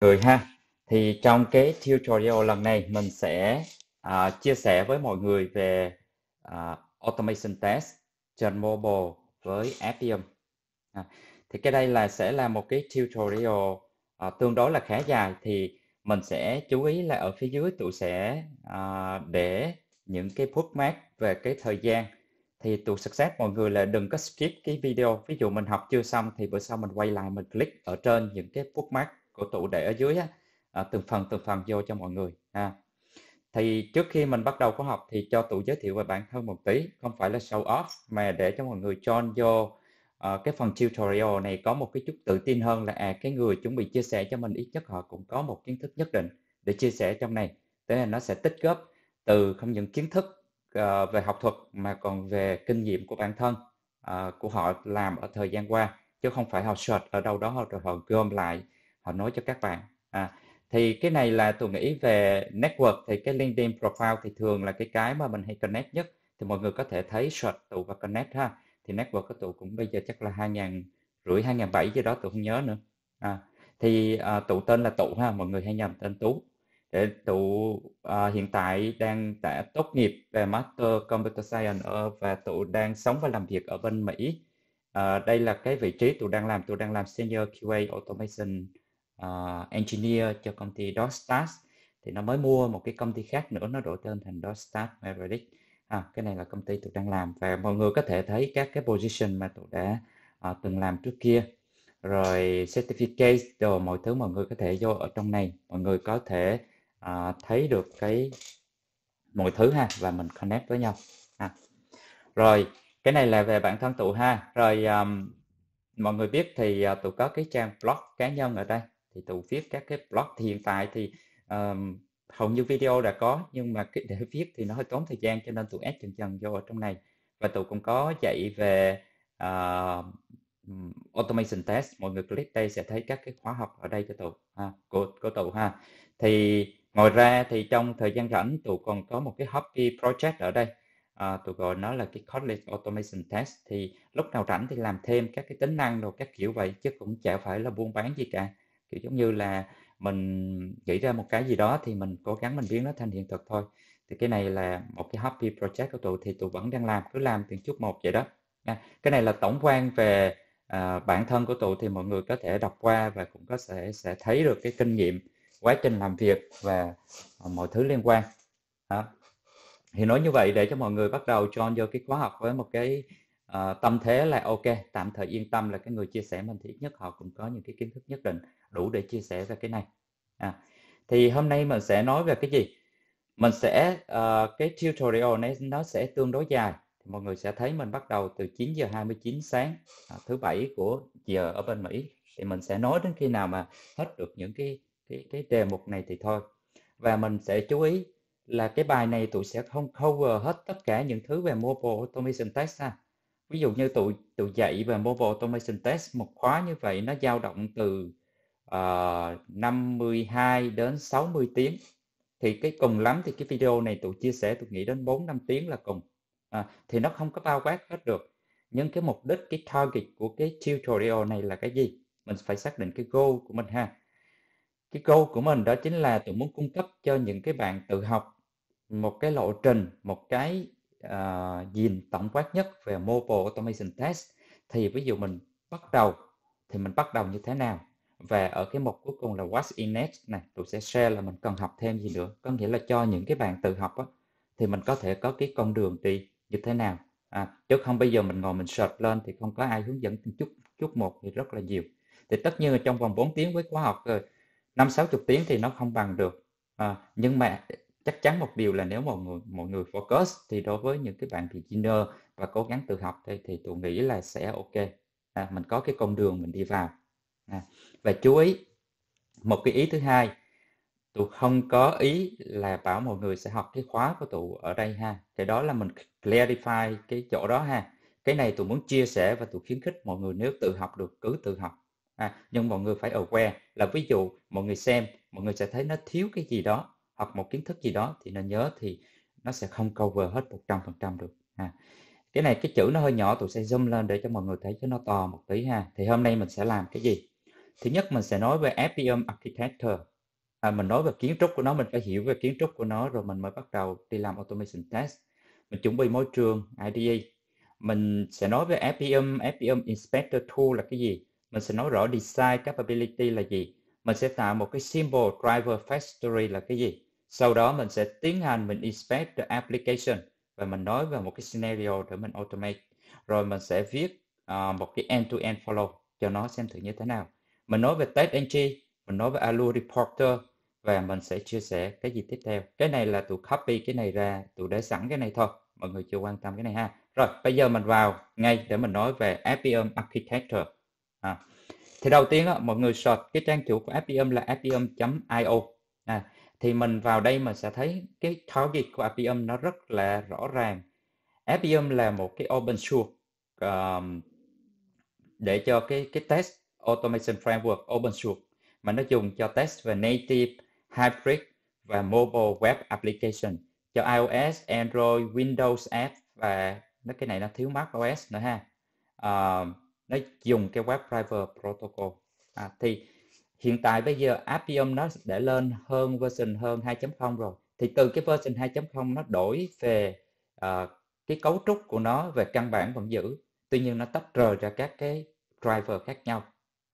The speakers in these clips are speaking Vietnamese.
người ha thì trong cái tutorial lần này mình sẽ à, chia sẻ với mọi người về à, automation test trên mobile với Appium à, thì cái đây là sẽ là một cái tutorial à, tương đối là khá dài thì mình sẽ chú ý là ở phía dưới tụi sẽ à, để những cái bookmark về cái thời gian thì tụi success mọi người là đừng có skip cái video ví dụ mình học chưa xong thì bữa sau mình quay lại mình click ở trên những cái bookmark của tủ để ở dưới á, à, từng phần từng phần vô cho mọi người ha thì trước khi mình bắt đầu khóa học thì cho tụ giới thiệu về bản thân một tí không phải là show off mà để cho mọi người join vô uh, cái phần tutorial này có một cái chút tự tin hơn là à cái người chuẩn bị chia sẻ cho mình ít nhất họ cũng có một kiến thức nhất định để chia sẻ trong này thế là nó sẽ tích góp từ không những kiến thức uh, về học thuật mà còn về kinh nghiệm của bản thân uh, của họ làm ở thời gian qua chứ không phải họ search ở đâu đó họ rồi họ gom lại họ nói cho các bạn à, thì cái này là tôi nghĩ về network thì cái LinkedIn profile thì thường là cái cái mà mình hay connect nhất thì mọi người có thể thấy search tụ và connect ha thì network của tụ cũng bây giờ chắc là hai ngàn rưỡi hai ngàn bảy gì đó tôi không nhớ nữa à, thì à, tụ tên là tụ ha mọi người hay nhầm tên tú để tụ à, hiện tại đang đã tốt nghiệp về master computer science và tụ đang sống và làm việc ở bên mỹ à, đây là cái vị trí tụ đang làm tụ đang làm senior qa automation uh, engineer cho công ty Dostas thì nó mới mua một cái công ty khác nữa nó đổi tên thành Dostas Maverick à, cái này là công ty tụi đang làm và mọi người có thể thấy các cái position mà tụi đã uh, từng làm trước kia rồi certificate đồ mọi thứ mọi người có thể vô ở trong này mọi người có thể uh, thấy được cái mọi thứ ha và mình connect với nhau ha. rồi cái này là về bản thân tụ ha rồi um, mọi người biết thì uh, tụi có cái trang blog cá nhân ở đây thì tụ viết các cái blog thì hiện tại thì um, hầu như video đã có nhưng mà để viết thì nó hơi tốn thời gian cho nên tụi ép dần dần vô ở trong này và tụi cũng có dạy về uh, automation test mọi người click đây sẽ thấy các cái khóa học ở đây cho tụi ha, à, của của tụi ha thì ngoài ra thì trong thời gian rảnh tụi còn có một cái hobby project ở đây à, tụi gọi nó là cái Kotlin automation test thì lúc nào rảnh thì làm thêm các cái tính năng rồi các kiểu vậy chứ cũng chả phải là buôn bán gì cả kiểu giống như là mình nghĩ ra một cái gì đó thì mình cố gắng mình biến nó thành hiện thực thôi thì cái này là một cái happy project của tụi thì tụi vẫn đang làm cứ làm từng chút một vậy đó nha cái này là tổng quan về à, bản thân của tụi thì mọi người có thể đọc qua và cũng có sẽ sẽ thấy được cái kinh nghiệm quá trình làm việc và à, mọi thứ liên quan đó. thì nói như vậy để cho mọi người bắt đầu cho vô cái khóa học với một cái Ờ, tâm thế là ok tạm thời yên tâm là cái người chia sẻ mình thì ít nhất họ cũng có những cái kiến thức nhất định đủ để chia sẻ ra cái này à, thì hôm nay mình sẽ nói về cái gì mình sẽ uh, cái tutorial này nó sẽ tương đối dài thì mọi người sẽ thấy mình bắt đầu từ 9 giờ 29 sáng à, thứ bảy của giờ ở bên Mỹ thì mình sẽ nói đến khi nào mà hết được những cái cái cái đề mục này thì thôi và mình sẽ chú ý là cái bài này tụi sẽ không cover hết tất cả những thứ về mobile automation test ha ví dụ như tụi tụi dạy về mobile automation test một khóa như vậy nó dao động từ uh, ờ, 52 đến 60 tiếng thì cái cùng lắm thì cái video này tụi chia sẻ tụi nghĩ đến 4 5 tiếng là cùng à, thì nó không có bao quát hết được nhưng cái mục đích cái target của cái tutorial này là cái gì mình phải xác định cái goal của mình ha cái goal của mình đó chính là tụi muốn cung cấp cho những cái bạn tự học một cái lộ trình một cái uh, nhìn tổng quát nhất về mobile automation test thì ví dụ mình bắt đầu thì mình bắt đầu như thế nào và ở cái mục cuối cùng là what's in next này tôi sẽ share là mình cần học thêm gì nữa có nghĩa là cho những cái bạn tự học á, thì mình có thể có cái con đường đi như thế nào à, chứ không bây giờ mình ngồi mình search lên thì không có ai hướng dẫn chút chút một thì rất là nhiều thì tất nhiên trong vòng 4 tiếng với khóa học rồi năm sáu chục tiếng thì nó không bằng được à, nhưng mà chắc chắn một điều là nếu mọi người mọi người focus thì đối với những cái bạn beginner và cố gắng tự học thì, thì tôi nghĩ là sẽ ok à, mình có cái con đường mình đi vào à, và chú ý một cái ý thứ hai tụ không có ý là bảo mọi người sẽ học cái khóa của tụ ở đây ha cái đó là mình clarify cái chỗ đó ha cái này tụi muốn chia sẻ và tụi khuyến khích mọi người nếu tự học được cứ tự học à, nhưng mọi người phải ở que là ví dụ mọi người xem mọi người sẽ thấy nó thiếu cái gì đó học một kiến thức gì đó thì nên nhớ thì nó sẽ không cover hết 100% được ha. Cái này cái chữ nó hơi nhỏ tôi sẽ zoom lên để cho mọi người thấy cho nó to một tí ha. Thì hôm nay mình sẽ làm cái gì? Thứ nhất mình sẽ nói về FPM Architecture. À, mình nói về kiến trúc của nó, mình phải hiểu về kiến trúc của nó rồi mình mới bắt đầu đi làm automation test. Mình chuẩn bị môi trường IDE. Mình sẽ nói về FPM, FPM Inspector Tool là cái gì? Mình sẽ nói rõ design capability là gì? Mình sẽ tạo một cái symbol driver factory là cái gì? Sau đó mình sẽ tiến hành mình inspect the application và mình nói về một cái scenario để mình automate. Rồi mình sẽ viết uh, một cái end-to-end -end follow cho nó xem thử như thế nào. Mình nói về test entry mình nói về allure Reporter và mình sẽ chia sẻ cái gì tiếp theo. Cái này là tụi copy cái này ra, tụi để sẵn cái này thôi. Mọi người chưa quan tâm cái này ha. Rồi, bây giờ mình vào ngay để mình nói về FPM Architecture. À. Thì đầu tiên á, mọi người search cái trang chủ của FPM là fpm.io. À, thì mình vào đây mình sẽ thấy cái target của Appium nó rất là rõ ràng. Appium là một cái open source um, để cho cái cái test automation framework open source mà nó dùng cho test về native, hybrid và mobile web application cho iOS, Android, Windows app và nó cái này nó thiếu Mac OS nữa ha. Uh, nó dùng cái web driver protocol. À, thì hiện tại bây giờ Appium nó để lên hơn version hơn 2.0 rồi thì từ cái version 2.0 nó đổi về uh, cái cấu trúc của nó về căn bản vẫn giữ tuy nhiên nó tách rời ra các cái driver khác nhau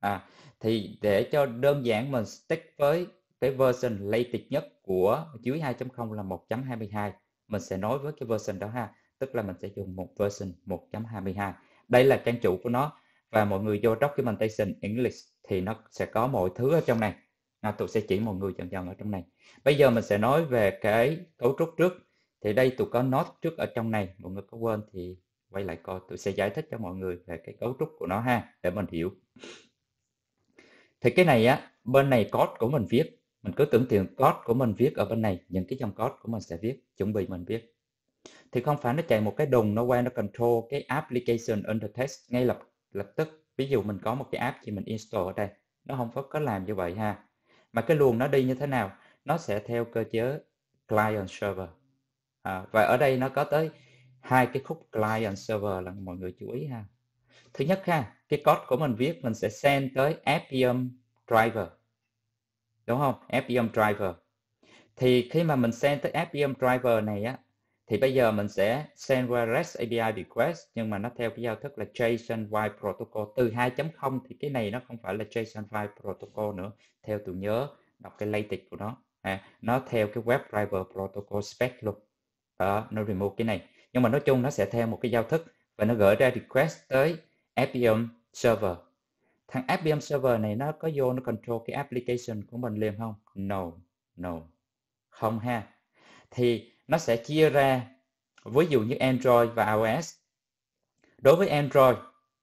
à, thì để cho đơn giản mình stick với cái version latest nhất của dưới 2.0 là 1.22 mình sẽ nói với cái version đó ha tức là mình sẽ dùng một version 1.22 đây là trang chủ của nó và mọi người vô documentation English thì nó sẽ có mọi thứ ở trong này à, tụi sẽ chỉ mọi người dần dần ở trong này bây giờ mình sẽ nói về cái cấu trúc trước thì đây tụi có nốt trước ở trong này mọi người có quên thì quay lại coi tụi sẽ giải thích cho mọi người về cái cấu trúc của nó ha để mình hiểu thì cái này á bên này code của mình viết mình cứ tưởng tượng code của mình viết ở bên này những cái dòng code của mình sẽ viết chuẩn bị mình viết thì không phải nó chạy một cái đùng nó qua nó control cái application under test ngay lập lập tức ví dụ mình có một cái app gì mình install ở đây nó không có làm như vậy ha mà cái luồng nó đi như thế nào nó sẽ theo cơ chế client server à, và ở đây nó có tới hai cái khúc client server là mọi người chú ý ha thứ nhất ha cái code của mình viết mình sẽ send tới fpm driver đúng không fpm driver thì khi mà mình send tới fpm driver này á thì bây giờ mình sẽ send qua REST API request nhưng mà nó theo cái giao thức là JSON Wide Protocol. Từ 2.0 thì cái này nó không phải là JSON Wide Protocol nữa. Theo tôi nhớ đọc cái latex của nó. À, nó theo cái Web Driver Protocol spec luôn. đó nó remove cái này. Nhưng mà nói chung nó sẽ theo một cái giao thức và nó gửi ra request tới Appium Server. Thằng Appium Server này nó có vô nó control cái application của mình liền không? No, no, không ha. Thì nó sẽ chia ra, ví dụ như Android và iOS. Đối với Android,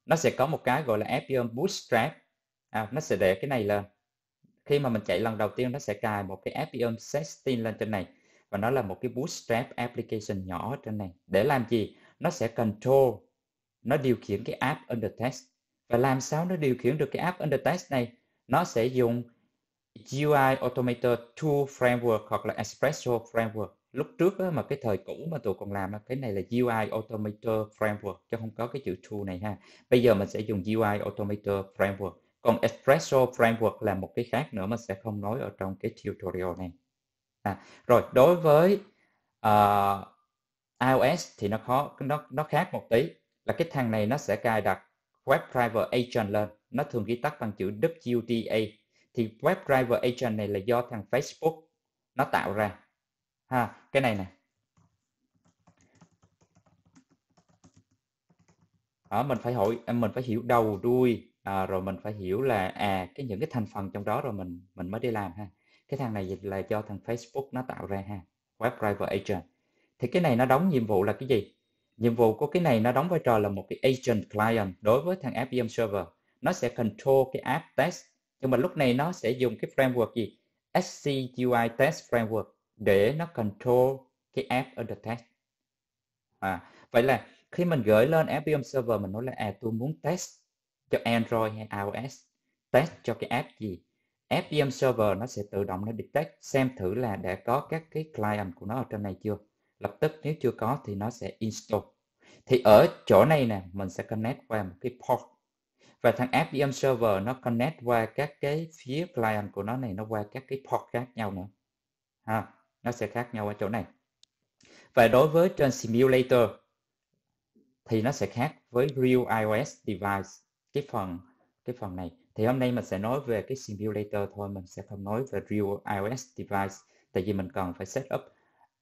nó sẽ có một cái gọi là Appium Bootstrap. À, nó sẽ để cái này lên. Khi mà mình chạy lần đầu tiên, nó sẽ cài một cái Appium 16 lên trên này. Và nó là một cái Bootstrap application nhỏ trên này. Để làm gì? Nó sẽ control, nó điều khiển cái app under test. Và làm sao nó điều khiển được cái app under test này? Nó sẽ dùng GUI Automator Tool Framework hoặc là Espresso Framework lúc trước á, mà cái thời cũ mà tôi còn làm á, cái này là UI Automator Framework chứ không có cái chữ tool này ha bây giờ mình sẽ dùng UI Automator Framework còn Espresso Framework là một cái khác nữa mà sẽ không nói ở trong cái tutorial này à, rồi đối với uh, iOS thì nó khó nó nó khác một tí là cái thằng này nó sẽ cài đặt Web Driver Agent lên nó thường ghi tắt bằng chữ WDA thì Web Driver Agent này là do thằng Facebook nó tạo ra ha cái này nè ở mình phải hội à, mình phải hiểu đầu đuôi à, rồi mình phải hiểu là à cái những cái thành phần trong đó rồi mình mình mới đi làm ha cái thằng này là do thằng Facebook nó tạo ra ha web driver agent thì cái này nó đóng nhiệm vụ là cái gì nhiệm vụ của cái này nó đóng vai trò là một cái agent client đối với thằng FBM server nó sẽ control cái app test nhưng mà lúc này nó sẽ dùng cái framework gì SCUI test framework để nó control cái app ở the test à, vậy là khi mình gửi lên FPM server mình nói là à tôi muốn test cho Android hay iOS test cho cái app gì FPM server nó sẽ tự động nó detect xem thử là đã có các cái client của nó ở trên này chưa lập tức nếu chưa có thì nó sẽ install thì ở chỗ này nè mình sẽ connect qua một cái port và thằng FPM server nó connect qua các cái phía client của nó này nó qua các cái port khác nhau nữa ha nó sẽ khác nhau ở chỗ này và đối với trên simulator thì nó sẽ khác với real iOS device cái phần cái phần này thì hôm nay mình sẽ nói về cái simulator thôi mình sẽ không nói về real iOS device tại vì mình cần phải set up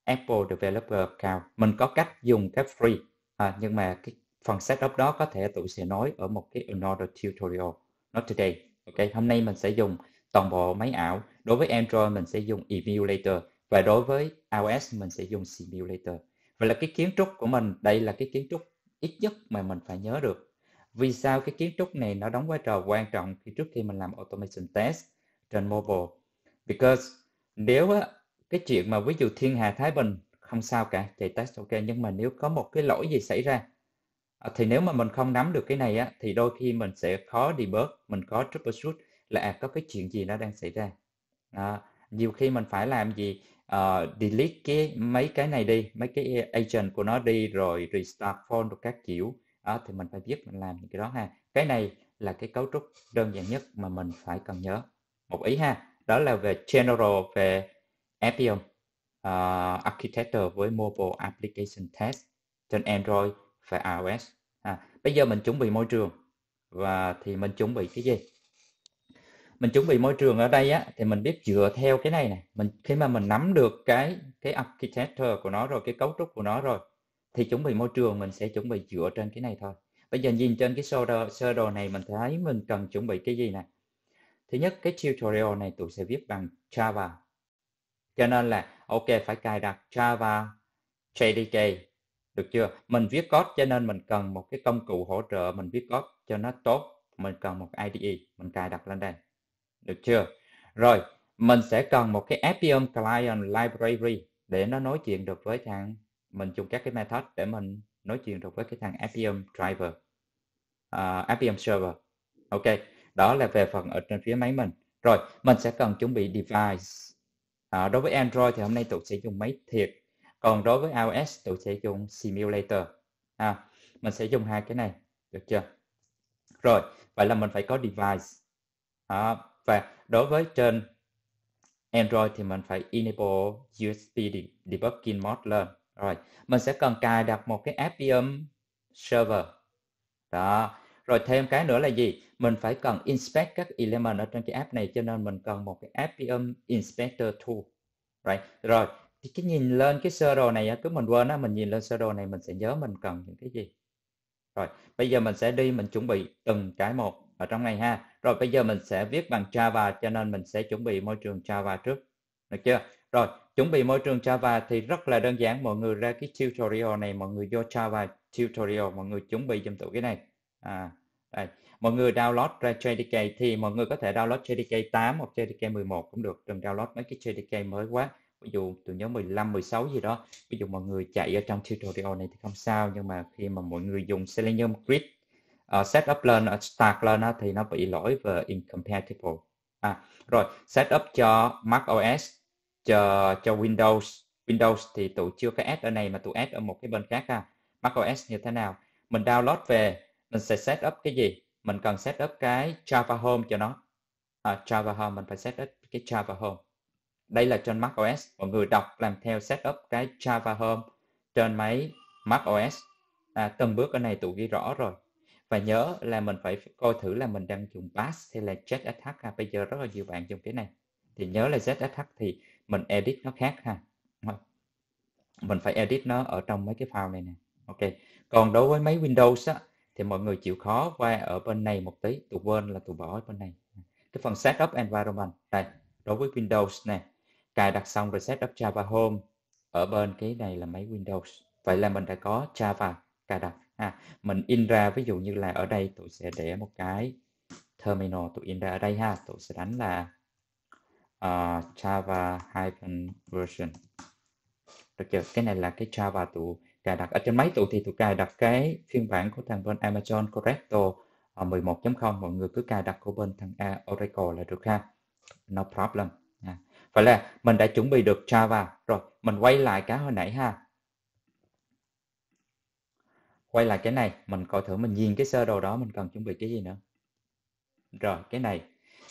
Apple Developer Account mình có cách dùng cái free à, nhưng mà cái phần setup đó có thể tụi sẽ nói ở một cái another tutorial not today ok hôm nay mình sẽ dùng toàn bộ máy ảo đối với Android mình sẽ dùng emulator và đối với iOS mình sẽ dùng simulator vậy là cái kiến trúc của mình đây là cái kiến trúc ít nhất mà mình phải nhớ được vì sao cái kiến trúc này nó đóng vai trò quan trọng khi trước khi mình làm automation test trên mobile because nếu á, cái chuyện mà ví dụ thiên hà thái bình không sao cả chạy test ok nhưng mà nếu có một cái lỗi gì xảy ra ờ, thì nếu mà mình không nắm được cái này á thì đôi khi mình sẽ khó debug mình có troubleshoot là à, có cái chuyện gì nó đang xảy ra à, nhiều khi mình phải làm gì uh, delete cái mấy cái này đi mấy cái agent của nó đi rồi restart phone được các kiểu đó thì mình phải biết mình làm những cái đó ha cái này là cái cấu trúc đơn giản nhất mà mình phải cần nhớ một ý ha đó là về general về Appium uh, architecture với mobile application test trên Android và iOS ha. À, bây giờ mình chuẩn bị môi trường và thì mình chuẩn bị cái gì mình chuẩn bị môi trường ở đây á thì mình biết dựa theo cái này này mình khi mà mình nắm được cái cái architecture của nó rồi cái cấu trúc của nó rồi thì chuẩn bị môi trường mình sẽ chuẩn bị dựa trên cái này thôi bây giờ nhìn trên cái sơ đồ, sơ đồ này mình thấy mình cần chuẩn bị cái gì này thứ nhất cái tutorial này tụi sẽ viết bằng Java cho nên là ok phải cài đặt Java JDK được chưa mình viết code cho nên mình cần một cái công cụ hỗ trợ mình viết code cho nó tốt mình cần một IDE mình cài đặt lên đây được chưa? Rồi, mình sẽ cần một cái Appium Client Library để nó nói chuyện được với thằng mình dùng các cái method để mình nói chuyện được với cái thằng Appium Driver, uh, Appium Server. Ok, đó là về phần ở trên phía máy mình. Rồi, mình sẽ cần chuẩn bị device. À, đối với Android thì hôm nay tụi sẽ dùng máy thiệt. Còn đối với iOS tụi sẽ dùng simulator. À, mình sẽ dùng hai cái này, được chưa? Rồi, vậy là mình phải có device. À, và đối với trên Android thì mình phải enable USB debugging mode lên rồi mình sẽ cần cài đặt một cái Appium server đó rồi thêm cái nữa là gì mình phải cần inspect các element ở trên cái app này cho nên mình cần một cái Appium inspector tool right rồi thì cái nhìn lên cái sơ đồ này cứ mình quên á mình nhìn lên sơ đồ này mình sẽ nhớ mình cần những cái gì rồi bây giờ mình sẽ đi mình chuẩn bị từng cái một ở trong này ha rồi bây giờ mình sẽ viết bằng Java cho nên mình sẽ chuẩn bị môi trường Java trước được chưa rồi chuẩn bị môi trường Java thì rất là đơn giản mọi người ra cái tutorial này mọi người vô Java tutorial mọi người chuẩn bị dùm tụi cái này à đây mọi người download ra JDK thì mọi người có thể download JDK 8 hoặc JDK 11 cũng được đừng download mấy cái JDK mới quá ví dụ tôi nhớ 15 16 gì đó ví dụ mọi người chạy ở trong tutorial này thì không sao nhưng mà khi mà mọi người dùng Selenium Grid uh, ờ, setup lên uh, ờ, start lên uh, thì nó bị lỗi về incompatible à rồi setup cho mac os cho cho windows windows thì tụi chưa có add ở này mà tụi add ở một cái bên khác ha mac os như thế nào mình download về mình sẽ setup cái gì mình cần setup cái java home cho nó à, java home mình phải setup cái java home đây là trên mac os mọi người đọc làm theo setup cái java home trên máy mac os à, từng bước ở này tụi ghi rõ rồi và nhớ là mình phải coi thử là mình đang dùng bass hay là ZSH ha. bây giờ rất là nhiều bạn dùng cái này thì nhớ là ZSH thì mình edit nó khác ha mình phải edit nó ở trong mấy cái file này nè ok còn đối với mấy Windows á thì mọi người chịu khó qua ở bên này một tí tụi quên là tụi bỏ ở bên này cái phần setup environment này đối với Windows nè cài đặt xong rồi setup Java Home ở bên cái này là máy Windows vậy là mình đã có Java cài đặt ha mình in ra ví dụ như là ở đây tôi sẽ để một cái terminal tôi in ra ở đây ha tôi sẽ đánh là uh, Java hyphen version được chưa cái này là cái Java tôi cài đặt ở trên máy tụi thì tôi cài đặt cái phiên bản của thằng bên Amazon Correcto 11.0 ờ, mọi người cứ cài đặt của bên thằng Oracle là được ha no problem vậy là mình đã chuẩn bị được Java rồi mình quay lại cái hồi nãy ha quay lại cái này mình coi thử mình nhìn cái sơ đồ đó mình cần chuẩn bị cái gì nữa rồi cái này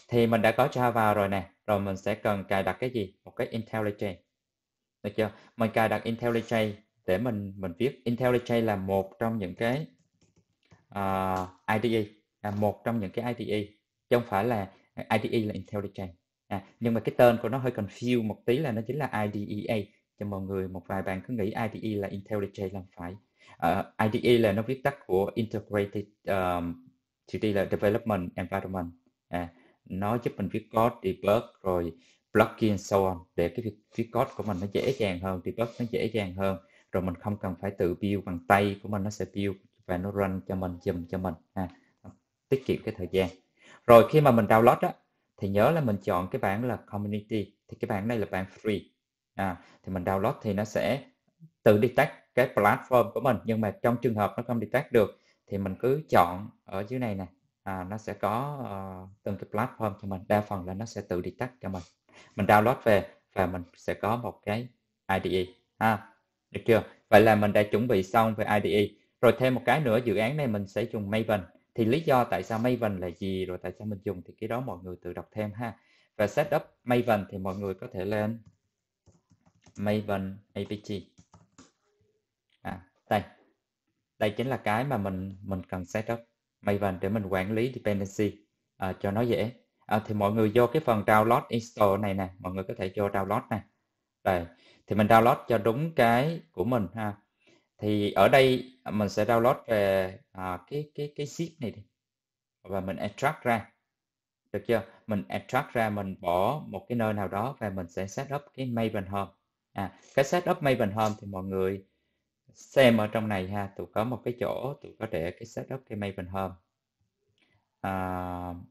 thì mình đã có Java rồi nè rồi mình sẽ cần cài đặt cái gì một cái IntelliJ được chưa mình cài đặt IntelliJ để mình mình viết IntelliJ là một trong những cái uh, IDE là một trong những cái IDE chứ không phải là IDE là IntelliJ à, nhưng mà cái tên của nó hơi confuse một tí là nó chính là IDEA cho mọi người một vài bạn cứ nghĩ IDE là IntelliJ là phải uh, IDE là nó viết tắt của Integrated um, chữ là Development Environment à, nó giúp mình viết code debug rồi plugin so on để cái việc viết code của mình nó dễ dàng hơn debug nó dễ dàng hơn rồi mình không cần phải tự build bằng tay của mình nó sẽ build và nó run cho mình dùm cho mình ha à, tiết kiệm cái thời gian rồi khi mà mình download á thì nhớ là mình chọn cái bản là community thì cái bản này là bản free à, thì mình download thì nó sẽ tự detect cái platform của mình nhưng mà trong trường hợp nó không detect được thì mình cứ chọn ở dưới này nè à, nó sẽ có uh, từng cái platform cho mình đa phần là nó sẽ tự detect cho mình mình download về và mình sẽ có một cái IDE ha được chưa vậy là mình đã chuẩn bị xong về IDE rồi thêm một cái nữa dự án này mình sẽ dùng Maven thì lý do tại sao Maven là gì rồi tại sao mình dùng thì cái đó mọi người tự đọc thêm ha và setup Maven thì mọi người có thể lên Maven APG đây đây chính là cái mà mình mình cần set up Maven để mình quản lý dependency à, cho nó dễ à, thì mọi người vô cái phần download install này nè mọi người có thể vô download này đây thì mình download cho đúng cái của mình ha thì ở đây mình sẽ download về à, cái cái cái zip này đi và mình extract ra được chưa mình extract ra mình bỏ một cái nơi nào đó và mình sẽ set up cái Maven Home à cái set up Maven Home thì mọi người xem ở trong này ha tụi có một cái chỗ tụi có để cái setup cái Maven Home à,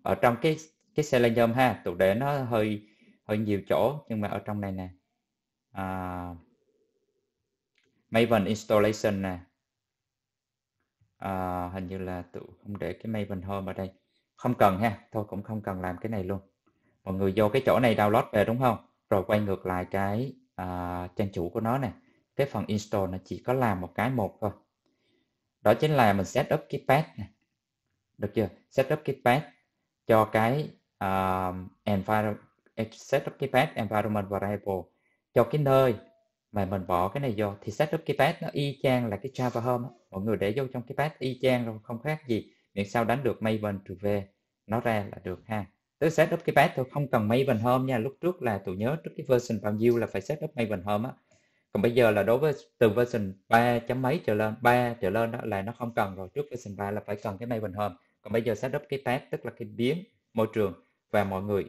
ở trong cái cái Selenium ha tụi để nó hơi hơi nhiều chỗ nhưng mà ở trong này nè à, Maven installation nè à, hình như là tụi không để cái Maven Home ở đây không cần ha thôi cũng không cần làm cái này luôn mọi người vô cái chỗ này download về đúng không rồi quay ngược lại cái uh, trang chủ của nó nè cái phần install nó chỉ có làm một cái một thôi đó chính là mình set up cái path này được chưa set up cái path cho cái uh, à, environment set up cái path environment variable cho cái nơi mà mình bỏ cái này vô thì set up cái path nó y chang là cái Java Home mọi người để vô trong cái path y chang rồi không khác gì miễn sao đánh được Maven trừ về nó ra là được ha tới set up cái path tôi không cần Maven Home nha lúc trước là tôi nhớ trước cái version bao nhiêu là phải set up Maven Home á còn bây giờ là đối với từ version 3 chấm mấy trở lên 3 trở lên đó là nó không cần rồi trước version 3 là phải cần cái maven home còn bây giờ setup cái tab tức là cái biến môi trường và mọi người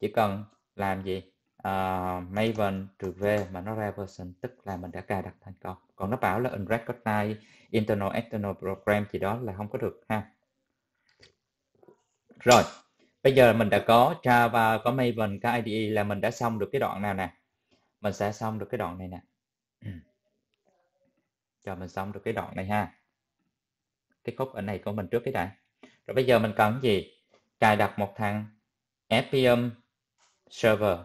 chỉ cần làm gì uh, à, maven trừ v mà nó ra version tức là mình đã cài đặt thành công còn nó bảo là unrecognize internal external program gì đó là không có được ha rồi bây giờ mình đã có java có maven có ide là mình đã xong được cái đoạn nào nè mình sẽ xong được cái đoạn này nè ừ. cho mình xong được cái đoạn này ha cái khúc ở này của mình trước cái đã rồi bây giờ mình cần gì cài đặt một thằng FPM server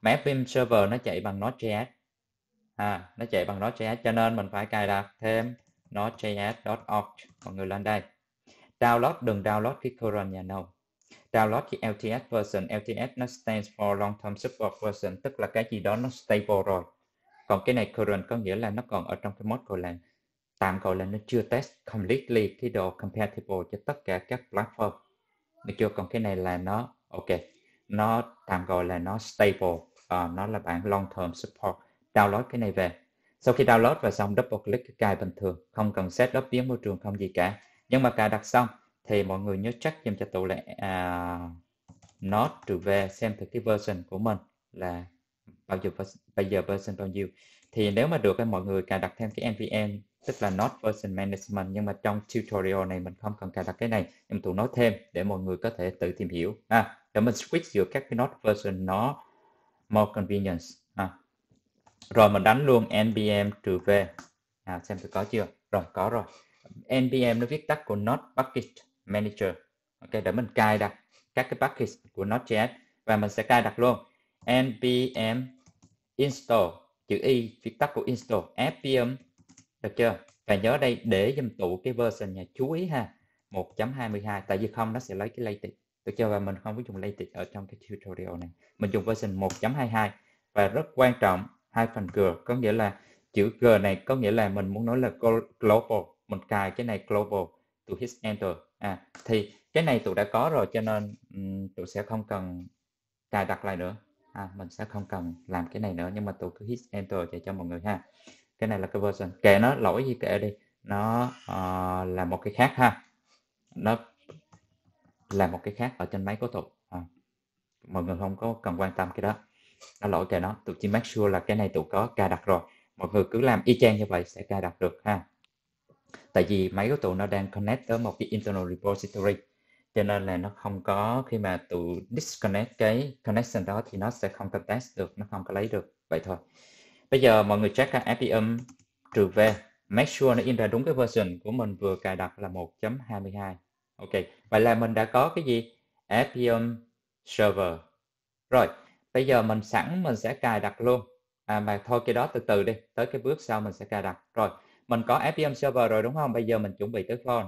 mà FPM server nó chạy bằng Node.js à, nó chạy bằng Node.js cho nên mình phải cài đặt thêm Node.js.org mọi người lên đây download đừng download cái current nhà nào download cái LTS version LTS nó stands for long term support version tức là cái gì đó nó stable rồi còn cái này current có nghĩa là nó còn ở trong cái mode gọi là tạm gọi là nó chưa test completely cái độ compatible cho tất cả các platform được chưa còn cái này là nó ok nó tạm gọi là nó stable à, nó là bản long term support download cái này về sau khi download và xong double click cái cài bình thường không cần set up biến môi trường không gì cả nhưng mà cài đặt xong thì mọi người nhớ check dùm cho tụ lệ à, nó trừ về xem thử cái version của mình là bao giờ bây giờ version bao nhiêu thì nếu mà được thì mọi người cài đặt thêm cái npm tức là not version management nhưng mà trong tutorial này mình không cần cài đặt cái này em tụi nói thêm để mọi người có thể tự tìm hiểu à để mình switch giữa các cái not version nó more convenience à. rồi mình đánh luôn npm trừ về à, xem thử có chưa rồi có rồi npm nó viết tắt của not bucket Manager ok để mình cài đặt các cái package của Node.js và mình sẽ cài đặt luôn npm install chữ y viết tắt của install npm được chưa và nhớ đây để dùm tụ cái version nhà chú ý ha 1.22 tại vì không nó sẽ lấy cái latex được chưa và mình không có dùng latex ở trong cái tutorial này mình dùng version 1.22 và rất quan trọng hai phần g có nghĩa là chữ g này có nghĩa là mình muốn nói là global mình cài cái này global to hit enter à thì cái này tụi đã có rồi cho nên um, tụi sẽ không cần cài đặt lại nữa à, mình sẽ không cần làm cái này nữa nhưng mà tụi cứ hit enter để cho mọi người ha cái này là cái version kệ nó lỗi gì kệ đi nó uh, là một cái khác ha nó là một cái khác ở trên máy của tụi à, mọi người không có cần quan tâm cái đó nó lỗi kệ nó tụi chỉ make sure là cái này tụi có cài đặt rồi mọi người cứ làm y chang như vậy sẽ cài đặt được ha tại vì máy của tụi nó đang connect tới một cái internal repository cho nên là nó không có khi mà tụi disconnect cái connection đó thì nó sẽ không context được nó không có lấy được vậy thôi bây giờ mọi người check ra apm trừ v make sure nó in ra đúng cái version của mình vừa cài đặt là 1.22 ok vậy là mình đã có cái gì apm server rồi bây giờ mình sẵn mình sẽ cài đặt luôn à mà thôi cái đó từ từ đi tới cái bước sau mình sẽ cài đặt rồi mình có FPM server rồi đúng không bây giờ mình chuẩn bị tới phone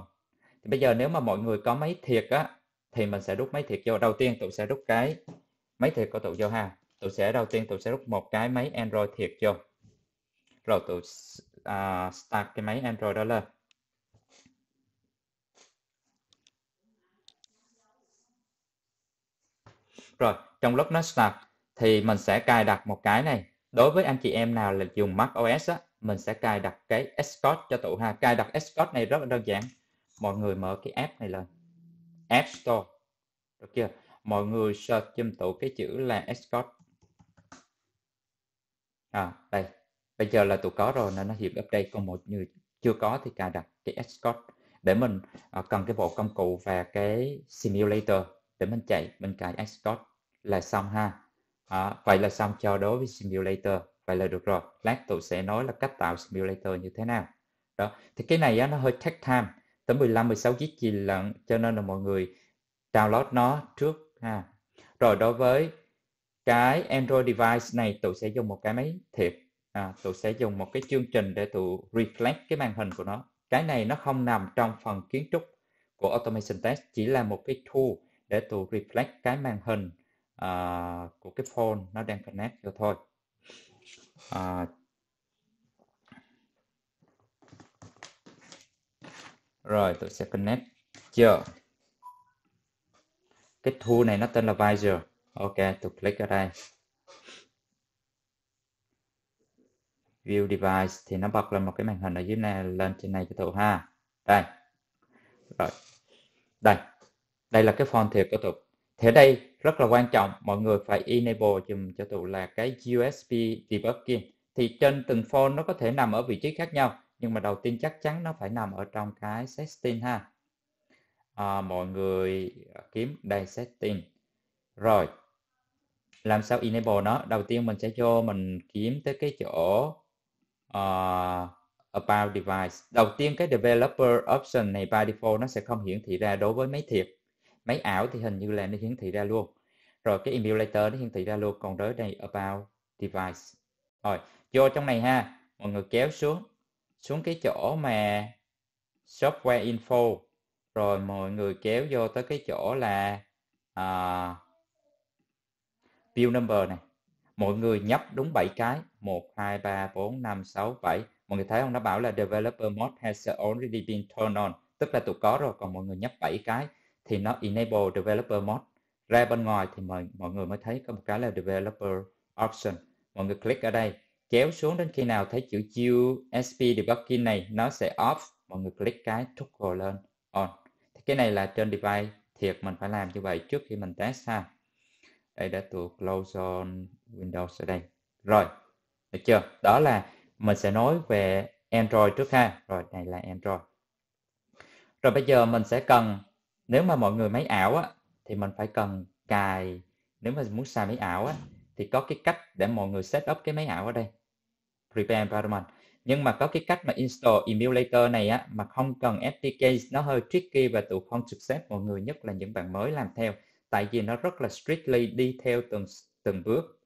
thì bây giờ nếu mà mọi người có máy thiệt á thì mình sẽ rút máy thiệt vô đầu tiên tụi sẽ rút cái máy thiệt của tụi vô ha tụi sẽ đầu tiên tụi sẽ rút một cái máy Android thiệt vô rồi tụi uh, à, start cái máy Android đó lên rồi trong lúc nó start thì mình sẽ cài đặt một cái này đối với anh chị em nào là dùng Mac OS á mình sẽ cài đặt cái escort cho tụ ha cài đặt escort này rất là đơn giản mọi người mở cái app này lên app store được chưa mọi người search giùm tụ cái chữ là escort à đây bây giờ là tụ có rồi nên nó hiệp update còn một người chưa có thì cài đặt cái escort để mình à, cần cái bộ công cụ và cái simulator để mình chạy mình cài escort là xong ha à, vậy là xong cho đối với simulator Vậy là được rồi, lát tôi sẽ nói là cách tạo simulator như thế nào. Đó, thì cái này á, nó hơi take time, tới 15-16 gig gì lận, cho nên là mọi người download nó trước ha. Rồi đối với cái Android device này, tôi sẽ dùng một cái máy thiệt. À, tôi sẽ dùng một cái chương trình để tụ reflect cái màn hình của nó. Cái này nó không nằm trong phần kiến trúc của Automation Test, chỉ là một cái tool để tụ reflect cái màn hình uh, của cái phone nó đang connect rồi thôi à, rồi tôi sẽ connect chưa cái thu này nó tên là visor ok tôi click ở đây view device thì nó bật lên một cái màn hình ở dưới này lên trên này cho tụi ha đây rồi đây đây là cái font thiệt của tụi Thế đây rất là quan trọng, mọi người phải enable dùm cho tụ là cái USB debugging. Thì trên từng phone nó có thể nằm ở vị trí khác nhau, nhưng mà đầu tiên chắc chắn nó phải nằm ở trong cái setting ha. À, mọi người kiếm đây setting. Rồi, làm sao enable nó? Đầu tiên mình sẽ cho mình kiếm tới cái chỗ uh, about device. Đầu tiên cái developer option này by default nó sẽ không hiển thị ra đối với máy thiệt máy ảo thì hình như là nó hiển thị ra luôn rồi cái emulator nó hiển thị ra luôn còn tới đây about device rồi vô trong này ha mọi người kéo xuống xuống cái chỗ mà software info rồi mọi người kéo vô tới cái chỗ là uh, view number này mọi người nhấp đúng 7 cái 1 2 3 4 5 6 7 mọi người thấy không nó bảo là developer mode has already been turned on tức là tụi có rồi còn mọi người nhấp 7 cái thì nó enable developer mode ra bên ngoài thì mọi, mọi người mới thấy có một cái là developer option mọi người click ở đây kéo xuống đến khi nào thấy chữ USP debugging này nó sẽ off mọi người click cái toggle lên on thì cái này là trên device thiệt mình phải làm như vậy trước khi mình test ha đây đã tụi close on Windows ở đây rồi được chưa đó là mình sẽ nói về Android trước ha rồi này là Android rồi bây giờ mình sẽ cần nếu mà mọi người máy ảo á thì mình phải cần cài nếu mà muốn xài máy ảo á thì có cái cách để mọi người set up cái máy ảo ở đây prepare environment nhưng mà có cái cách mà install emulator này á mà không cần SDK nó hơi tricky và tụi không success mọi người nhất là những bạn mới làm theo tại vì nó rất là strictly đi theo từng từng bước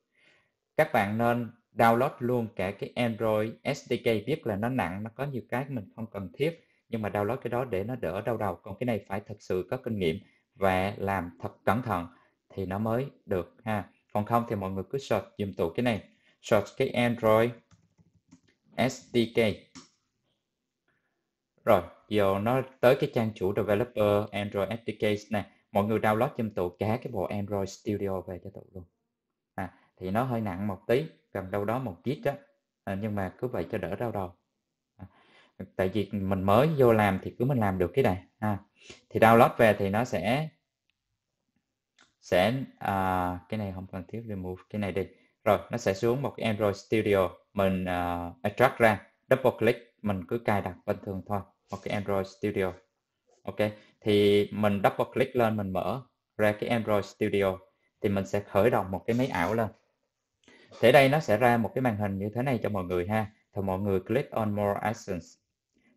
các bạn nên download luôn cả cái Android SDK biết là nó nặng nó có nhiều cái mình không cần thiết nhưng mà đau lót cái đó để nó đỡ đau đầu còn cái này phải thật sự có kinh nghiệm và làm thật cẩn thận thì nó mới được ha còn không thì mọi người cứ search dùm tụ cái này search cái Android SDK rồi giờ nó tới cái trang chủ developer Android SDK này mọi người download dùm tụ cả cái bộ Android Studio về cho tụ luôn à, thì nó hơi nặng một tí gần đâu đó một gig đó à, nhưng mà cứ vậy cho đỡ đau đầu tại vì mình mới vô làm thì cứ mình làm được cái này ha thì download về thì nó sẽ sẽ à, cái này không cần thiết remove cái này đi rồi nó sẽ xuống một cái Android Studio mình uh, extract ra double click mình cứ cài đặt bình thường thôi một cái Android Studio ok thì mình double click lên mình mở ra cái Android Studio thì mình sẽ khởi động một cái máy ảo lên thế đây nó sẽ ra một cái màn hình như thế này cho mọi người ha thì mọi người click on more actions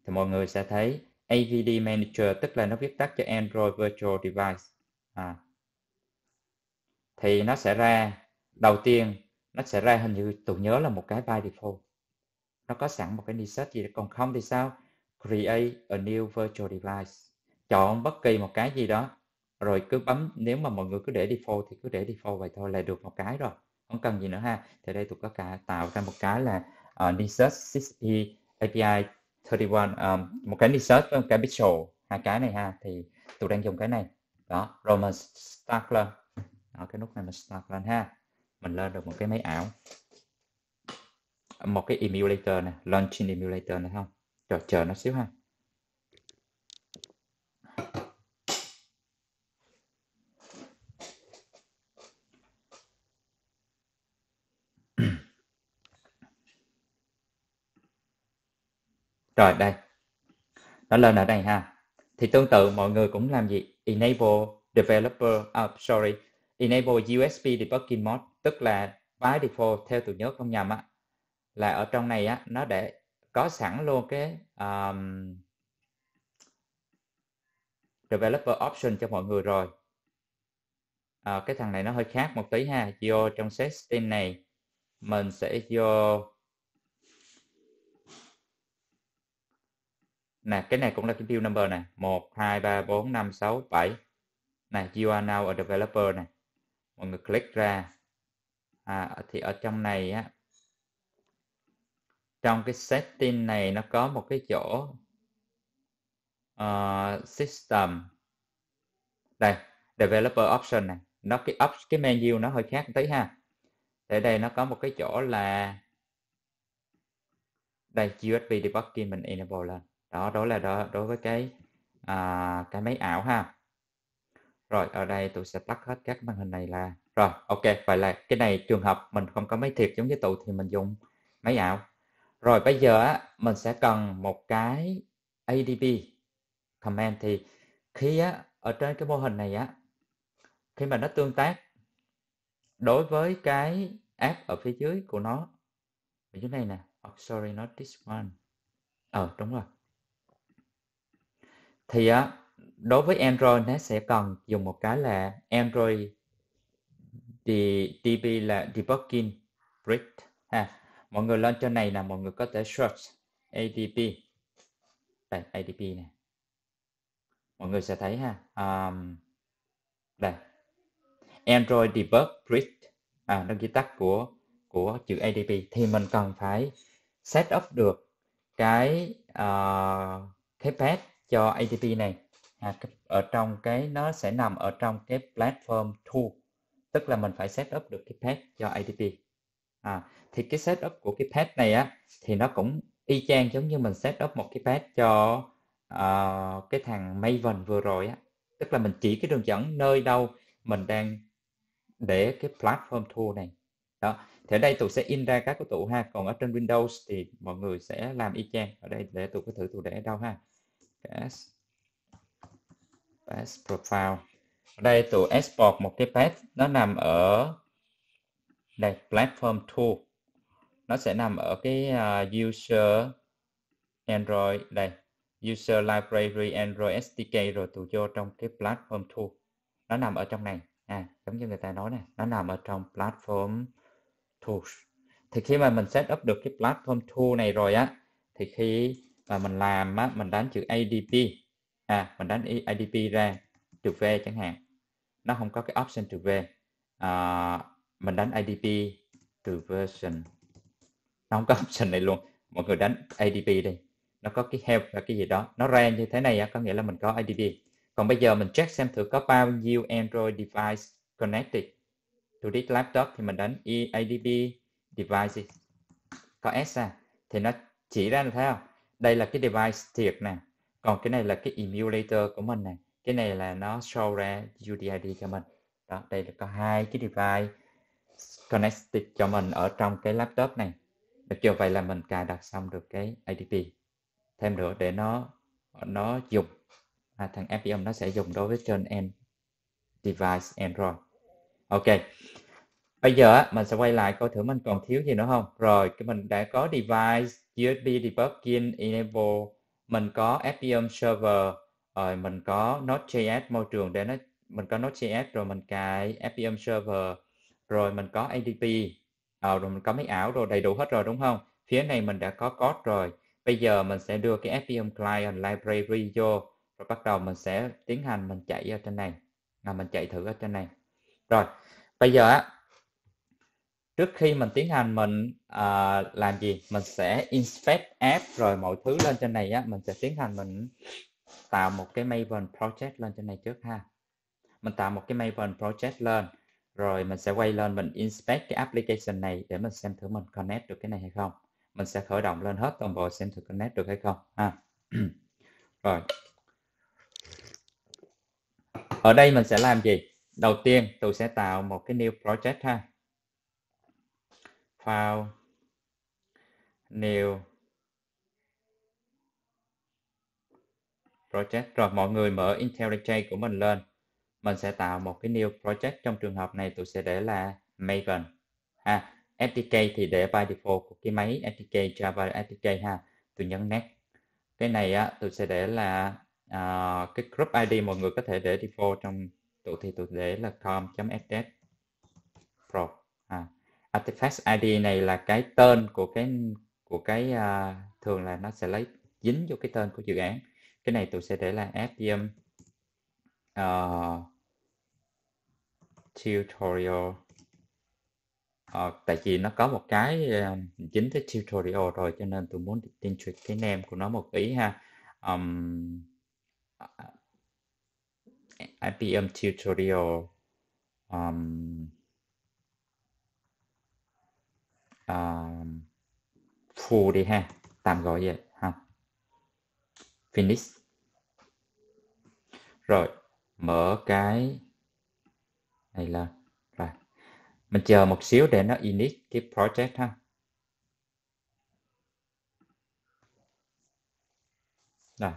thì mọi người sẽ thấy AVD Manager tức là nó viết tắt cho Android Virtual Device. À. Thì nó sẽ ra, đầu tiên nó sẽ ra hình như tôi nhớ là một cái by default. Nó có sẵn một cái reset gì đó. Còn không thì sao? Create a new virtual device. Chọn bất kỳ một cái gì đó. Rồi cứ bấm, nếu mà mọi người cứ để default thì cứ để default vậy thôi là được một cái rồi. Không cần gì nữa ha. Thì đây tôi có cả tạo ra một cái là uh, reset 6E API 31 um, một cái research với một cái pixel hai cái này ha thì tôi đang dùng cái này đó rồi mà start lên đó, cái nút này mình start lên ha mình lên được một cái máy ảo một cái emulator này launching emulator này không chờ chờ nó xíu ha Rồi đây, nó lên ở đây ha. Thì tương tự mọi người cũng làm gì? Enable developer, uh, sorry, enable USB debugging mode, tức là by default theo tôi nhớ không nhầm á, là ở trong này á, nó để có sẵn luôn cái um, developer option cho mọi người rồi. À, cái thằng này nó hơi khác một tí ha. Vô trong setting này, mình sẽ vô nè cái này cũng là cái view number này một hai ba bốn năm sáu bảy này you are now a developer này mọi người click ra à, thì ở trong này á trong cái setting này nó có một cái chỗ uh, system đây developer option này nó cái up cái menu nó hơi khác tí ha ở đây nó có một cái chỗ là đây USB debugging mình enable lên đó đó là đó đối với cái à, cái máy ảo ha rồi ở đây tôi sẽ tắt hết các màn hình này là rồi ok vậy là cái này trường hợp mình không có máy thiệt giống như tụ thì mình dùng máy ảo rồi bây giờ á mình sẽ cần một cái adp comment thì khi á ở trên cái mô hình này á khi mà nó tương tác đối với cái app ở phía dưới của nó ở dưới này nè oh, sorry not this one ờ đúng rồi thì á đối với Android nó sẽ cần dùng một cái là Android thì DB là debugging brick ha mọi người lên trên này là mọi người có thể search ADB đây ADB này mọi người sẽ thấy ha um, đây Android debug brick à nó viết tắt của của chữ ADB thì mình cần phải set up được cái uh, cái path cho ATP này à, ở trong cái nó sẽ nằm ở trong cái platform tool tức là mình phải set up được cái path cho ATP à, thì cái set up của cái path này á thì nó cũng y chang giống như mình set up một cái path cho uh, cái thằng Maven vừa rồi á tức là mình chỉ cái đường dẫn nơi đâu mình đang để cái platform tool này đó thì ở đây tụi sẽ in ra các cái tụ ha còn ở trên Windows thì mọi người sẽ làm y chang ở đây để tụi có thử tụi để đâu ha cái s profile đây tụi export một cái path nó nằm ở đây platform tool nó sẽ nằm ở cái uh, user android đây user library android SDK rồi tụi vô trong cái platform tool nó nằm ở trong này à giống như người ta nói này nó nằm ở trong platform tool. thì khi mà mình set up được cái platform tool này rồi á thì khi và mình làm á, mình đánh chữ ADP à mình đánh ADP ra trừ V chẳng hạn nó không có cái option trừ V à, mình đánh ADP trừ version nó không có option này luôn mọi người đánh ADP đi nó có cái help và cái gì đó nó ra như thế này á, có nghĩa là mình có ADP còn bây giờ mình check xem thử có bao nhiêu Android device connected to this laptop thì mình đánh ADP devices, có S ra à? thì nó chỉ ra là thấy không đây là cái device thiệt nè còn cái này là cái emulator của mình nè cái này là nó show ra UDID cho mình đó đây là có hai cái device connected cho mình ở trong cái laptop này được chưa vậy là mình cài đặt xong được cái ADP thêm nữa để nó nó dùng à, thằng FPM nó sẽ dùng đối với trên end device Android ok bây giờ mình sẽ quay lại coi thử mình còn thiếu gì nữa không rồi cái mình đã có device USB debug in enable mình có FPM server rồi ờ, mình có Node.js môi trường để nó mình có Node.js rồi mình cài FPM server rồi mình có ADP ờ, rồi mình có máy ảo rồi đầy đủ hết rồi đúng không phía này mình đã có code rồi bây giờ mình sẽ đưa cái FPM client library vô rồi bắt đầu mình sẽ tiến hành mình chạy ở trên này là mình chạy thử ở trên này rồi bây giờ á trước khi mình tiến hành mình uh, làm gì mình sẽ inspect app rồi mọi thứ lên trên này á mình sẽ tiến hành mình tạo một cái Maven project lên trên này trước ha mình tạo một cái Maven project lên rồi mình sẽ quay lên mình inspect cái application này để mình xem thử mình connect được cái này hay không mình sẽ khởi động lên hết toàn bộ xem thử connect được hay không ha rồi ở đây mình sẽ làm gì đầu tiên tôi sẽ tạo một cái new project ha phao New project rồi mọi người mở IntelliJ của mình lên mình sẽ tạo một cái new project trong trường hợp này tôi sẽ để là Maven ha à, SDK thì để by default của cái máy SDK Java SDK ha tôi nhấn next cái này á tôi sẽ để là uh, cái group ID mọi người có thể để default trong tụi thì tôi để là com.ss pro à artifact ID này là cái tên của cái của cái uh, thường là nó sẽ lấy dính vô cái tên của dự án cái này tôi sẽ để là FDM uh, ờ, tutorial uh, tại vì nó có một cái uh, dính tới tutorial rồi cho nên tôi muốn tin truyền cái name của nó một ý ha um, IPM tutorial um, uh, phù đi ha tạm gọi vậy ha finish rồi mở cái này là rồi mình chờ một xíu để nó init cái project ha rồi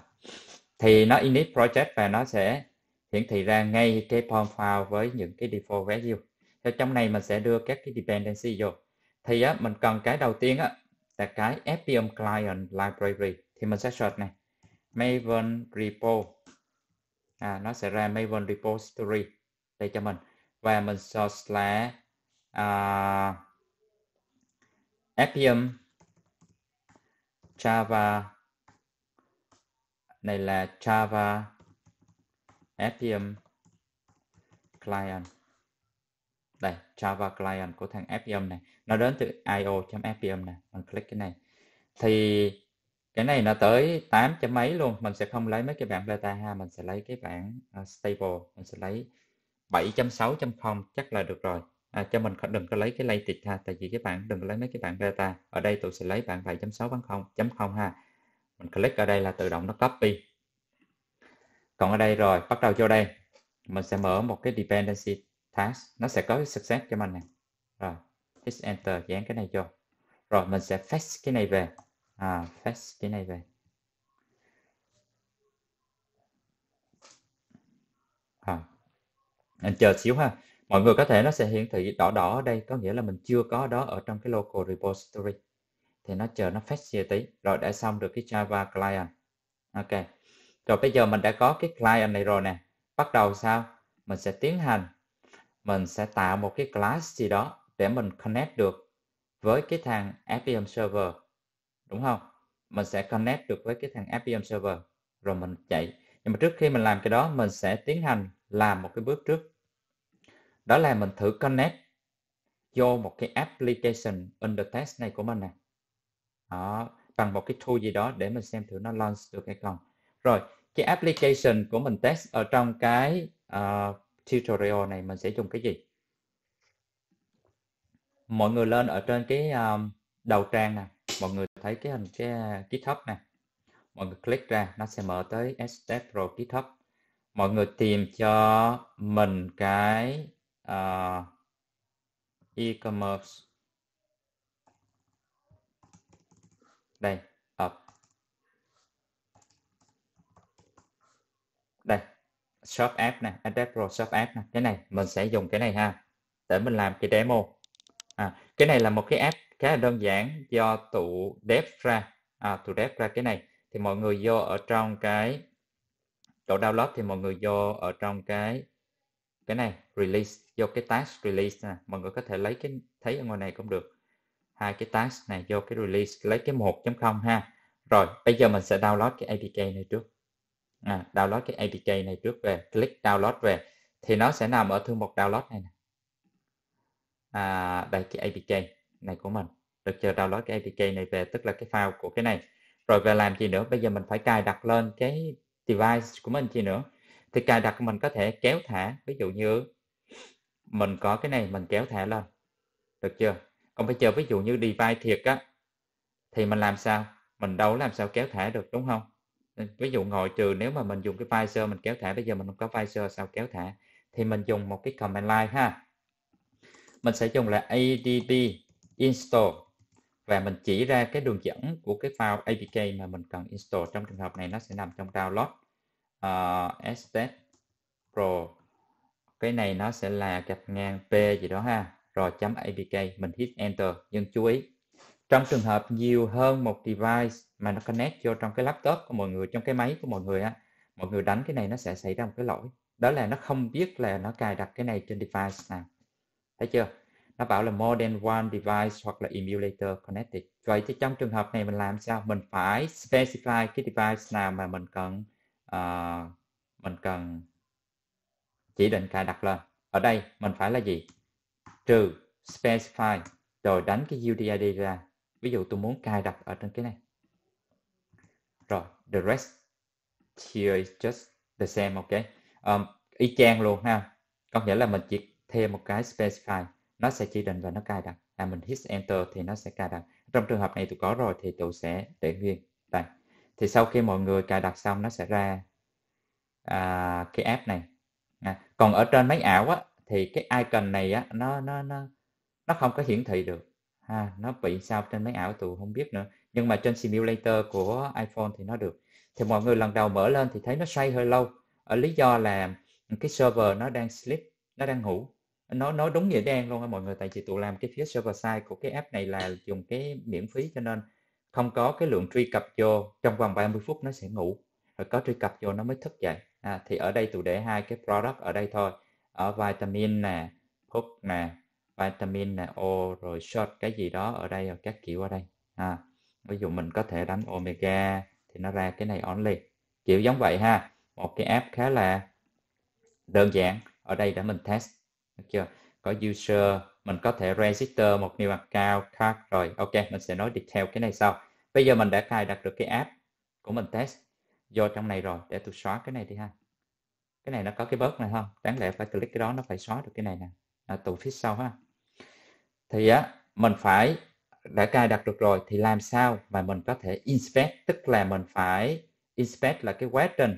thì nó init project và nó sẽ hiển thị ra ngay cái form file với những cái default value. Theo trong này mình sẽ đưa các cái dependency vô thì á, mình cần cái đầu tiên á, là cái FPM Client Library thì mình sẽ search này Maven Repo à, nó sẽ ra Maven Repository đây cho mình và mình search là à, uh, FPM Java này là Java FPM Client đây Java Client của thằng FPM này nó đến từ io.fpm này mình click cái này thì cái này nó tới 8 chấm mấy luôn mình sẽ không lấy mấy cái bản beta ha mình sẽ lấy cái bản uh, ờ, stable mình sẽ lấy 7.6.0 chắc là được rồi à, cho mình đừng có lấy cái latest ha tại vì cái bạn đừng có lấy mấy cái bản beta ở đây tôi sẽ lấy bản 7.6.0 ha mình click ở đây là tự động nó copy còn ở đây rồi bắt đầu vô đây mình sẽ mở một cái dependency task nó sẽ có cái success cho mình này rồi hit enter dán cái này vô rồi mình sẽ fetch cái này về à, fetch cái này về à. anh chờ xíu ha mọi người có thể nó sẽ hiển thị đỏ đỏ ở đây có nghĩa là mình chưa có đó ở trong cái local repository thì nó chờ nó fetch về tí rồi đã xong được cái java client ok rồi bây giờ mình đã có cái client này rồi nè bắt đầu sao mình sẽ tiến hành mình sẽ tạo một cái class gì đó để mình connect được với cái thằng FPM server đúng không mình sẽ connect được với cái thằng FPM server rồi mình chạy nhưng mà trước khi mình làm cái đó mình sẽ tiến hành làm một cái bước trước đó là mình thử connect vô một cái application under test này của mình nè đó, bằng một cái tool gì đó để mình xem thử nó launch được hay không rồi cái application của mình test ở trong cái uh, tutorial này mình sẽ dùng cái gì mọi người lên ở trên cái um, đầu trang nè mọi người thấy cái hình cái à, GitHub nè mọi người click ra nó sẽ mở tới Step Pro GitHub mọi người tìm cho mình cái uh, e-commerce đây up đây shop app này AdWeb Pro shop app này cái này mình sẽ dùng cái này ha để mình làm cái demo à, cái này là một cái app khá là đơn giản do tụ dev ra à, tụ dev ra cái này thì mọi người vô ở trong cái chỗ download thì mọi người vô ở trong cái cái này release vô cái task release nè mọi người có thể lấy cái thấy ở ngoài này cũng được hai cái task này vô cái release lấy cái 1.0 ha rồi bây giờ mình sẽ download cái APK này trước à, download cái APK này trước về click download về thì nó sẽ nằm ở thư mục download này nè à, đây cái APK này của mình được chờ download cái APK này về tức là cái file của cái này rồi về làm gì nữa bây giờ mình phải cài đặt lên cái device của mình chi nữa thì cài đặt mình có thể kéo thả ví dụ như mình có cái này mình kéo thả lên được chưa còn bây giờ ví dụ như device thiệt á thì mình làm sao mình đâu làm sao kéo thả được đúng không Ừ, ví dụ ngồi trừ nếu mà mình dùng cái Pfizer mình kéo thẻ bây giờ mình không có Pfizer sao kéo thẻ thì mình dùng một cái command line ha mình sẽ dùng là adb install và mình chỉ ra cái đường dẫn của cái file apk mà mình cần install trong trường hợp này nó sẽ nằm trong download uh, ờ, step pro cái này nó sẽ là gạch ngang p gì đó ha rồi chấm apk mình hit enter nhưng chú ý trong trường hợp nhiều hơn một device mà nó connect vô trong cái laptop của mọi người trong cái máy của mọi người á mọi người đánh cái này nó sẽ xảy ra một cái lỗi đó là nó không biết là nó cài đặt cái này trên device nào thấy chưa nó bảo là more than one device hoặc là emulator connected vậy thì trong trường hợp này mình làm sao mình phải specify cái device nào mà mình cần uh, mình cần chỉ định cài đặt lên ở đây mình phải là gì trừ specify rồi đánh cái UDID ra ví dụ tôi muốn cài đặt ở trên cái này rồi the rest here is just the same ok um, y chang luôn ha có nghĩa là mình chỉ thêm một cái specify nó sẽ chỉ định và nó cài đặt À mình hit enter thì nó sẽ cài đặt trong trường hợp này tôi có rồi thì tôi sẽ để nguyên đây thì sau khi mọi người cài đặt xong nó sẽ ra à, cái app này à, còn ở trên máy ảo á thì cái icon này á nó nó nó nó không có hiển thị được ha nó bị sao trên máy ảo tụi không biết nữa nhưng mà trên simulator của iPhone thì nó được thì mọi người lần đầu mở lên thì thấy nó say hơi lâu ở lý do là cái server nó đang sleep nó đang ngủ nó nó đúng nghĩa đen luôn á mọi người tại vì tụi làm cái phía server side của cái app này là dùng cái miễn phí cho nên không có cái lượng truy cập vô trong vòng 30 phút nó sẽ ngủ rồi có truy cập vô nó mới thức dậy à, thì ở đây tụi để hai cái product ở đây thôi ở vitamin nè thuốc nè vitamin này O rồi short cái gì đó ở đây rồi các kiểu ở đây à, ví dụ mình có thể đánh omega thì nó ra cái này only kiểu giống vậy ha một cái app khá là đơn giản ở đây để mình test được chưa có user mình có thể register một new account card rồi ok mình sẽ nói detail cái này sau bây giờ mình đã cài đặt được cái app của mình test vô trong này rồi để tôi xóa cái này đi ha cái này nó có cái bớt này không đáng lẽ phải click cái đó nó phải xóa được cái này nè à, tụ phía sau ha thì á mình phải đã cài đặt được rồi thì làm sao mà mình có thể inspect tức là mình phải inspect là cái quá trình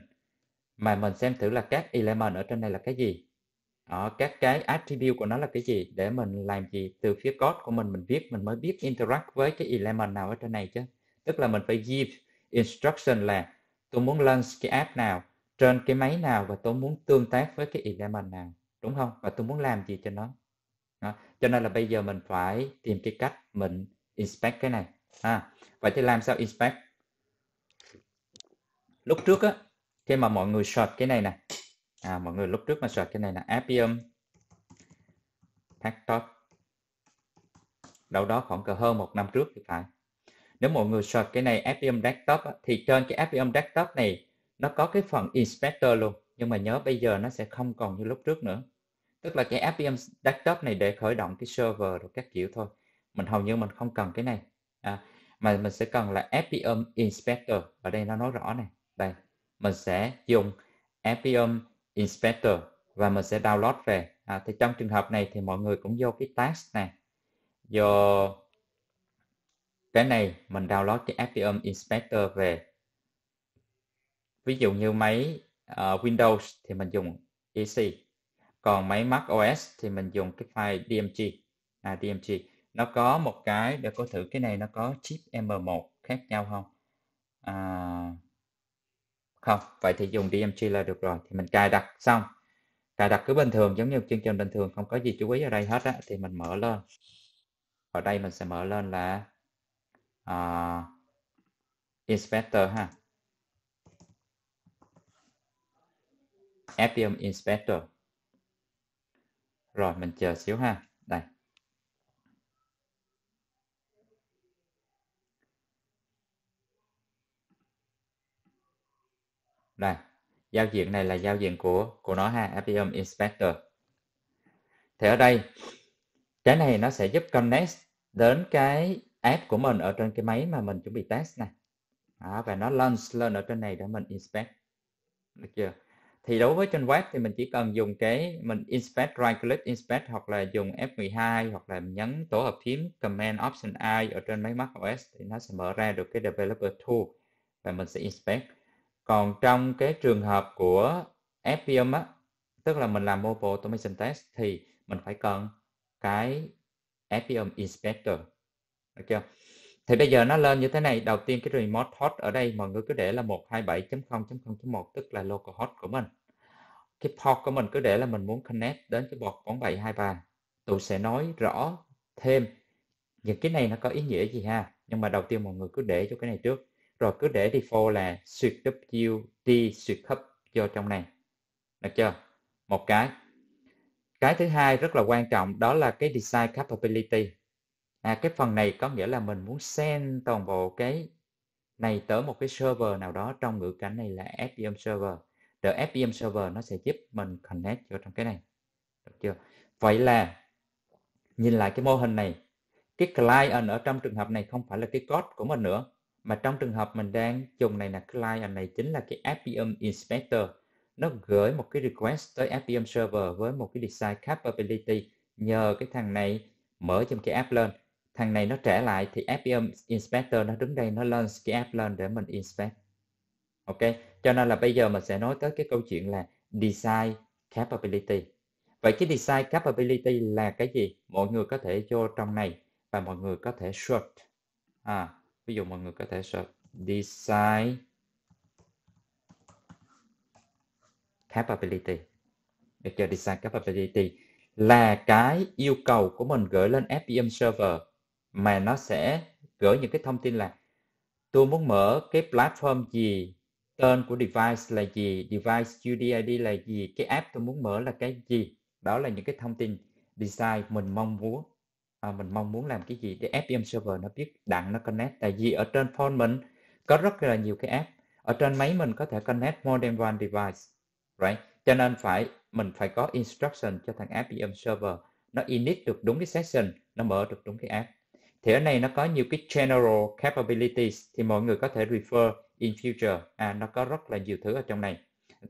mà mình xem thử là các element ở trên này là cái gì đó, các cái attribute của nó là cái gì để mình làm gì từ phía code của mình mình viết mình mới biết interact với cái element nào ở trên này chứ tức là mình phải give instruction là tôi muốn launch cái app nào trên cái máy nào và tôi muốn tương tác với cái element nào đúng không và tôi muốn làm gì cho nó đó. cho nên là bây giờ mình phải tìm cái cách mình inspect cái này à, vậy thì làm sao inspect lúc trước á khi mà mọi người search cái này nè à, mọi người lúc trước mà search cái này là Appium Tactop đâu đó khoảng cỡ hơn một năm trước thì phải nếu mọi người search cái này Appium Desktop thì trên cái Appium Desktop này nó có cái phần inspector luôn nhưng mà nhớ bây giờ nó sẽ không còn như lúc trước nữa tức là cái Appium Desktop này để khởi động cái server rồi các kiểu thôi mình hầu như mình không cần cái này à, mà mình sẽ cần là Appium Inspector ở đây nó nói rõ này đây mình sẽ dùng Appium Inspector và mình sẽ download về à, thì trong trường hợp này thì mọi người cũng vô cái task này vô cái này mình download cái Appium Inspector về ví dụ như máy uh, Windows thì mình dùng EC còn máy Mac OS thì mình dùng cái file DMG à DMG nó có một cái để có thử cái này nó có chip M1 khác nhau không à, không vậy thì dùng DMG là được rồi thì mình cài đặt xong cài đặt cứ bình thường giống như chương trình bình thường không có gì chú ý ở đây hết á thì mình mở lên ở đây mình sẽ mở lên là uh, inspector ha Appium inspector rồi mình chờ xíu ha đây đây giao diện này là giao diện của của nó ha Appium Inspector thì ở đây cái này nó sẽ giúp connect đến cái app của mình ở trên cái máy mà mình chuẩn bị test này đó, và nó launch lên ở trên này để mình inspect được chưa thì đối với trên web thì mình chỉ cần dùng cái mình inspect right click inspect hoặc là dùng F12 hoặc là nhấn tổ hợp phím command option I ở trên máy Mac OS thì nó sẽ mở ra được cái developer tool và mình sẽ inspect còn trong cái trường hợp của FPM á tức là mình làm mobile automation test thì mình phải cần cái FPM inspector được chưa thì bây giờ nó lên như thế này, đầu tiên cái remote host ở đây mọi người cứ để là 127.0.0.1 tức là local host của mình. Cái port của mình cứ để là mình muốn connect đến cái port 4723. Tôi sẽ nói rõ thêm những cái này nó có ý nghĩa gì ha. Nhưng mà đầu tiên mọi người cứ để cho cái này trước. Rồi cứ để default là suyệt WD suyệt hub vô trong này. Được chưa? Một cái. Cái thứ hai rất là quan trọng đó là cái design capability à, cái phần này có nghĩa là mình muốn send toàn bộ cái này tới một cái server nào đó trong ngữ cảnh này là FPM server the FPM server nó sẽ giúp mình connect vô trong cái này được chưa vậy là nhìn lại cái mô hình này cái client ở trong trường hợp này không phải là cái code của mình nữa mà trong trường hợp mình đang dùng này là client này chính là cái FPM inspector nó gửi một cái request tới FPM server với một cái design capability nhờ cái thằng này mở trong cái app lên thằng này nó trả lại thì FPM inspector nó đứng đây nó lên cái app lên để mình inspect ok cho nên là bây giờ mình sẽ nói tới cái câu chuyện là design capability vậy cái design capability là cái gì mọi người có thể vô trong này và mọi người có thể search à ví dụ mọi người có thể search design capability được chưa design capability là cái yêu cầu của mình gửi lên FPM server mà nó sẽ gửi những cái thông tin là tôi muốn mở cái platform gì tên của device là gì device UDID là gì cái app tôi muốn mở là cái gì đó là những cái thông tin design mình mong muốn à, mình mong muốn làm cái gì để FPM server nó biết đặng nó connect tại vì ở trên phone mình có rất là nhiều cái app ở trên máy mình có thể connect more than one device right cho nên phải mình phải có instruction cho thằng FPM server nó init được đúng cái session nó mở được đúng cái app thì ở này nó có nhiều cái general capabilities thì mọi người có thể refer in future à, nó có rất là nhiều thứ ở trong này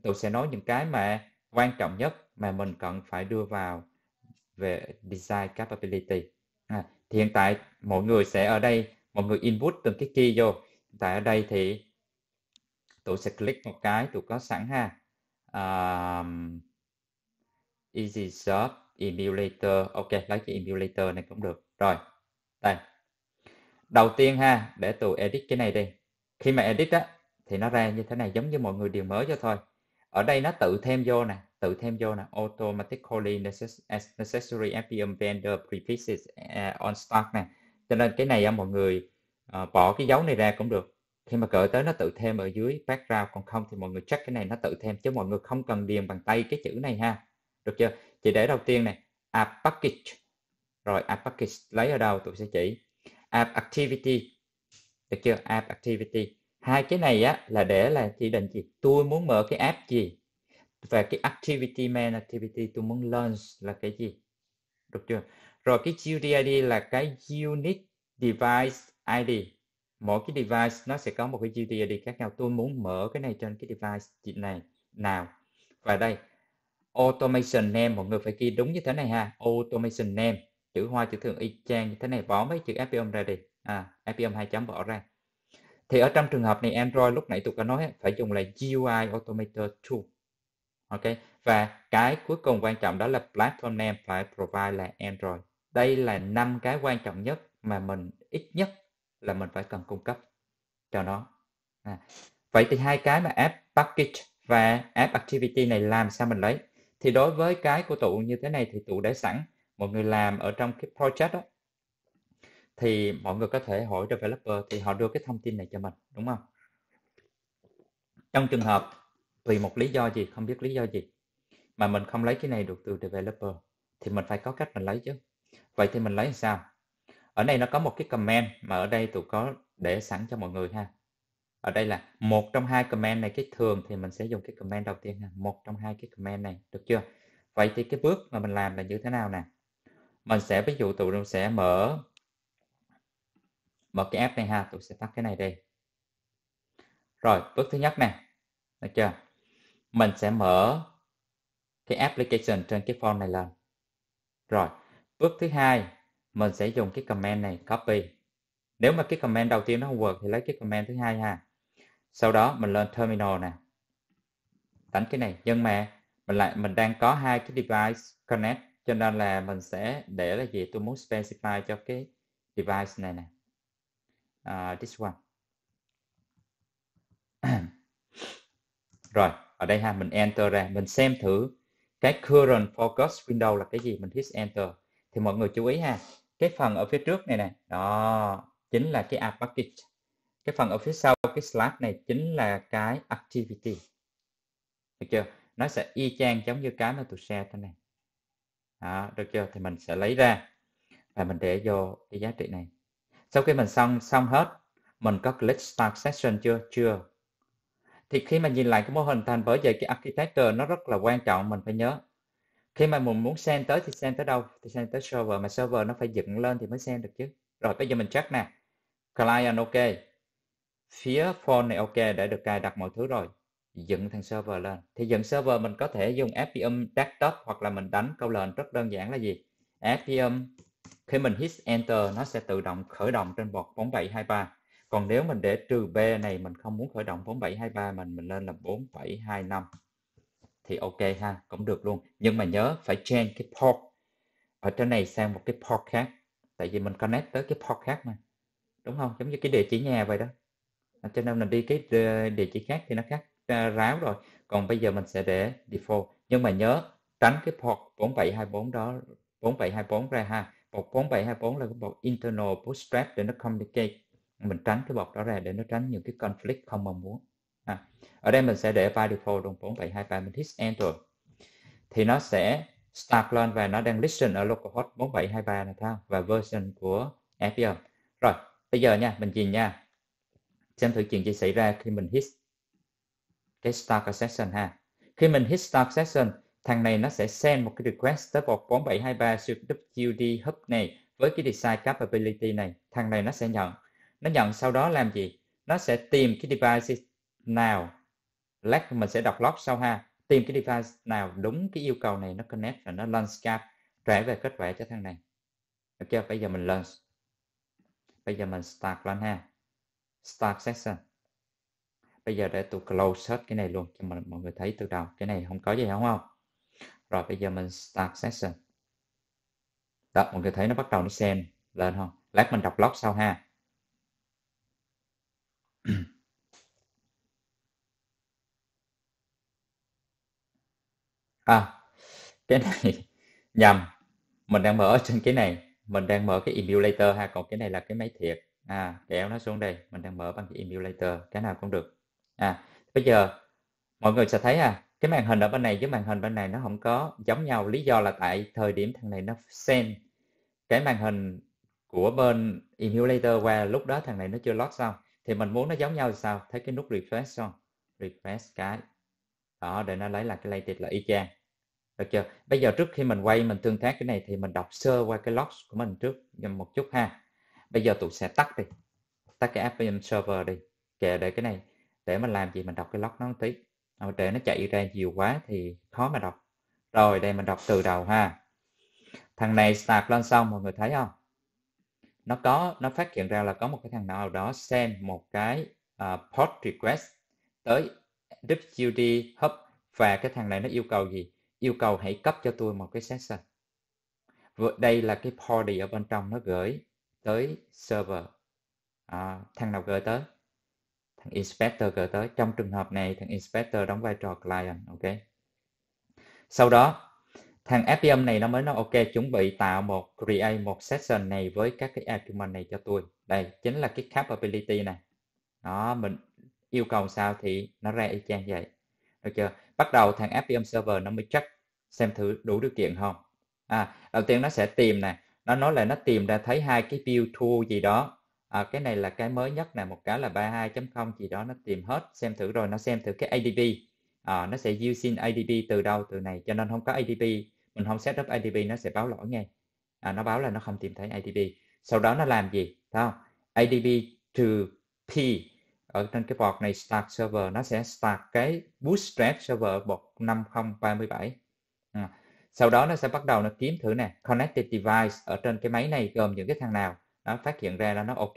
tôi sẽ nói những cái mà quan trọng nhất mà mình cần phải đưa vào về design capability à, thì hiện tại mọi người sẽ ở đây mọi người input từng cái key vô hiện tại ở đây thì tôi sẽ click một cái tôi có sẵn ha um, easy job emulator ok lấy cái emulator này cũng được rồi đây. Đầu tiên ha, để tụi edit cái này đi. Khi mà edit á, thì nó ra như thế này giống như mọi người điều mới cho thôi. Ở đây nó tự thêm vô nè, tự thêm vô nè. Automatically necessary FPM vendor prefixes eh, on start nè. Cho nên cái này á, mọi người uh, bỏ cái dấu này ra cũng được. Khi mà cỡ tới nó tự thêm ở dưới background, còn không thì mọi người check cái này nó tự thêm. Chứ mọi người không cần điền bằng tay cái chữ này ha. Được chưa? Chỉ để đầu tiên này, a package rồi app package lấy ở đâu tôi sẽ chỉ app activity được chưa app activity hai cái này á là để là chỉ định gì tôi muốn mở cái app gì và cái activity main activity tôi muốn launch là cái gì được chưa rồi cái UDID là cái unique device ID mỗi cái device nó sẽ có một cái UDID khác nhau tôi muốn mở cái này trên cái device này nào và đây automation name mọi người phải ghi đúng như thế này ha automation name chữ hoa chữ thường y chang như thế này bỏ mấy chữ FPM ra đi à FPM hai chấm bỏ ra thì ở trong trường hợp này Android lúc nãy tôi có nói phải dùng là GUI Automator Tool ok và cái cuối cùng quan trọng đó là platform name phải provide là Android đây là năm cái quan trọng nhất mà mình ít nhất là mình phải cần cung cấp cho nó à. vậy thì hai cái mà app package và app activity này làm sao mình lấy thì đối với cái của tụ như thế này thì tụ đã sẵn mọi người làm ở trong cái project đó thì mọi người có thể hỏi developer thì họ đưa cái thông tin này cho mình đúng không trong trường hợp vì một lý do gì không biết lý do gì mà mình không lấy cái này được từ developer thì mình phải có cách mình lấy chứ vậy thì mình lấy sao ở đây nó có một cái comment mà ở đây tụi có để sẵn cho mọi người ha ở đây là một trong hai comment này cái thường thì mình sẽ dùng cái comment đầu tiên ha một trong hai cái comment này được chưa vậy thì cái bước mà mình làm là như thế nào nè mình sẽ ví dụ tụi mình sẽ mở mở cái app này ha tụi sẽ tắt cái này đi rồi bước thứ nhất này được chưa mình sẽ mở cái application trên cái form này lên rồi bước thứ hai mình sẽ dùng cái comment này copy nếu mà cái comment đầu tiên nó không work thì lấy cái comment thứ hai ha sau đó mình lên terminal nè đánh cái này nhưng mà mình lại mình đang có hai cái device connect cho nên là mình sẽ để là gì tôi muốn specify cho cái device này nè uh, this one rồi ở đây ha mình enter ra mình xem thử cái current focus window là cái gì mình hit enter thì mọi người chú ý ha cái phần ở phía trước này nè đó chính là cái app package cái phần ở phía sau cái slash này chính là cái activity được chưa nó sẽ y chang giống như cái mà tôi share thế này đó, được chưa thì mình sẽ lấy ra và mình để vô cái giá trị này sau khi mình xong xong hết mình có click start session chưa chưa thì khi mà nhìn lại cái mô hình thành bởi vậy cái architecture nó rất là quan trọng mình phải nhớ khi mà mình muốn send tới thì send tới đâu thì send tới server mà server nó phải dựng lên thì mới send được chứ rồi bây giờ mình check nè client ok phía phone này ok đã được cài đặt mọi thứ rồi dựng thằng server lên thì dựng server mình có thể dùng fpm desktop hoặc là mình đánh câu lệnh rất đơn giản là gì fpm khi mình hit enter nó sẽ tự động khởi động trên bột 4723 còn nếu mình để trừ b này mình không muốn khởi động 4723 mình mình lên là 4725 thì ok ha cũng được luôn nhưng mà nhớ phải change cái port ở trên này sang một cái port khác tại vì mình connect tới cái port khác mà đúng không giống như cái địa chỉ nhà vậy đó cho nên mình đi cái ờ, địa chỉ khác thì nó khác ráo rồi còn bây giờ mình sẽ để default nhưng mà nhớ tránh cái port 4724 đó 4724 ra ha port 4724 là cái port internal bootstrap để nó communicate mình tránh cái bọc đó ra để nó tránh những cái conflict không mong muốn à, ở đây mình sẽ để by default đồng 4723 mình hit enter thì nó sẽ start lên và nó đang listen ở localhost 4723 này thôi và version của Appium rồi bây giờ nha mình nhìn nha xem thử chuyện gì xảy ra khi mình hit cái start session ha khi mình hit start session thằng này nó sẽ send một cái request tới một 4723 WD Hub này với cái design capability này thằng này nó sẽ nhận nó nhận sau đó làm gì nó sẽ tìm cái device nào lát mình sẽ đọc log sau ha tìm cái device nào đúng cái yêu cầu này nó connect và nó launch cap trả về kết quả cho thằng này được chưa bây giờ mình launch bây giờ mình start lên ha start session bây giờ để tôi close hết cái này luôn cho mình mọi người thấy từ đầu cái này không có gì đúng không rồi bây giờ mình start session đó mọi người thấy nó bắt đầu nó xem lên không lát mình đọc blog sau ha à cái này nhầm mình đang mở trên cái này mình đang mở cái emulator ha còn cái này là cái máy thiệt à kéo nó xuống đây mình đang mở bằng cái emulator cái nào cũng được à bây giờ mọi người sẽ thấy à cái màn hình ở bên này với màn hình bên này nó không có giống nhau lý do là tại thời điểm thằng này nó send cái màn hình của bên emulator qua lúc đó thằng này nó chưa lót xong thì mình muốn nó giống nhau thì sao thấy cái nút refresh không refresh cái đó để nó lấy lại cái latest là y chang được chưa bây giờ trước khi mình quay mình tương tác cái này thì mình đọc sơ qua cái logs của mình trước một chút ha bây giờ tụi sẽ tắt đi tắt cái app server đi kệ để cái này để mình làm gì mình đọc cái log nó một tí à, mà để nó chạy ra nhiều quá thì khó mà đọc rồi đây mình đọc từ đầu ha thằng này start lên xong mọi người thấy không nó có nó phát hiện ra là có một cái thằng nào đó send một cái à, uh, post request tới WD Hub và cái thằng này nó yêu cầu gì yêu cầu hãy cấp cho tôi một cái session đây là cái body ở bên trong nó gửi tới server à, thằng nào gửi tới thằng inspector gửi tới trong trường hợp này thằng inspector đóng vai trò client ok sau đó thằng FPM này nó mới nói ok chuẩn bị tạo một create một session này với các cái argument này cho tôi đây chính là cái capability này đó mình yêu cầu sao thì nó ra y chang vậy được chưa bắt đầu thằng FPM server nó mới check xem thử đủ điều kiện không à đầu tiên nó sẽ tìm nè nó nói là nó tìm ra thấy hai cái view tool gì đó à, cái này là cái mới nhất nè một cái là 32.0 gì đó nó tìm hết xem thử rồi nó xem thử cái adb à, nó sẽ using adb từ đâu từ này cho nên không có adb mình không set up adb nó sẽ báo lỗi ngay à, nó báo là nó không tìm thấy adb sau đó nó làm gì thấy không ADP to P ở trên cái port này start server nó sẽ start cái bootstrap server port 5037 à. sau đó nó sẽ bắt đầu nó kiếm thử nè connected device ở trên cái máy này gồm những cái thằng nào đó, phát hiện ra là nó ok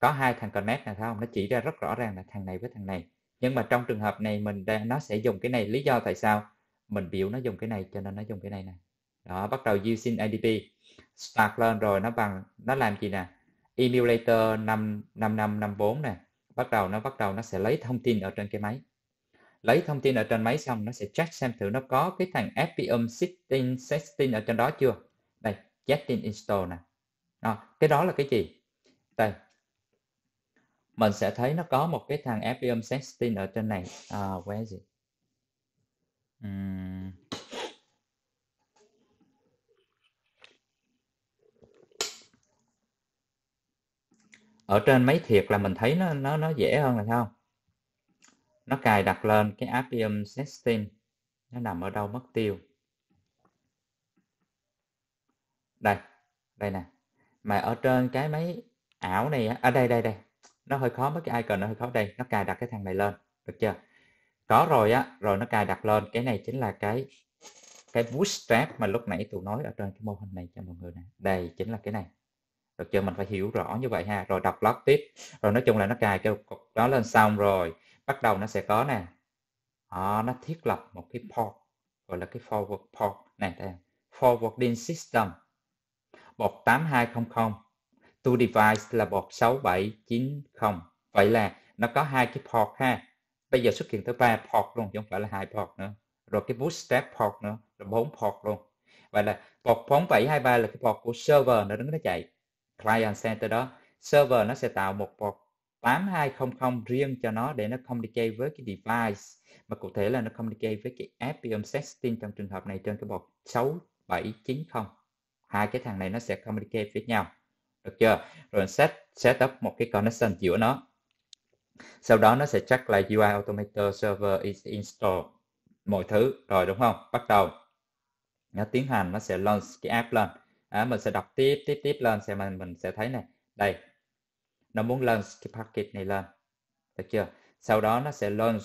có hai thằng connect này thấy không nó chỉ ra rất rõ ràng là thằng này với thằng này nhưng mà trong trường hợp này mình đang nó sẽ dùng cái này lý do tại sao mình biểu nó dùng cái này cho nên nó dùng cái này nè đó bắt đầu using IDP start lên rồi nó bằng nó làm gì nè emulator 5 5554 nè bắt đầu nó bắt đầu nó sẽ lấy thông tin ở trên cái máy lấy thông tin ở trên máy xong nó sẽ check xem thử nó có cái thằng FPM 16 16 ở trên đó chưa đây check in install nè đó, ờ, cái đó là cái gì đây mình sẽ thấy nó có một cái thằng FEM 16 ở trên này à, where is it? Uhm. ở trên máy thiệt là mình thấy nó nó nó dễ hơn là không? nó cài đặt lên cái Appium 16 nó nằm ở đâu mất tiêu đây đây nè mà ở trên cái máy ảo này ở à, đây đây đây nó hơi khó mấy cái icon nó hơi khó đây nó cài đặt cái thằng này lên được chưa có rồi á rồi nó cài đặt lên cái này chính là cái cái bootstrap mà lúc nãy tụi nói ở trên cái mô hình này cho mọi người nè đây chính là cái này được chưa mình phải hiểu rõ như vậy ha rồi đọc log tiếp rồi nói chung là nó cài cái cục đó lên xong rồi bắt đầu nó sẽ có nè à, nó thiết lập một cái port gọi là cái forward port này đây forwarding system bột 8200 tu device là bột 6790 vậy là nó có hai cái port ha bây giờ xuất hiện tới ba port luôn chứ không phải là hai port nữa rồi cái bootstrap port nữa là bốn port luôn vậy là port 4723 là cái port của server nó đứng nó chạy client center đó server nó sẽ tạo một port 8200 riêng cho nó để nó không đi chơi với cái device mà cụ thể là nó không đi chơi với cái app 16 trong trường hợp này trên cái bột 6790 hai cái thằng này nó sẽ communicate với nhau được chưa rồi set set up một cái connection giữa nó sau đó nó sẽ check là UI Automator Server is installed mọi thứ rồi đúng không bắt đầu nó tiến hành nó sẽ launch cái app lên à, mình sẽ đọc tiếp tiếp tiếp lên xem mình mình sẽ thấy này đây nó muốn launch cái packet này lên được chưa sau đó nó sẽ launch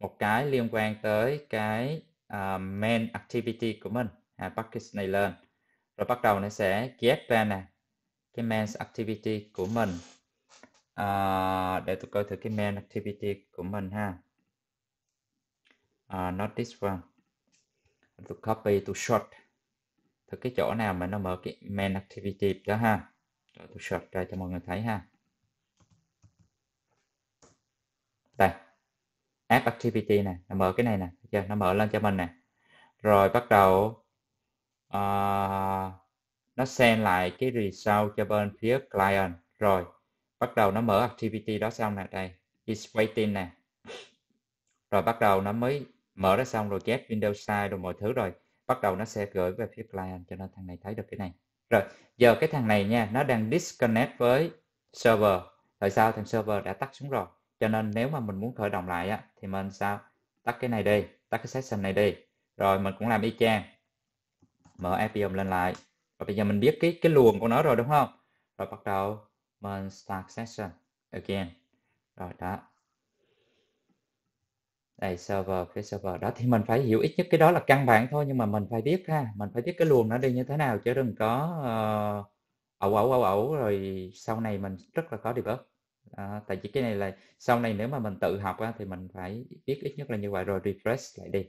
một cái liên quan tới cái uh, main activity của mình à, package này lên rồi bắt đầu nó sẽ chép ra nè cái main activity của mình à, để tôi coi thử cái main activity của mình ha à, not this one tôi copy tôi short thử cái chỗ nào mà nó mở cái main activity đó ha rồi tôi short ra cho mọi người thấy ha đây app activity này nó mở cái này nè giờ nó mở lên cho mình nè rồi bắt đầu Ờ, nó send lại cái result cho bên phía client rồi bắt đầu nó mở activity đó xong nè đây is waiting nè rồi bắt đầu nó mới mở ra xong rồi ghép window size rồi mọi thứ rồi bắt đầu nó sẽ gửi về phía client cho nên thằng này thấy được cái này rồi giờ cái thằng này nha nó đang disconnect với server tại sao thằng server đã tắt xuống rồi cho nên nếu mà mình muốn khởi động lại á thì mình sao tắt cái này đi tắt cái session này đi rồi mình cũng làm y chang mở APM lên lại và bây giờ mình biết cái cái luồng của nó rồi đúng không rồi bắt đầu mình start session again rồi đó đây server cái server đó thì mình phải hiểu ít nhất cái đó là căn bản thôi nhưng mà mình phải biết ha mình phải biết cái luồng nó đi như thế nào chứ đừng có uh, ẩu ẩu ẩu ẩu rồi sau này mình rất là khó debug à, tại vì cái này là sau này nếu mà mình tự học á, thì mình phải biết ít nhất là như vậy rồi refresh lại đi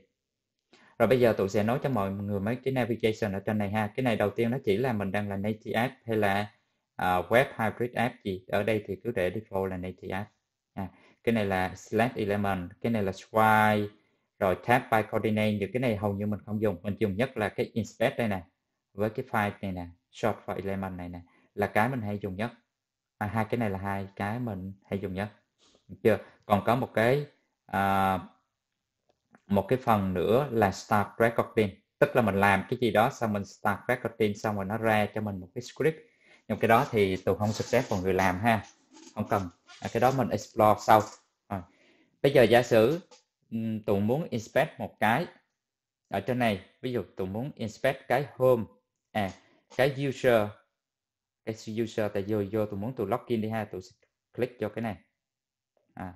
rồi bây giờ tụi sẽ nói cho mọi người mấy cái navigation ở trên này ha. Cái này đầu tiên nó chỉ là mình đang là native app hay là uh, web hybrid app gì. Ở đây thì cứ để default là native app. À, cái này là select element, cái này là swipe, rồi tab by coordinate. Những cái này hầu như mình không dùng. Mình dùng nhất là cái inspect đây nè, với cái file này nè, short for element này nè, là cái mình hay dùng nhất. À, hai cái này là hai cái mình hay dùng nhất. Được chưa? Còn có một cái uh, một cái phần nữa là start recording tức là mình làm cái gì đó xong mình start recording xong rồi nó ra cho mình một cái script nhưng cái đó thì tụi không suggest mọi người làm ha không cần à, cái đó mình explore sau à. bây giờ giả sử tụi muốn inspect một cái ở trên này ví dụ tụi muốn inspect cái home à cái user cái user tại vô vô tụi muốn tụi login đi ha tụi click cho cái này à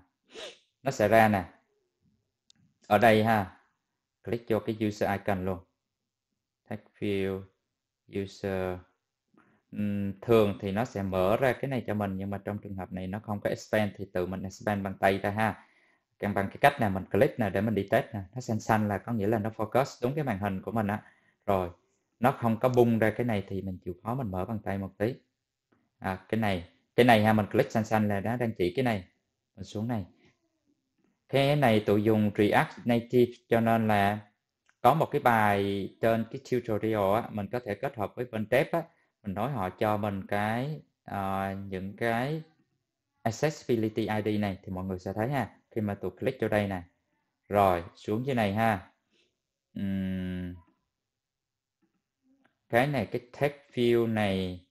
nó sẽ ra nè ở đây ha click cho cái user icon luôn tag view user uhm, thường thì nó sẽ mở ra cái này cho mình nhưng mà trong trường hợp này nó không có expand thì tự mình expand bằng tay ra ha càng bằng cái cách này mình click nè để mình đi test nè nó xanh xanh là có nghĩa là nó focus đúng cái màn hình của mình á rồi nó không có bung ra cái này thì mình chịu khó mình mở bằng tay một tí à, cái này cái này ha mình click xanh xanh là nó đang chỉ cái này mình xuống này thế này tụi dùng React Native cho nên là có một cái bài trên cái tutorial á, mình có thể kết hợp với bên dev á, mình nói họ cho mình cái uh, những cái accessibility ID này thì mọi người sẽ thấy ha khi mà tụi click vô đây nè rồi xuống dưới này ha uhm. cái này cái text view này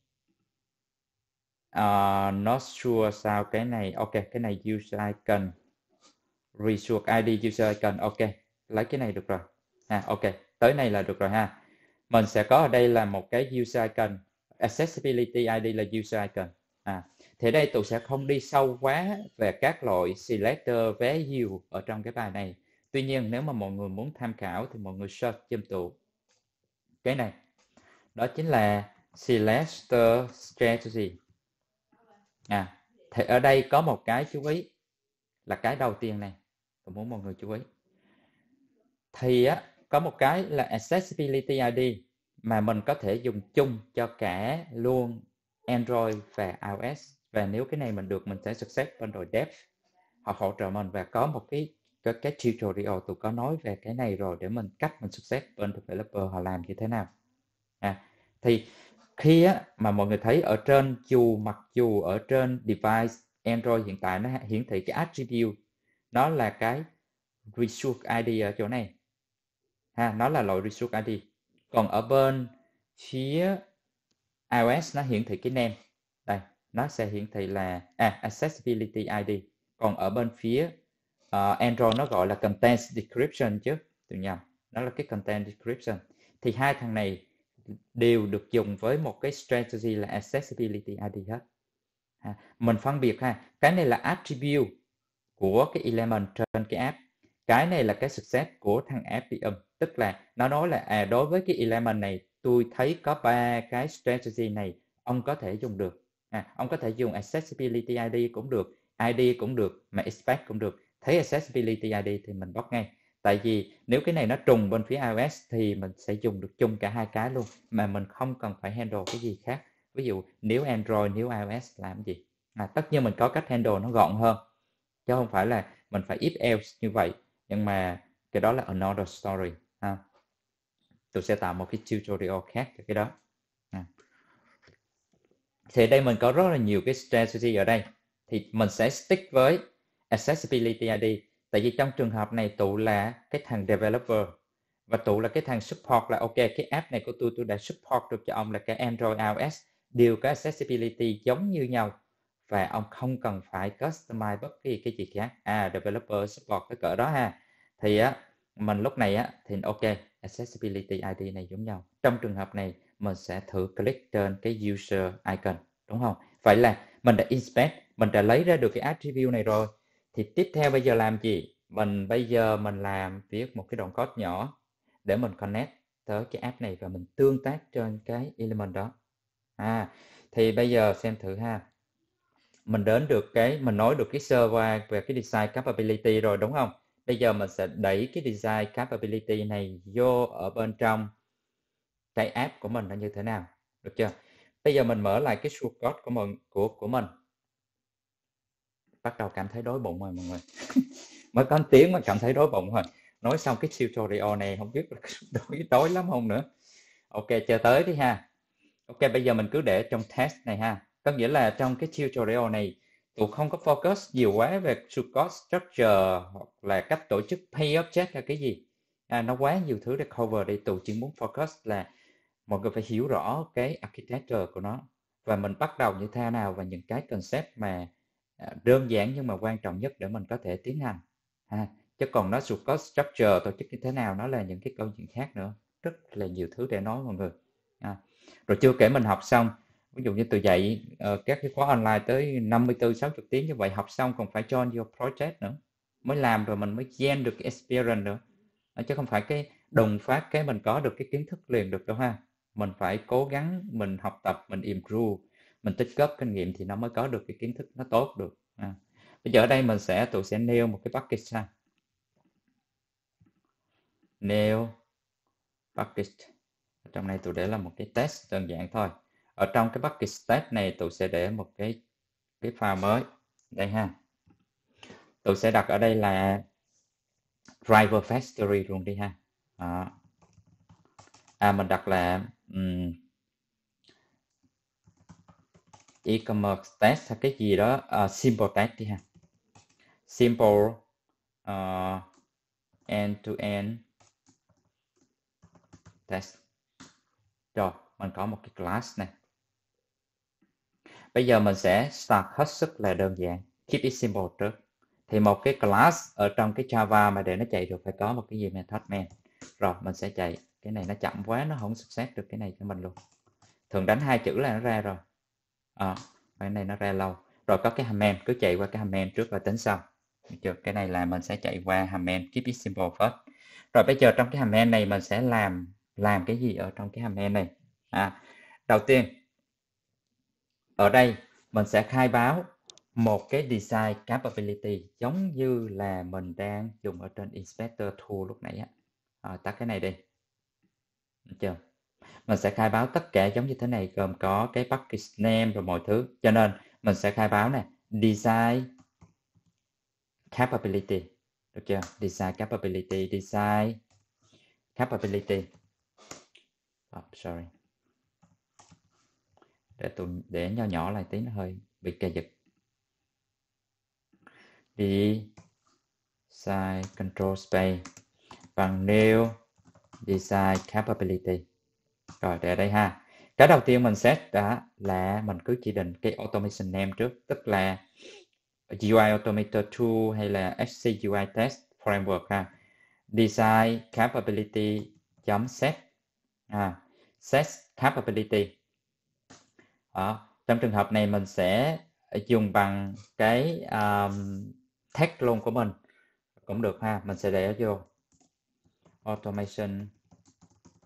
uh, not sure sao cái này ok cái này user icon resource ID user icon ok lấy cái này được rồi à ok tới này là được rồi ha mình sẽ có ở đây là một cái user icon accessibility ID là user icon à thế đây tụi sẽ không đi sâu quá về các loại selector vé value ở trong cái bài này tuy nhiên nếu mà mọi người muốn tham khảo thì mọi người search giùm tụ cái này đó chính là selector strategy à thì ở đây có một cái chú ý là cái đầu tiên này muốn mọi người chú ý thì á, có một cái là accessibility ID mà mình có thể dùng chung cho cả luôn Android và iOS và nếu cái này mình được mình sẽ success bundle dev họ hỗ trợ mình và có một cái cái, cái tutorial tôi có nói về cái này rồi để mình cách mình success bên developer họ làm như thế nào à, thì khi á, mà mọi người thấy ở trên dù mặc dù ở trên device Android hiện tại nó hiển thị cái attribute nó là cái resource ID ở chỗ này ha nó là loại resource ID còn ở bên phía iOS nó hiển thị cái name đây nó sẽ hiển thị là à, accessibility ID còn ở bên phía uh, Android nó gọi là content description chứ tụi nhầm nó là cái content description thì hai thằng này đều được dùng với một cái strategy là accessibility ID hết ha. mình phân biệt ha cái này là attribute của cái element trên cái app cái này là cái success của thằng FPM tức là nó nói là à đối với cái element này tôi thấy có ba cái strategy này ông có thể dùng được à, ông có thể dùng accessibility ID cũng được ID cũng được mà expect cũng được thấy accessibility ID thì mình bóc ngay tại vì nếu cái này nó trùng bên phía iOS thì mình sẽ dùng được chung cả hai cái luôn mà mình không cần phải handle cái gì khác ví dụ nếu Android nếu iOS làm gì à, tất nhiên mình có cách handle nó gọn hơn chứ không phải là mình phải if else như vậy nhưng mà cái đó là another story ha tôi sẽ tạo một cái tutorial khác cho cái đó à. thì đây mình có rất là nhiều cái strategy ở đây thì mình sẽ stick với accessibility id tại vì trong trường hợp này tụ là cái thằng developer và tụ là cái thằng support là ok cái app này của tôi tôi đã support được cho ông là cái android ios đều có accessibility giống như nhau và ông không cần phải customize bất kỳ cái gì khác à developer support cái cỡ đó ha thì á mình lúc này á thì ok accessibility id này giống nhau trong trường hợp này mình sẽ thử click trên cái user icon đúng không vậy là mình đã inspect mình đã lấy ra được cái attribute này rồi thì tiếp theo bây giờ làm gì mình bây giờ mình làm viết một cái đoạn code nhỏ để mình connect tới cái app này và mình tương tác trên cái element đó à thì bây giờ xem thử ha mình đến được cái mình nói được cái server về cái design capability rồi đúng không bây giờ mình sẽ đẩy cái design capability này vô ở bên trong cái app của mình nó như thế nào được chưa bây giờ mình mở lại cái shortcut của mình của của mình bắt đầu cảm thấy đói bụng rồi mọi người mới có tiếng mà cảm thấy đói bụng rồi nói xong cái tutorial này không biết đói tối lắm không nữa ok chờ tới đi ha ok bây giờ mình cứ để trong test này ha có nghĩa là trong cái tutorial này tụi không có focus nhiều quá về cost structure hoặc là cách tổ chức pay object hay cái gì à, nó quá nhiều thứ để cover đây tụi chỉ muốn focus là mọi người phải hiểu rõ cái architecture của nó và mình bắt đầu như thế nào và những cái concept mà à, đơn giản nhưng mà quan trọng nhất để mình có thể tiến hành ha à, chứ còn nó có structure tổ chức như thế nào nó là những cái câu chuyện khác nữa rất là nhiều thứ để nói mọi người à. rồi chưa kể mình học xong ví dụ như tôi dạy uh, các cái khóa online tới 54 60 tiếng như vậy học xong còn phải join vô project nữa mới làm rồi mình mới gen được cái experience nữa ờ, chứ không phải cái đồng phát cái mình có được cái kiến thức liền được đâu ha mình phải cố gắng mình học tập mình improve mình tích góp kinh nghiệm thì nó mới có được cái kiến thức nó tốt được à. bây giờ ở đây mình sẽ tôi sẽ nêu một cái package ha nêu package ở trong này tôi để là một cái test đơn giản thôi ở trong cái bucket step này tụi sẽ để một cái cái file mới đây ha tụi sẽ đặt ở đây là driver factory luôn đi ha à, à mình đặt là um, e-commerce test hay cái gì đó uh, simple test đi ha simple uh, ờ, end to end test rồi mình có một cái class này Bây giờ mình sẽ start hết sức là đơn giản. Keep it simple trước. Thì một cái class ở trong cái Java mà để nó chạy được phải có một cái gì method main. Rồi mình sẽ chạy. Cái này nó chậm quá, nó không success được cái này cho mình luôn. Thường đánh hai chữ là nó ra rồi. À, cái này nó ra lâu. Rồi có cái hàm main, cứ chạy qua cái hàm main trước và tính sau. Được Cái này là mình sẽ chạy qua hàm main, keep it simple first. Rồi bây giờ trong cái hàm main này mình sẽ làm làm cái gì ở trong cái hàm main này. À, đầu tiên ở đây, mình sẽ khai báo một cái design capability giống như là mình đang dùng ở trên inspector tool lúc nãy á. À, tắt cái này đi. Được chưa? Mình sẽ khai báo tất cả giống như thế này gồm có cái package name rồi mọi thứ. Cho nên mình sẽ khai báo này design capability. Được chưa? Design capability, design capability. Oh, sorry để tôi để nhỏ nhỏ lại tí nó hơi bị cà giật đi size control space bằng new design capability rồi để đây ha cái đầu tiên mình set đã là mình cứ chỉ định cái automation name trước tức là UI Automator Tool hay là SC UI Test Framework ha design capability chấm set à, set capability à, trong trường hợp này mình sẽ dùng bằng cái um, tag luôn của mình cũng được ha mình sẽ để vô automation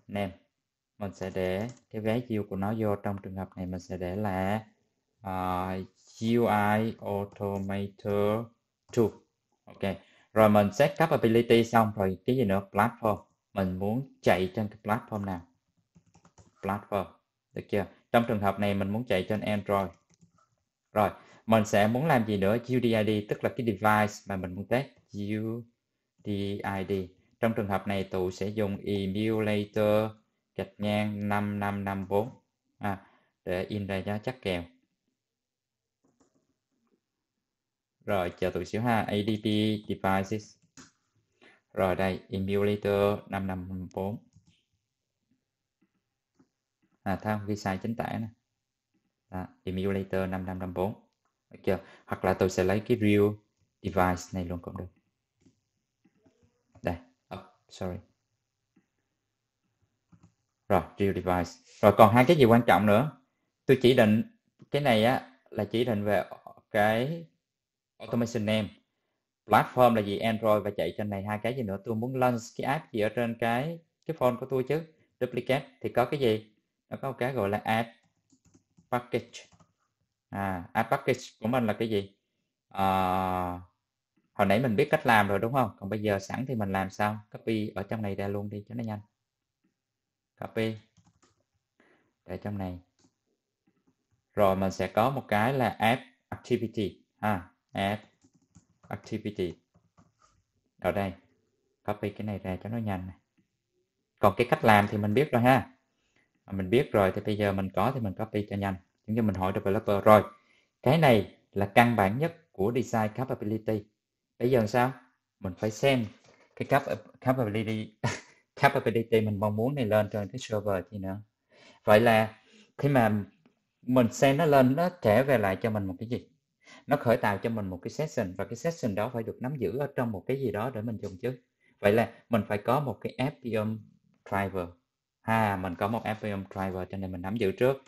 name mình sẽ để cái vé chiêu của nó vô trong trường hợp này mình sẽ để là uh, ờ, UI Automator 2 ok rồi mình set capability xong rồi cái gì nữa platform mình muốn chạy trên cái platform nào platform được chưa trong trường hợp này mình muốn chạy trên Android. Rồi, mình sẽ muốn làm gì nữa? UDID tức là cái device mà mình muốn test. UDID. Trong trường hợp này tụ sẽ dùng emulator gạch ngang 5554 à, để in ra giá chắc kèo. Rồi, chờ tụi xíu ha. ADP devices. Rồi đây, emulator 5554 à thao ghi sai chính tả nè đó, emulator 5554 được chưa hoặc là tôi sẽ lấy cái real device này luôn cũng được đây oh, sorry rồi real device rồi còn hai cái gì quan trọng nữa tôi chỉ định cái này á là chỉ định về cái automation name platform là gì android và chạy trên này hai cái gì nữa tôi muốn launch cái app gì ở trên cái cái phone của tôi chứ duplicate thì có cái gì nó có cái gọi là add package à add package của dạ. mình là cái gì à, hồi nãy mình biết cách làm rồi đúng không còn bây giờ sẵn thì mình làm sao copy ở trong này ra luôn đi cho nó nhanh copy để trong này rồi mình sẽ có một cái là app activity ha à, app activity ở đây copy cái này ra cho nó nhanh còn cái cách làm thì mình biết rồi ha mình biết rồi thì bây giờ mình có thì mình copy cho nhanh giống như mình hỏi developer rồi cái này là căn bản nhất của design capability bây giờ sao mình phải xem cái cap capability capability mình mong muốn này lên trên cái server gì nữa vậy là khi mà mình send nó lên nó trở về lại cho mình một cái gì nó khởi tạo cho mình một cái session và cái session đó phải được nắm giữ ở trong một cái gì đó để mình dùng chứ vậy là mình phải có một cái app um, driver ha mình có một FPM driver cho nên mình nắm giữ trước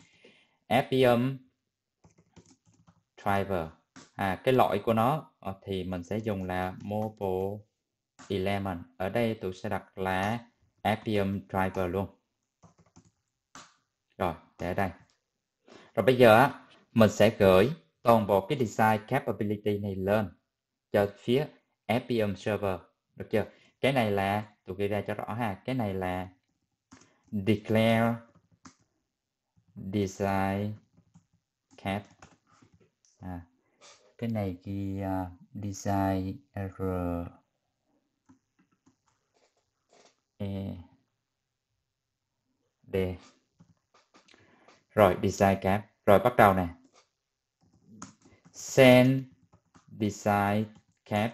FPM driver à, cái loại của nó ờ, thì mình sẽ dùng là mobile element ở đây tôi sẽ đặt là FPM driver luôn rồi để ở đây rồi bây giờ á mình sẽ gửi toàn bộ cái design capability này lên cho phía FPM server được chưa cái này là tôi ghi ra cho rõ ha cái này là declare design cap à, cái này ghi uh, design r e d rồi design cap rồi bắt đầu nè send design cap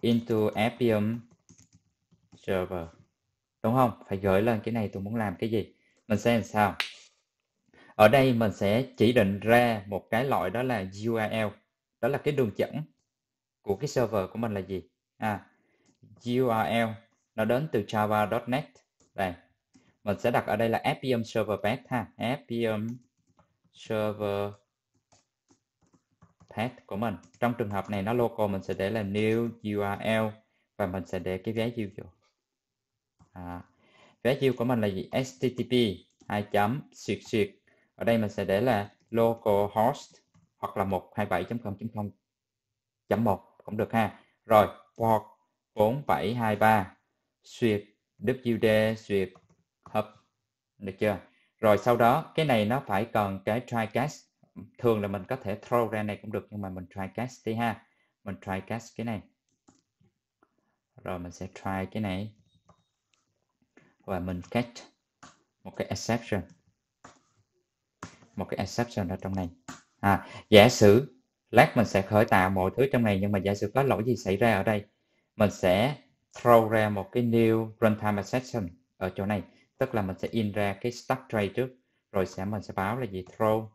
into appium server đúng không phải gửi lên cái này tôi muốn làm cái gì mình sẽ làm sao ở đây mình sẽ chỉ định ra một cái loại đó là URL đó là cái đường dẫn của cái server của mình là gì à URL nó đến từ java.net đây mình sẽ đặt ở đây là fpm server path ha fpm server path của mình trong trường hợp này nó local mình sẽ để là new url và mình sẽ để cái vé user à, vé chiêu của mình là gì http 2 chấm xuyệt xuyệt ở đây mình sẽ để là localhost hoặc là 127.0.0.1 cũng được ha rồi port 4723 xuyệt wd xuyệt hub được chưa rồi sau đó cái này nó phải cần cái trycast thường là mình có thể throw ra này cũng được nhưng mà mình trycast đi ha mình trycast cái này rồi mình sẽ try cái này và mình catch một cái exception một cái exception ở trong này à, giả sử lát mình sẽ khởi tạo mọi thứ trong này nhưng mà giả sử có lỗi gì xảy ra ở đây mình sẽ throw ra một cái new runtime exception ở chỗ này tức là mình sẽ in ra cái stack tray trước rồi sẽ mình sẽ báo là gì throw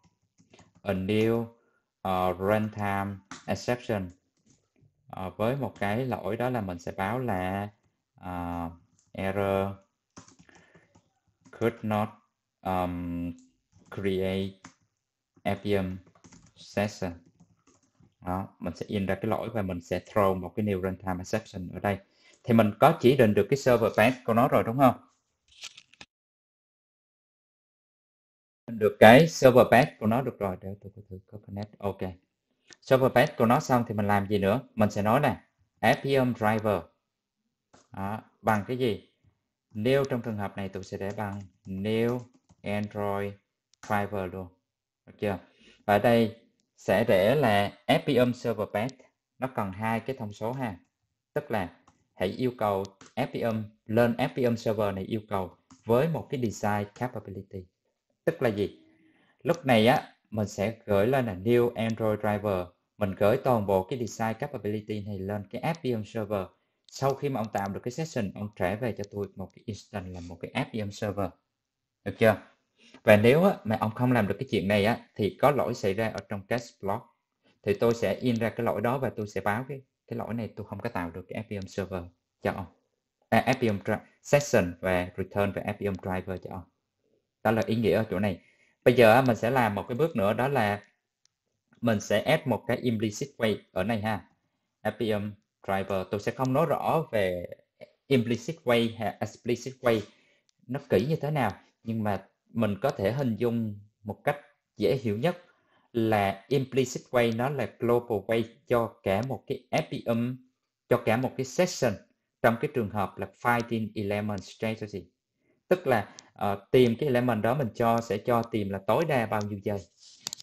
a new uh, runtime exception uh, với một cái lỗi đó là mình sẽ báo là uh, error could not um, create APM session đó mình sẽ in ra cái lỗi và mình sẽ throw một cái new runtime exception ở đây thì mình có chỉ định được cái server path của nó rồi đúng không được cái server path của nó được rồi để tôi có thử connect ok server path của nó xong thì mình làm gì nữa mình sẽ nói nè APM driver đó, bằng cái gì nếu trong trường hợp này tôi sẽ để bằng nếu Android driver luôn được chưa và ở đây sẽ để là FPM server path nó cần hai cái thông số ha tức là hãy yêu cầu FPM lên FPM server này yêu cầu với một cái design capability tức là gì lúc này á mình sẽ gửi lên là new Android driver mình gửi toàn bộ cái design capability này lên cái FPM server sau khi mà ông tạo được cái session ông trả về cho tôi một cái instance là một cái app em server được chưa và nếu mà ông không làm được cái chuyện này á thì có lỗi xảy ra ở trong test block thì tôi sẽ in ra cái lỗi đó và tôi sẽ báo cái cái lỗi này tôi không có tạo được cái FPM server cho ông à, FPM session và return về FPM driver cho ông đó là ý nghĩa ở chỗ này bây giờ mình sẽ làm một cái bước nữa đó là mình sẽ add một cái implicit way ở này ha FPM driver tôi sẽ không nói rõ về implicit way hay explicit way nó kỹ như thế nào nhưng mà mình có thể hình dung một cách dễ hiểu nhất là implicit way nó là global way cho cả một cái FPM cho cả một cái session trong cái trường hợp là finding element strategy tức là uh, tìm cái element đó mình cho sẽ cho tìm là tối đa bao nhiêu giây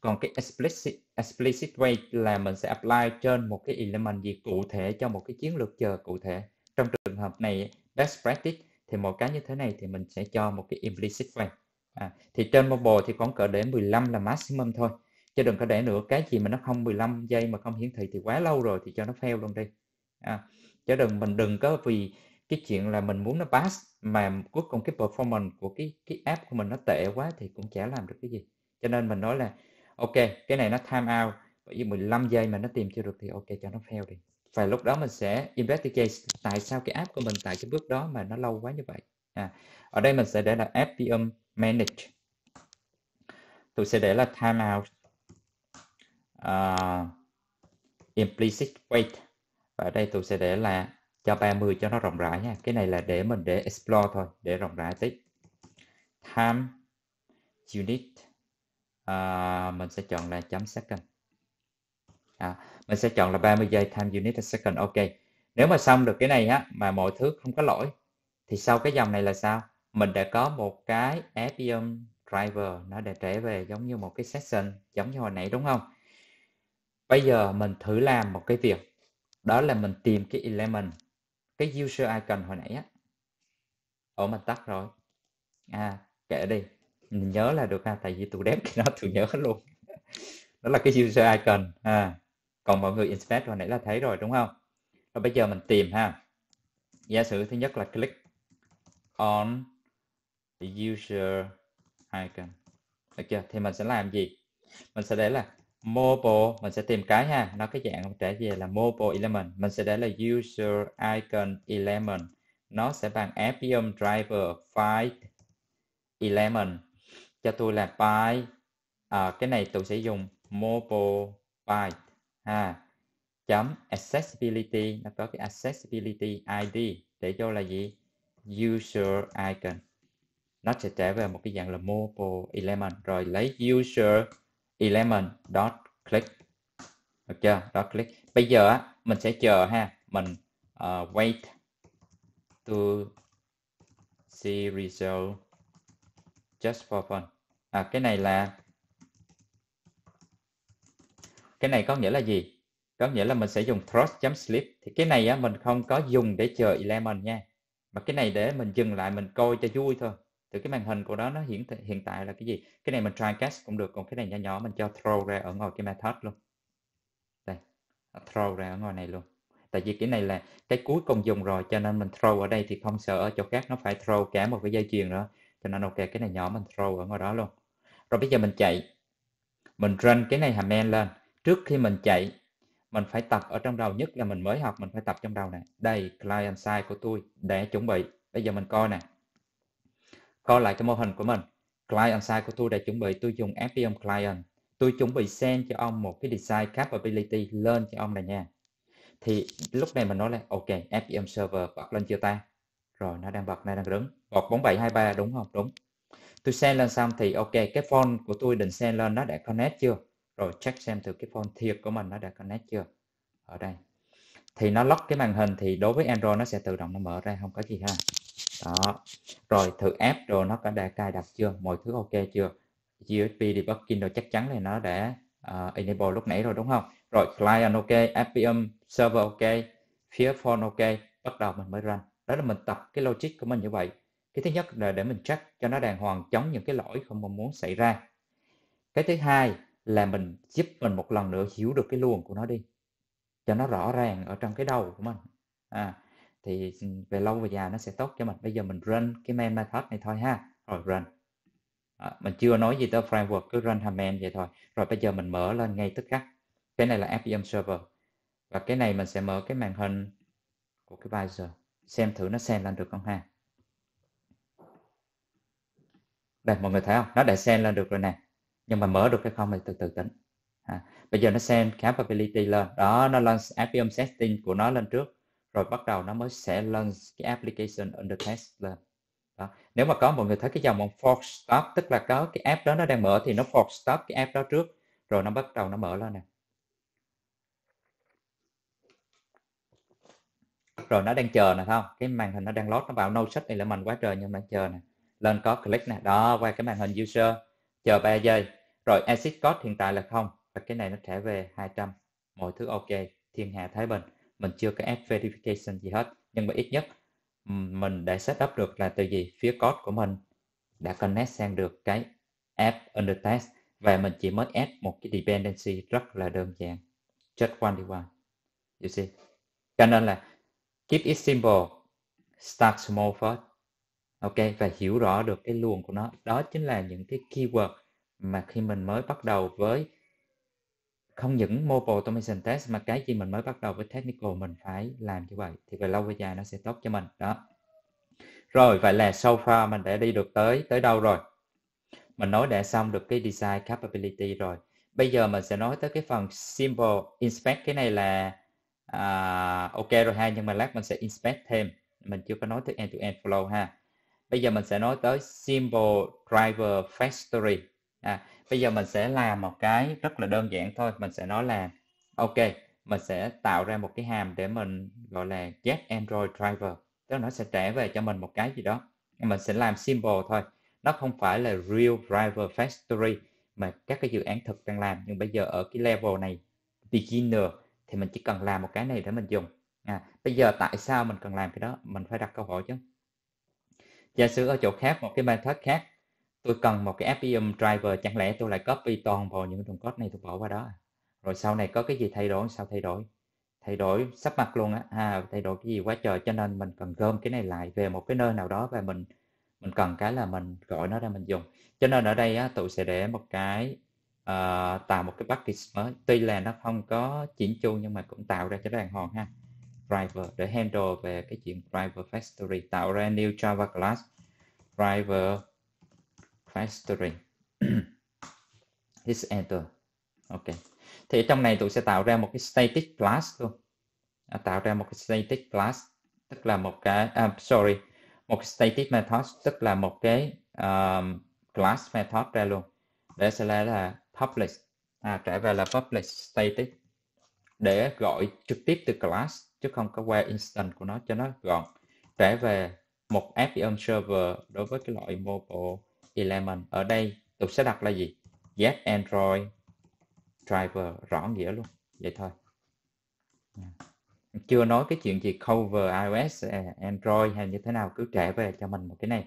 còn cái explicit explicit way là mình sẽ apply trên một cái element gì cụ thể cho một cái chiến lược chờ cụ thể trong trường hợp này best practice thì một cái như thế này thì mình sẽ cho một cái implicit way à, thì trên mobile thì khoảng cỡ để 15 là maximum thôi chứ đừng có để nữa cái gì mà nó không 15 giây mà không hiển thị thì quá lâu rồi thì cho nó fail luôn đi à, chứ đừng mình đừng có vì cái chuyện là mình muốn nó pass mà cuối cùng cái performance của cái cái app của mình nó tệ quá thì cũng chả làm được cái gì cho nên mình nói là ok cái này nó time out bởi vì 15 giây mà nó tìm chưa được thì ok cho nó fail đi và lúc đó mình sẽ investigate tại sao cái app của mình tại cái bước đó mà nó lâu quá như vậy à, ở đây mình sẽ để là fpm manage tôi sẽ để là timeout uh, à, implicit wait và ở đây tôi sẽ để là cho 30 cho nó rộng rãi nha cái này là để mình để explore thôi để rộng rãi tí time unit à, mình sẽ chọn là chấm second à, mình sẽ chọn là 30 giây time unit a second ok nếu mà xong được cái này á mà mọi thứ không có lỗi thì sau cái dòng này là sao mình đã có một cái Appium driver nó đã trở về giống như một cái session giống như hồi nãy đúng không bây giờ mình thử làm một cái việc đó là mình tìm cái element cái user icon hồi nãy á ủa mình tắt rồi à kệ đi mình nhớ là được ha tại vì tụi dev nó tụi nhớ luôn đó là cái user icon ha còn mọi người inspect hồi nãy là thấy rồi đúng không rồi bây giờ mình tìm ha giả sử thứ nhất là click on the user icon được chưa thì mình sẽ làm gì mình sẽ để là mobile mình sẽ tìm cái ha nó cái dạng trở về là mobile element mình sẽ để là user icon element nó sẽ bằng appium driver file element cho tôi là byte à, cái này tôi sẽ dùng mobile byte ha chấm accessibility nó có cái accessibility id để cho là gì user icon nó sẽ trở về một cái dạng là mobile element rồi lấy user element dot click được chưa dot click bây giờ á mình sẽ chờ ha mình uh, wait to see result just for fun à, cái này là cái này có nghĩa là gì có nghĩa là mình sẽ dùng trust.sleep thì cái này á, mình không có dùng để chờ element nha mà cái này để mình dừng lại mình coi cho vui thôi từ cái màn hình của đó nó hiện hiện tại là cái gì cái này mình try catch cũng được còn cái này nhỏ nhỏ mình cho throw ra ở ngoài cái method luôn đây throw ra ở ngoài này luôn tại vì cái này là cái cuối cùng dùng rồi cho nên mình throw ở đây thì không sợ ở chỗ khác nó phải throw cả một cái dây chuyền nữa cho nên ok cái này nhỏ mình throw ở ngoài đó luôn rồi bây giờ mình chạy mình run cái này hàm men lên trước khi mình chạy mình phải tập ở trong đầu nhất là mình mới học mình phải tập trong đầu này đây client side của tôi để chuẩn bị bây giờ mình coi nè coi lại cái mô hình của mình client side của tôi đã chuẩn bị tôi dùng FPM client tôi chuẩn bị send cho ông một cái design capability lên cho ông này nha thì lúc này mình nói là ok FPM server bật lên chưa ta rồi nó đang bật nó đang đứng. Cột 4723 đúng không? Đúng. Tôi xem lên xong thì ok cái phone của tôi định xem lên nó đã connect chưa? Rồi check xem thử cái phone thiệt của mình nó đã connect chưa. Ở đây. Thì nó lock cái màn hình thì đối với Android nó sẽ tự động nó mở ra không có gì ha. Đó. Rồi thử app rồi nó có đã cài đặt chưa? Mọi thứ ok chưa? USB debugging rồi chắc chắn là nó đã uh, enable lúc nãy rồi đúng không? Rồi client ok, APM server ok, phía phone ok, bắt đầu mình mới run đó là mình tập cái logic của mình như vậy cái thứ nhất là để mình check cho nó đàng hoàng chống những cái lỗi không mong muốn xảy ra cái thứ hai là mình giúp mình một lần nữa hiểu được cái luồng của nó đi cho nó rõ ràng ở trong cái đầu của mình à, thì ừ, về lâu về dài nó sẽ tốt cho mình bây giờ mình run cái main method này thôi ha rồi run à, mình chưa nói gì tới framework cứ run hàm main vậy thôi rồi bây giờ mình mở lên ngay tức khắc cái này là fpm server và cái này mình sẽ mở cái màn hình của cái visor xem thử nó xen lên được không ha đây mọi người thấy không nó đã xen lên được rồi nè nhưng mà mở được hay không thì từ từ tính à, bây giờ nó xen capability lên đó nó launch appium setting của nó lên trước rồi bắt đầu nó mới sẽ launch cái application under test lên đó. nếu mà có mọi người thấy cái dòng ông fork stop tức là có cái app đó nó đang mở thì nó fork stop cái app đó trước rồi nó bắt đầu nó mở lên nè rồi nó đang chờ nè không cái màn hình nó đang load nó vào no set là mình quá trời nhưng mà chờ nè lên có click nè đó qua cái màn hình user chờ 3 giây rồi exit code hiện tại là không và cái này nó trả về 200 mọi thứ ok thiên hạ thái bình mình chưa có app verification gì hết nhưng mà ít nhất mình đã setup được là từ gì phía code của mình đã connect sang được cái app under test và mình chỉ mới add một cái dependency rất là đơn giản just one đi qua you see cho nên là Keep it simple. Start small first. Ok, và hiểu rõ được cái luồng của nó. Đó chính là những cái keyword mà khi mình mới bắt đầu với không những mobile automation test mà cái gì mình mới bắt đầu với technical mình phải làm như vậy thì về lâu về dài nó sẽ tốt cho mình đó rồi vậy là so far mình đã đi được tới tới đâu rồi mình nói đã xong được cái design capability rồi bây giờ mình sẽ nói tới cái phần simple inspect cái này là à, ok rồi ha nhưng mà lát mình sẽ inspect thêm mình chưa có nói tới end-to-end flow ha bây giờ mình sẽ nói tới simple driver factory à, bây giờ mình sẽ làm một cái rất là đơn giản thôi mình sẽ nói là ok mình sẽ tạo ra một cái hàm để mình gọi là get android driver tức là nó sẽ trả về cho mình một cái gì đó mình sẽ làm simple thôi nó không phải là real driver factory mà các cái dự án thực đang làm nhưng bây giờ ở cái level này beginner thì mình chỉ cần làm một cái này để mình dùng à, bây giờ tại sao mình cần làm cái đó mình phải đặt câu hỏi chứ giả sử ở chỗ khác một cái method khác tôi cần một cái FPM driver chẳng lẽ tôi lại copy toàn bộ những đường code này tôi bỏ qua đó à? rồi sau này có cái gì thay đổi sao thay đổi thay đổi sắp mặt luôn á à, thay đổi cái gì quá trời cho nên mình cần gom cái này lại về một cái nơi nào đó và mình mình cần cái là mình gọi nó ra mình dùng cho nên ở đây á, tụi sẽ để một cái uh, tạo một cái package mới tuy là nó không có chỉnh chu nhưng mà cũng tạo ra cái đàng hoàng ha driver để handle về cái chuyện driver factory tạo ra new java class driver factory this enter ok thì trong này tụi sẽ tạo ra một cái static class luôn à, tạo ra một cái static class tức là một cái à, sorry một cái static method tức là một cái um, class method ra luôn để sẽ là public à, trả về là public static để gọi trực tiếp từ class chứ không có qua instance của nó cho nó gọn trả về một app server đối với cái loại mobile element ở đây tôi sẽ đặt là gì get android driver rõ nghĩa luôn vậy thôi à, chưa nói cái chuyện gì cover iOS à, Android hay như thế nào cứ trả về cho mình một cái này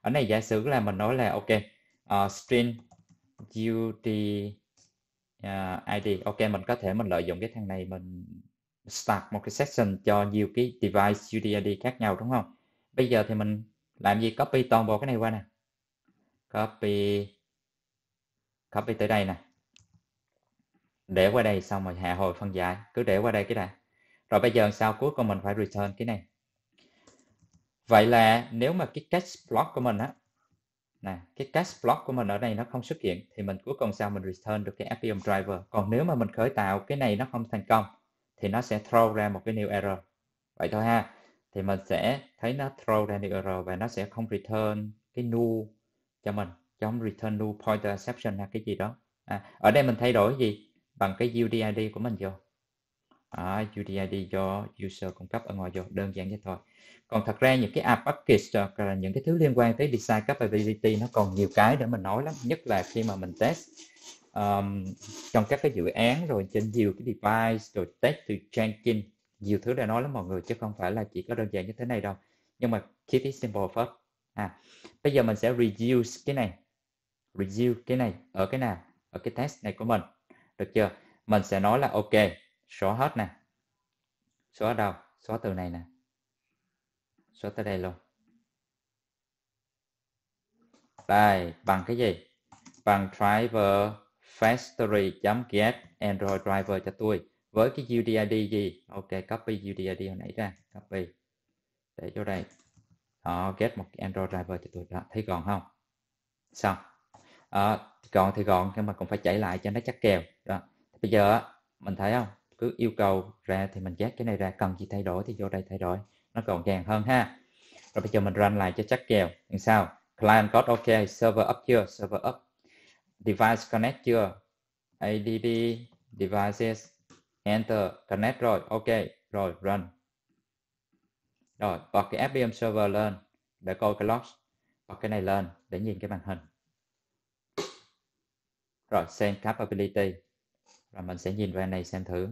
ở này giả sử là mình nói là ok uh, ờ, string UT uh, ID ok mình có thể mình lợi dụng cái thằng này mình start một cái section cho nhiều cái device ID khác nhau đúng không bây giờ thì mình làm gì copy toàn bộ cái này qua nè copy copy tới đây nè để qua đây xong rồi hạ hồi phân giải cứ để qua đây cái đã rồi bây giờ sau cuối cùng mình phải return cái này vậy là nếu mà cái catch block của mình á nè cái cache block của mình ở đây nó không xuất hiện thì mình cuối cùng sao mình return được cái API driver còn nếu mà mình khởi tạo cái này nó không thành công thì nó sẽ throw ra một cái new error vậy thôi ha thì mình sẽ thấy nó throw ra new error và nó sẽ không return cái new cho mình trong return new pointer exception hay cái gì đó à, ở đây mình thay đổi gì bằng cái UDID của mình vô à, UDID do user cung cấp ở ngoài vô đơn giản vậy thôi còn thật ra những cái app package là những cái thứ liên quan tới design capability nó còn nhiều cái để mình nói lắm nhất là khi mà mình test um, trong các cái dự án rồi trên nhiều cái device rồi test từ Jenkins nhiều thứ để nói lắm mọi người chứ không phải là chỉ có đơn giản như thế này đâu nhưng mà keep it simple first à bây giờ mình sẽ reduce cái này reduce cái này ở cái nào ở cái test này của mình được chưa mình sẽ nói là ok xóa hết nè xóa đâu xóa từ này nè xóa tới đây luôn đây bằng cái gì bằng driver factory.get android driver cho tôi với cái UDID gì ok copy UDID hồi nãy ra copy để vô đây đó, ờ, get một android driver cho tôi đó thấy gọn không xong à, gọn thì gọn nhưng mà cũng phải chạy lại cho nó chắc kèo đó bây giờ mình thấy không cứ yêu cầu ra thì mình chát cái này ra cần gì thay đổi thì vô đây thay đổi nó gọn gàng hơn ha rồi bây giờ mình run lại cho chắc kèo làm sao client code ok server up chưa server up device connect chưa adb devices enter connect rồi ok rồi run rồi bật cái fbm server lên để coi cái log bật cái này lên để nhìn cái màn hình rồi send capability rồi mình sẽ nhìn vào này xem thử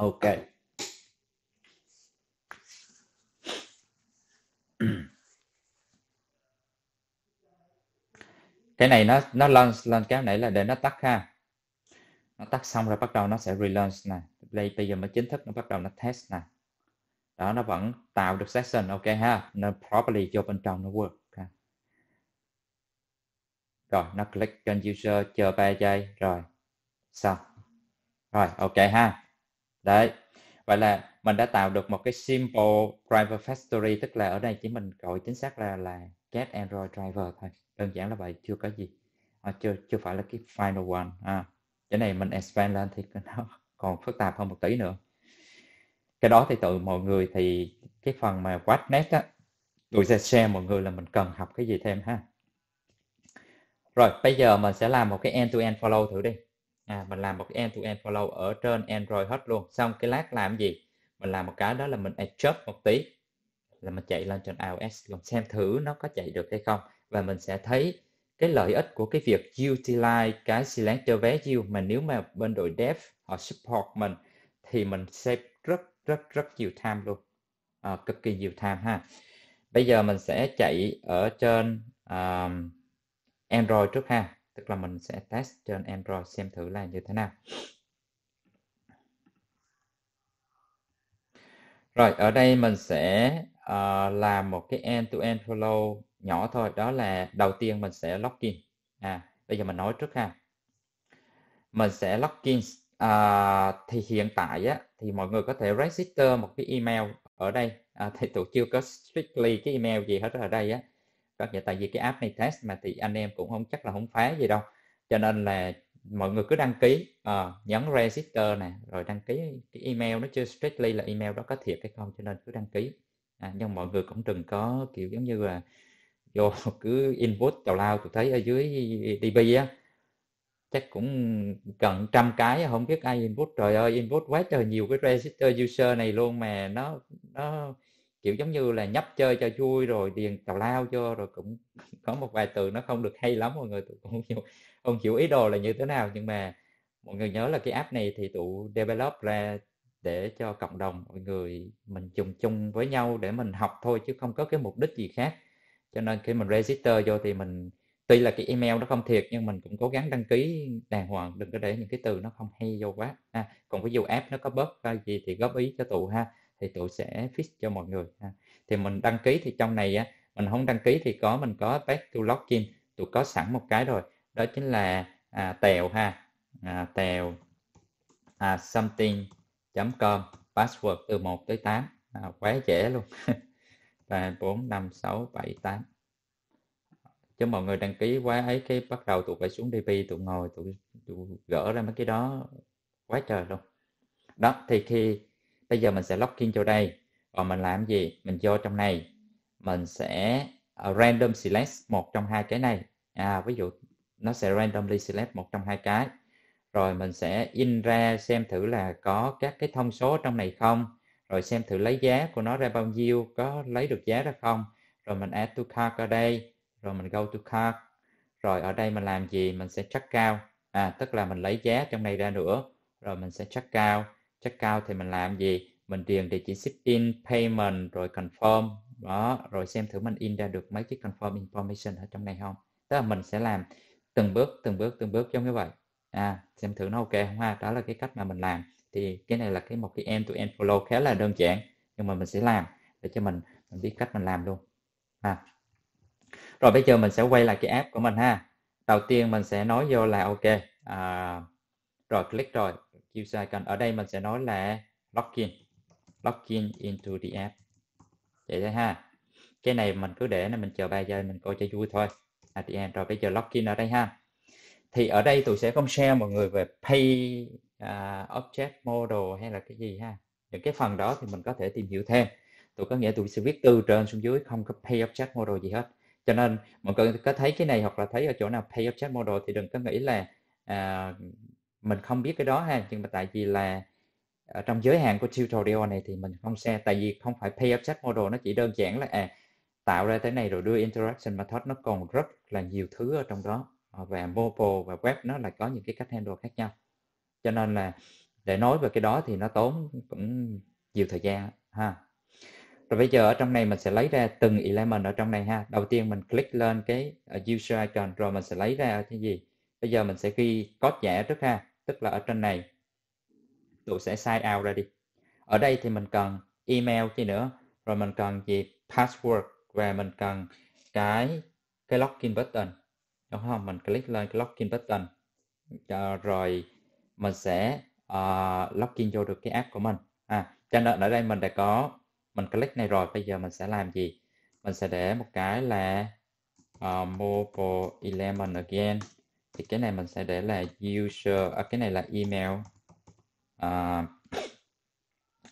ok cái này nó nó lên lên cái nãy là để nó tắt ha nó tắt xong rồi bắt đầu nó sẽ relaunch này đây bây giờ mới chính thức nó bắt đầu nó test này đó nó vẫn tạo được session ok ha nó properly vô bên trong nó work ha. rồi nó click trên user chờ 3 giây rồi xong rồi ok ha đấy vậy là mình đã tạo được một cái simple driver factory tức là ở đây chỉ mình gọi chính xác là là get android driver thôi đơn giản là vậy chưa có gì à, chưa chưa phải là cái final one à, cái này mình expand lên thì nó còn phức tạp hơn một tí nữa cái đó thì tự mọi người thì cái phần mà whatnet á tụi sẽ share mọi người là mình cần học cái gì thêm ha rồi bây giờ mình sẽ làm một cái end to end follow thử đi à mình làm một cái end to end follow ở trên android hết luôn xong cái lát làm gì mình làm một cái đó là mình adjust một tí là mình chạy lên trên iOS mình xem thử nó có chạy được hay không và mình sẽ thấy cái lợi ích của cái việc utilize cái selector value mà nếu mà bên đội dev họ support mình thì mình save rất rất rất nhiều time luôn à, cực kỳ nhiều time ha bây giờ mình sẽ chạy ở trên um, Android trước ha tức là mình sẽ test trên Android xem thử là như thế nào rồi ở đây mình sẽ uh, làm một cái end to end flow nhỏ thôi đó là đầu tiên mình sẽ login à bây giờ mình nói trước ha mình sẽ login à, thì hiện tại á, thì mọi người có thể register một cái email ở đây à, thì tụi chưa có strictly cái email gì hết ở đây á có nghĩa tại vì cái app này test mà thì anh em cũng không chắc là không phá gì đâu cho nên là mọi người cứ đăng ký à, nhấn register nè rồi đăng ký cái email nó chưa strictly là email đó có thiệt hay không cho nên cứ đăng ký à, nhưng mọi người cũng đừng có kiểu giống như là vô cứ input tào lao tôi thấy ở dưới db á chắc cũng gần trăm cái không biết ai input trời ơi input quá trời nhiều cái register user này luôn mà nó nó kiểu giống như là nhấp chơi cho vui rồi điền tào lao cho rồi cũng có một vài từ nó không được hay lắm mọi người tụi cũng không hiểu, không hiểu ý đồ là như thế nào nhưng mà mọi người nhớ là cái app này thì tụi develop ra để cho cộng đồng mọi người mình dùng chung với nhau để mình học thôi chứ không có cái mục đích gì khác cho nên khi mình register vô thì mình tuy là cái email nó không thiệt nhưng mình cũng cố gắng đăng ký đàng hoàng đừng có để những cái từ nó không hay vô quá à, còn ví dụ app nó có bớt gì thì góp ý cho tụ ha thì tụi sẽ fix cho mọi người ha. thì mình đăng ký thì trong này á mình không đăng ký thì có mình có back to login tụi có sẵn một cái rồi đó chính là à, tèo ha à, tèo à, something com password từ 1 tới 8 à, quá dễ luôn và 4 5 6 7 8 chứ mọi người đăng ký quá ấy cái bắt đầu tụi phải xuống DP tụi ngồi tụi, tụi gỡ ra mấy cái đó quá trời luôn đó thì khi bây giờ mình sẽ login cho đây và mình làm gì mình vô trong này mình sẽ à, random select một trong hai cái này à, ví dụ nó sẽ randomly select một trong hai cái rồi mình sẽ in ra xem thử là có các cái thông số trong này không rồi xem thử lấy giá của nó ra bao nhiêu có lấy được giá ra không rồi mình add to cart ở đây rồi mình go to cart rồi ở đây mình làm gì mình sẽ check cao à tức là mình lấy giá trong này ra nữa rồi mình sẽ check cao check out thì mình làm gì mình điền địa chỉ ship in payment rồi confirm đó rồi xem thử mình in ra được mấy cái confirm information ở trong này không tức là mình sẽ làm từng bước từng bước từng bước giống như vậy à xem thử nó ok không ha đó là cái cách mà mình làm thì cái này là cái một cái end to end flow khá là đơn giản nhưng mà mình sẽ làm để cho mình mình biết cách mình làm luôn à rồi bây giờ mình sẽ quay lại cái app của mình ha đầu tiên mình sẽ nói vô là ok à, rồi click rồi user icon ở đây mình sẽ nói là login login into the app vậy thôi ha cái này mình cứ để là mình chờ 3 giây mình coi cho vui thôi at the end rồi bây giờ login ở đây ha thì ở đây tôi sẽ không share mọi người về pay uh, object model hay là cái gì ha những cái phần đó thì mình có thể tìm hiểu thêm tôi có nghĩa tôi sẽ viết từ trên xuống dưới không có pay object model gì hết cho nên mọi người có thấy cái này hoặc là thấy ở chỗ nào pay object model thì đừng có nghĩ là uh, mình không biết cái đó ha nhưng mà tại vì là ở ờ, trong giới hạn của tutorial này thì mình không xe tại vì không phải pay object model nó chỉ đơn giản là à tạo ra thế này rồi đưa interaction method nó còn rất là nhiều thứ ở trong đó ờ, và mobile và web nó là có những cái cách handle khác nhau cho nên là để nói về cái đó thì nó tốn cũng nhiều thời gian ha rồi bây giờ ở trong này mình sẽ lấy ra từng element ở trong này ha đầu tiên mình click lên cái ờ, user icon rồi mình sẽ lấy ra cái gì bây giờ mình sẽ ghi code giả trước ha tức là ở trên này tụi sẽ sign out ra đi ở đây thì mình cần email chi nữa rồi mình cần gì password và mình cần cái cái login button đúng không mình click lên cái login button rồi mình sẽ uh, login vô được cái app của mình à cho nên ở đây mình đã có mình click này rồi bây giờ mình sẽ làm gì mình sẽ để một cái là uh, mobile element again thì cái này mình sẽ để là user à, cái này là email à,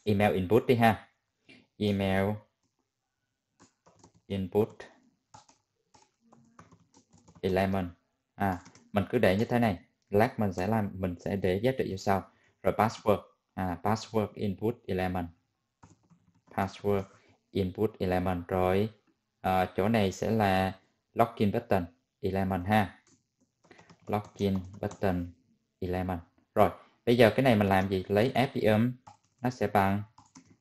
email input đi ha email input element à mình cứ để như thế này lát mình sẽ làm mình sẽ để giá trị như sau rồi password à, password input element password input element rồi à, chỗ này sẽ là login button element ha login button element rồi bây giờ cái này mình làm gì lấy fpm nó sẽ bằng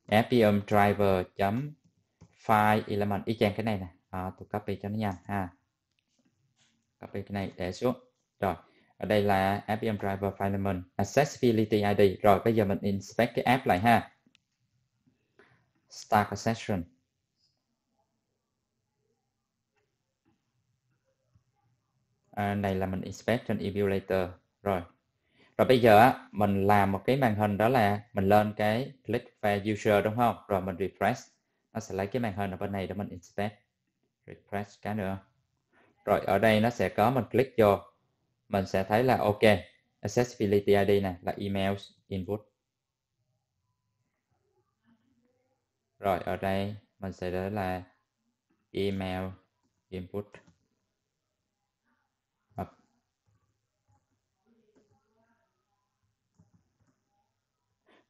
fpm driver chấm file element y chang cái này nè à, tôi copy cho nó nhanh ha copy cái này để xuống rồi ở đây là fpm driver file element accessibility id rồi bây giờ mình inspect cái app lại ha start a session À, này là mình expect trên eview rồi rồi bây giờ mình làm một cái màn hình đó là mình lên cái click về user đúng không rồi mình refresh nó sẽ lấy cái màn hình ở bên này để mình inspect refresh cái nữa rồi ở đây nó sẽ có mình click vô mình sẽ thấy là ok accessibility id này là email input rồi ở đây mình sẽ để là email input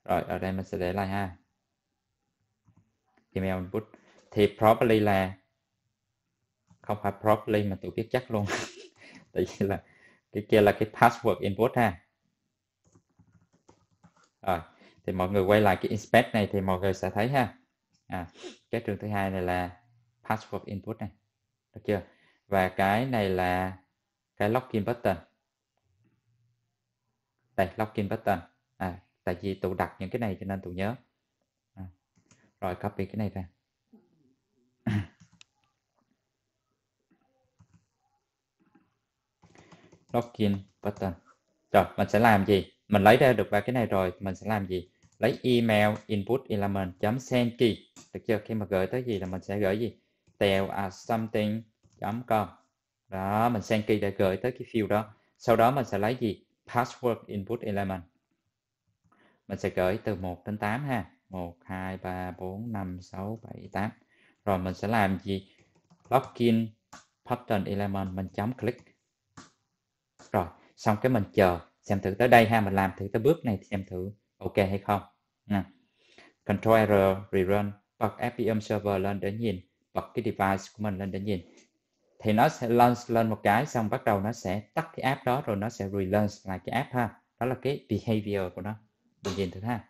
rồi ở đây mình sẽ để lại ha email input thì properly là không phải properly mà tôi biết chắc luôn tại vì là cái kia là cái password input ha rồi thì mọi người quay lại cái inspect này thì mọi người sẽ thấy ha à, cái trường thứ hai này là password input này được chưa và cái này là cái login button đây login button à, tại vì tụ đặt những cái này cho nên tụ nhớ à. rồi copy cái này ra login button rồi mình sẽ làm gì mình lấy ra được ba cái này rồi mình sẽ làm gì lấy email input element chấm send key được chưa khi mà gửi tới gì là mình sẽ gửi gì tèo à something com đó mình send key để gửi tới cái field đó sau đó mình sẽ lấy gì password input element mình sẽ gửi từ 1 đến 8 ha 1 2 3 4 5 6 7 8 rồi mình sẽ làm gì login pattern element mình chấm click rồi xong cái mình chờ xem thử tới đây ha mình làm thử tới bước này xem thử ok hay không nè control error rerun bật fpm server lên để nhìn bật cái device của mình lên để nhìn thì nó sẽ launch lên một cái xong bắt đầu nó sẽ tắt cái app đó rồi nó sẽ relaunch lại cái app ha đó là cái behavior của nó mình nhìn thử ha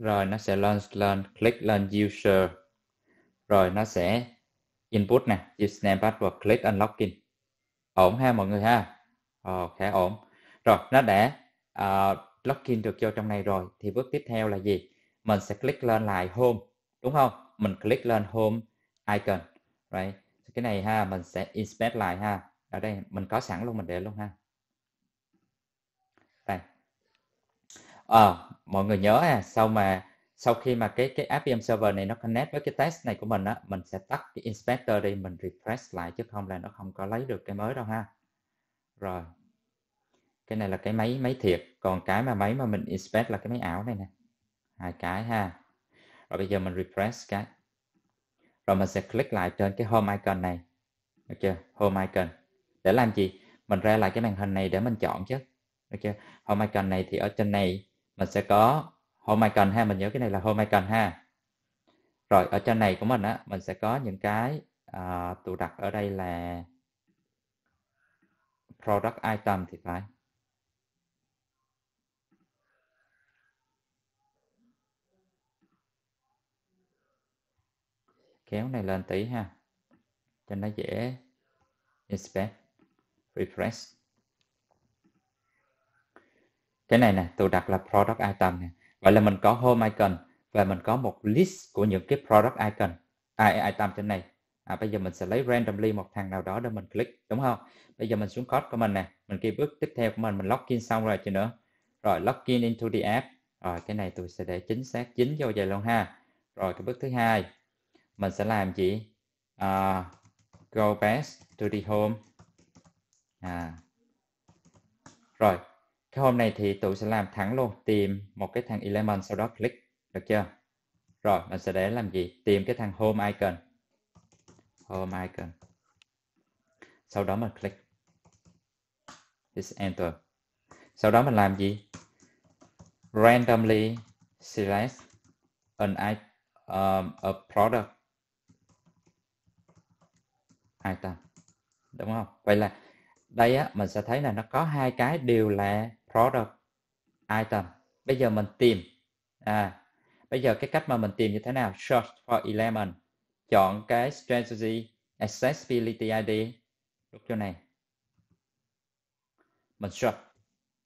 rồi nó sẽ lên lên click lên user rồi nó sẽ input này use name password click and login ổn ha mọi người ha ờ, khá ổn rồi nó đã uh, ờ, login được vô trong này rồi thì bước tiếp theo là gì mình sẽ click lên lại home đúng không mình click lên home icon right cái này ha mình sẽ inspect lại ha ở đây mình có sẵn luôn mình để luôn ha đây à, mọi người nhớ ha sau mà sau khi mà cái cái APM server này nó connect với cái test này của mình á mình sẽ tắt cái inspector đi mình refresh lại chứ không là nó không có lấy được cái mới đâu ha rồi cái này là cái máy máy thiệt còn cái mà máy mà mình inspect là cái máy ảo này nè hai cái ha rồi bây giờ mình refresh cái rồi mình sẽ click lại trên cái home icon này được chưa home icon để làm gì mình ra lại cái màn hình này để mình chọn chứ được chưa home icon này thì ở trên này mình sẽ có home icon ha mình nhớ cái này là home icon ha rồi ở trên này của mình á mình sẽ có những cái à, tụ đặt ở đây là product item thì phải kéo này lên tí ha cho nó dễ inspect refresh cái này nè tôi đặt là product item nè Vậy là mình có Home Icon và mình có một list của những cái Product Icon, à, item trên này. À, bây giờ mình sẽ lấy randomly một thằng nào đó để mình click, đúng không? Bây giờ mình xuống code của mình nè, mình kêu bước tiếp theo của mình, mình login xong rồi chứ nữa. Rồi login into the app. Rồi cái này tôi sẽ để chính xác chính vô vậy luôn ha. Rồi cái bước thứ hai, mình sẽ làm gì? Uh, go back to the home. À. Rồi cái hôm này thì tụi sẽ làm thẳng luôn tìm một cái thằng element sau đó click được chưa rồi mình sẽ để làm gì tìm cái thằng home icon home icon sau đó mình click this enter sau đó mình làm gì randomly select an um, a product item đúng không vậy là đây á mình sẽ thấy là nó có hai cái đều là product item bây giờ mình tìm à bây giờ cái cách mà mình tìm như thế nào search for element chọn cái strategy accessibility id lúc chỗ này mình search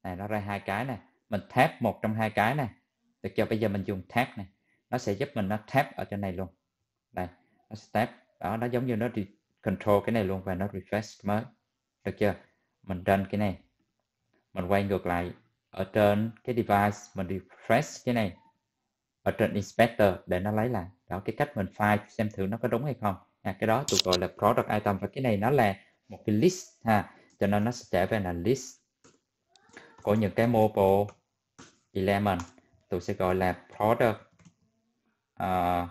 này nó ra hai cái này mình tap một trong hai cái này được chưa bây giờ mình dùng tap này nó sẽ giúp mình nó tap ở chỗ này luôn đây nó tap đó nó giống như nó control cái này luôn và nó refresh mới được chưa mình run cái này mình quay ngược lại ở trên cái device mình refresh cái này ở trên inspector để nó lấy lại đó cái cách mình file xem thử nó có đúng hay không à, cái đó tôi gọi là product item và cái này nó là một cái list ha cho nên nó sẽ trở về là list của những cái mobile element tôi sẽ gọi là product uh,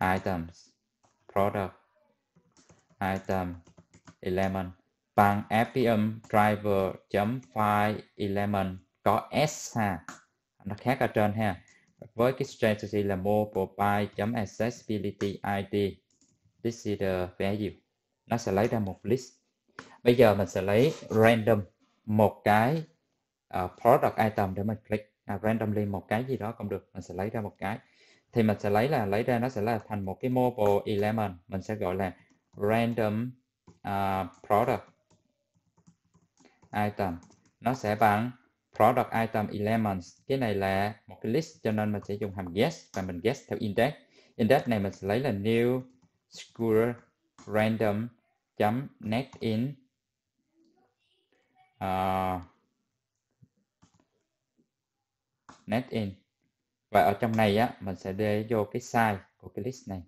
items product item element bằng FPM driver element có S ha. Nó khác ở trên ha. Với cái strategy là mobile.accessibility ID. This is the value. Nó sẽ lấy ra một list. Bây giờ mình sẽ lấy random một cái uh, product item để mình click. À, randomly một cái gì đó cũng được. Mình sẽ lấy ra một cái. Thì mình sẽ lấy là lấy ra nó sẽ là thành một cái mobile element. Mình sẽ gọi là random uh, product item nó sẽ bằng product item elements cái này là một cái list cho nên mình sẽ dùng hàm guess và mình guess theo index index này mình sẽ lấy là new school random chấm net in uh, net in và ở trong này á mình sẽ để vô cái size của cái list này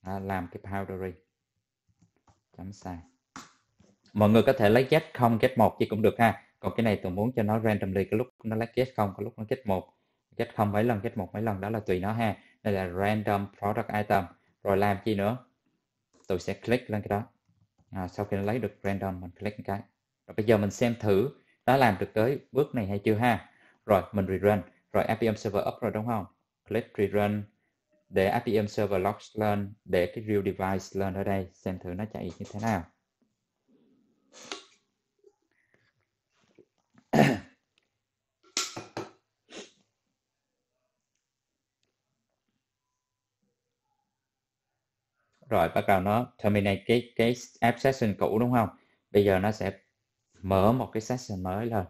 à, làm cái powdery chấm size mọi người có thể lấy z không z một gì cũng được ha còn cái này tôi muốn cho nó randomly cái lúc nó lấy z không cái lúc nó z một z không mấy lần z một mấy lần đó là tùy nó ha đây là random product item rồi làm chi nữa tôi sẽ click lên cái đó à, sau khi nó lấy được random mình click một cái rồi bây giờ mình xem thử nó làm được tới bước này hay chưa ha rồi mình rerun rồi APM server up rồi đúng không click rerun để APM server logs lên để cái real device lên ở đây xem thử nó chạy như thế nào rồi bắt đầu nó terminate cái cái app session cũ đúng không bây giờ nó sẽ mở một cái session mới lên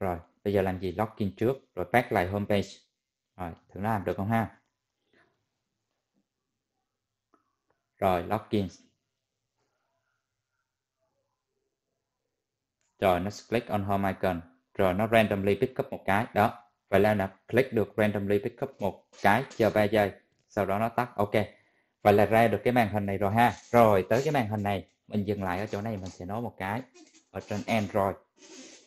rồi bây giờ làm gì login trước rồi back lại homepage rồi thử nó làm được không ha rồi login rồi nó click on home icon rồi nó randomly pick up một cái đó vậy là nó click được randomly pick up một cái chờ 3 giây sau đó nó tắt ok vậy là ra được cái màn hình này rồi ha rồi tới cái màn hình này mình dừng lại ở chỗ này mình sẽ nói một cái ở trên Android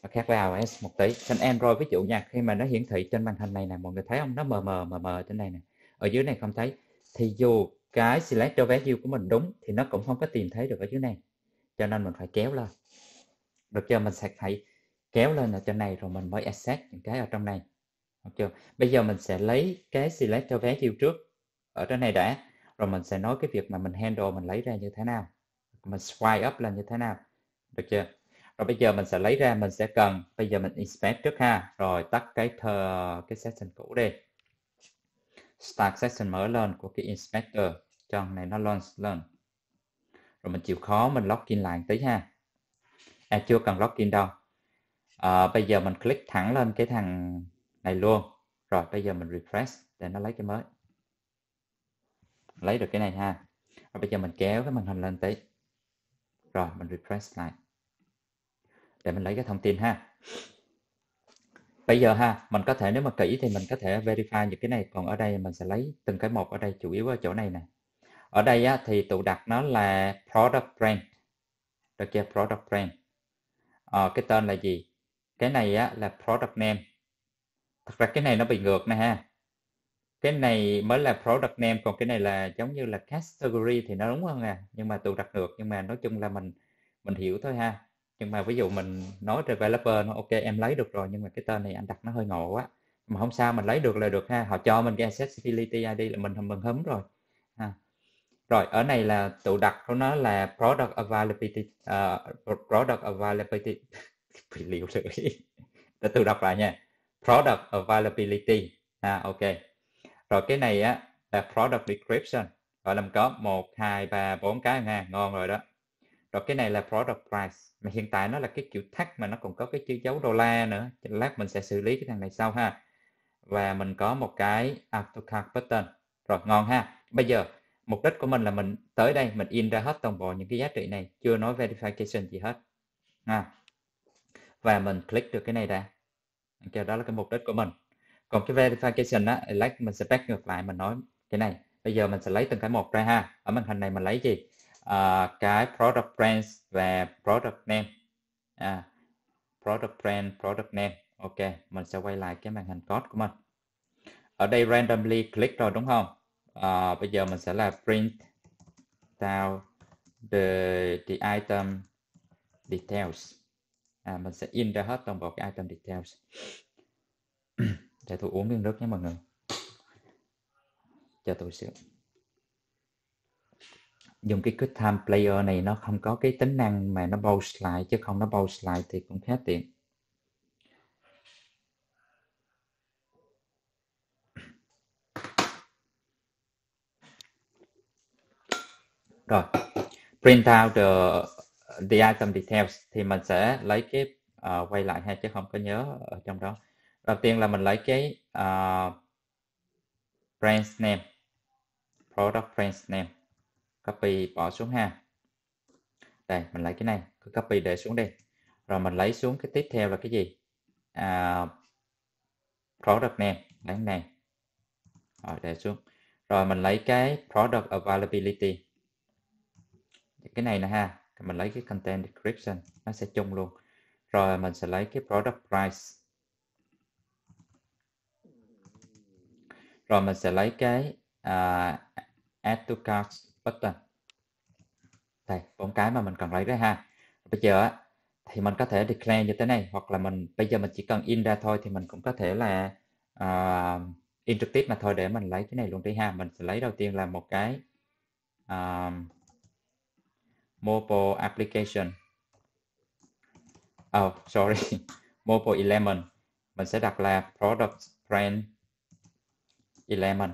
nó khác với iOS một tí trên Android ví dụ nha khi mà nó hiển thị trên màn hình này nè mọi người thấy không nó mờ mờ mờ mờ trên này nè ở dưới này không thấy thì dù cái select cho vé view của mình đúng thì nó cũng không có tìm thấy được ở dưới này cho nên mình phải kéo lên được chưa mình sẽ phải kéo lên ở trên này rồi mình mới access những cái ở trong này được chưa bây giờ mình sẽ lấy cái select cho vé view trước ở trên này đã rồi mình sẽ nói cái việc mà mình handle mình lấy ra như thế nào mình swipe up là như thế nào được chưa rồi bây giờ mình sẽ lấy ra mình sẽ cần bây giờ mình inspect trước ha rồi tắt cái thờ cái session cũ đi start session mở lên của cái inspector cho này nó launch lên rồi mình chịu khó mình login lại tí ha à, chưa cần login đâu à, bây giờ mình click thẳng lên cái thằng này luôn rồi bây giờ mình refresh để nó lấy cái mới lấy được cái này ha và bây giờ mình kéo cái màn hình lên tí rồi mình refresh lại để mình lấy cái thông tin ha bây giờ ha mình có thể nếu mà kỹ thì mình có thể verify những cái này còn ở đây mình sẽ lấy từng cái một ở đây chủ yếu ở chỗ này nè ở đây á, thì tụ đặt nó là product brand được chưa product brand à, cái tên là gì cái này á, là product name thật ra cái này nó bị ngược nè ha cái này mới là product name còn cái này là giống như là category thì nó đúng không à nhưng mà tụ đặt ngược nhưng mà nói chung là mình mình hiểu thôi ha nhưng mà ví dụ mình nói developer nó ok em lấy được rồi nhưng mà cái tên này anh đặt nó hơi ngộ quá mà không sao mình lấy được là được ha họ cho mình cái accessibility id là mình mừng hấm rồi ha rồi ở này là tụ đặt của nó là product availability uh, product availability bị liệu lưỡi đã tự đọc lại nha product availability à ok rồi cái này á là product description gọi làm có một hai ba bốn cái ha à, ngon rồi đó rồi cái này là product price mà hiện tại nó là cái kiểu tag mà nó còn có cái chữ dấu đô la nữa lát mình sẽ xử lý cái thằng này sau ha và mình có một cái cart button rồi ngon ha bây giờ mục đích của mình là mình tới đây mình in ra hết toàn bộ những cái giá trị này chưa nói verification gì hết à. và mình click được cái này ra cho đó là cái mục đích của mình còn cái verification á like mình sẽ back ngược lại mình nói cái này bây giờ mình sẽ lấy từng cái một ra ha ở màn hình này mình lấy gì à, cái product brand và product name à, product brand product name ok mình sẽ quay lại cái màn hình code của mình ở đây randomly click rồi đúng không à, bây giờ mình sẽ là print out the the item details à, mình sẽ in ra hết toàn bộ cái item details để tôi uống miếng nước nhé mọi người cho tôi xíu dùng cái quick time player này nó không có cái tính năng mà nó bounce lại chứ không nó bounce lại thì cũng khá tiện rồi print out the, the item details thì mình sẽ lấy cái uh, quay lại ha chứ không có nhớ ở trong đó đầu tiên là mình lấy cái uh, brand name product brand name copy bỏ xuống ha đây mình lấy cái này cứ copy để xuống đi rồi mình lấy xuống cái tiếp theo là cái gì uh, product name lấy này rồi để xuống rồi mình lấy cái product availability cái này nè ha mình lấy cái content description nó sẽ chung luôn rồi mình sẽ lấy cái product price rồi mình sẽ lấy cái uh, add to cart button đây bốn cái mà mình cần lấy đấy ha bây giờ thì mình có thể declare như thế này hoặc là mình bây giờ mình chỉ cần in ra thôi thì mình cũng có thể là uh, in trực tiếp mà thôi để mình lấy cái này luôn đi ha mình sẽ lấy đầu tiên là một cái um, mobile application oh sorry mobile element mình sẽ đặt là product brand element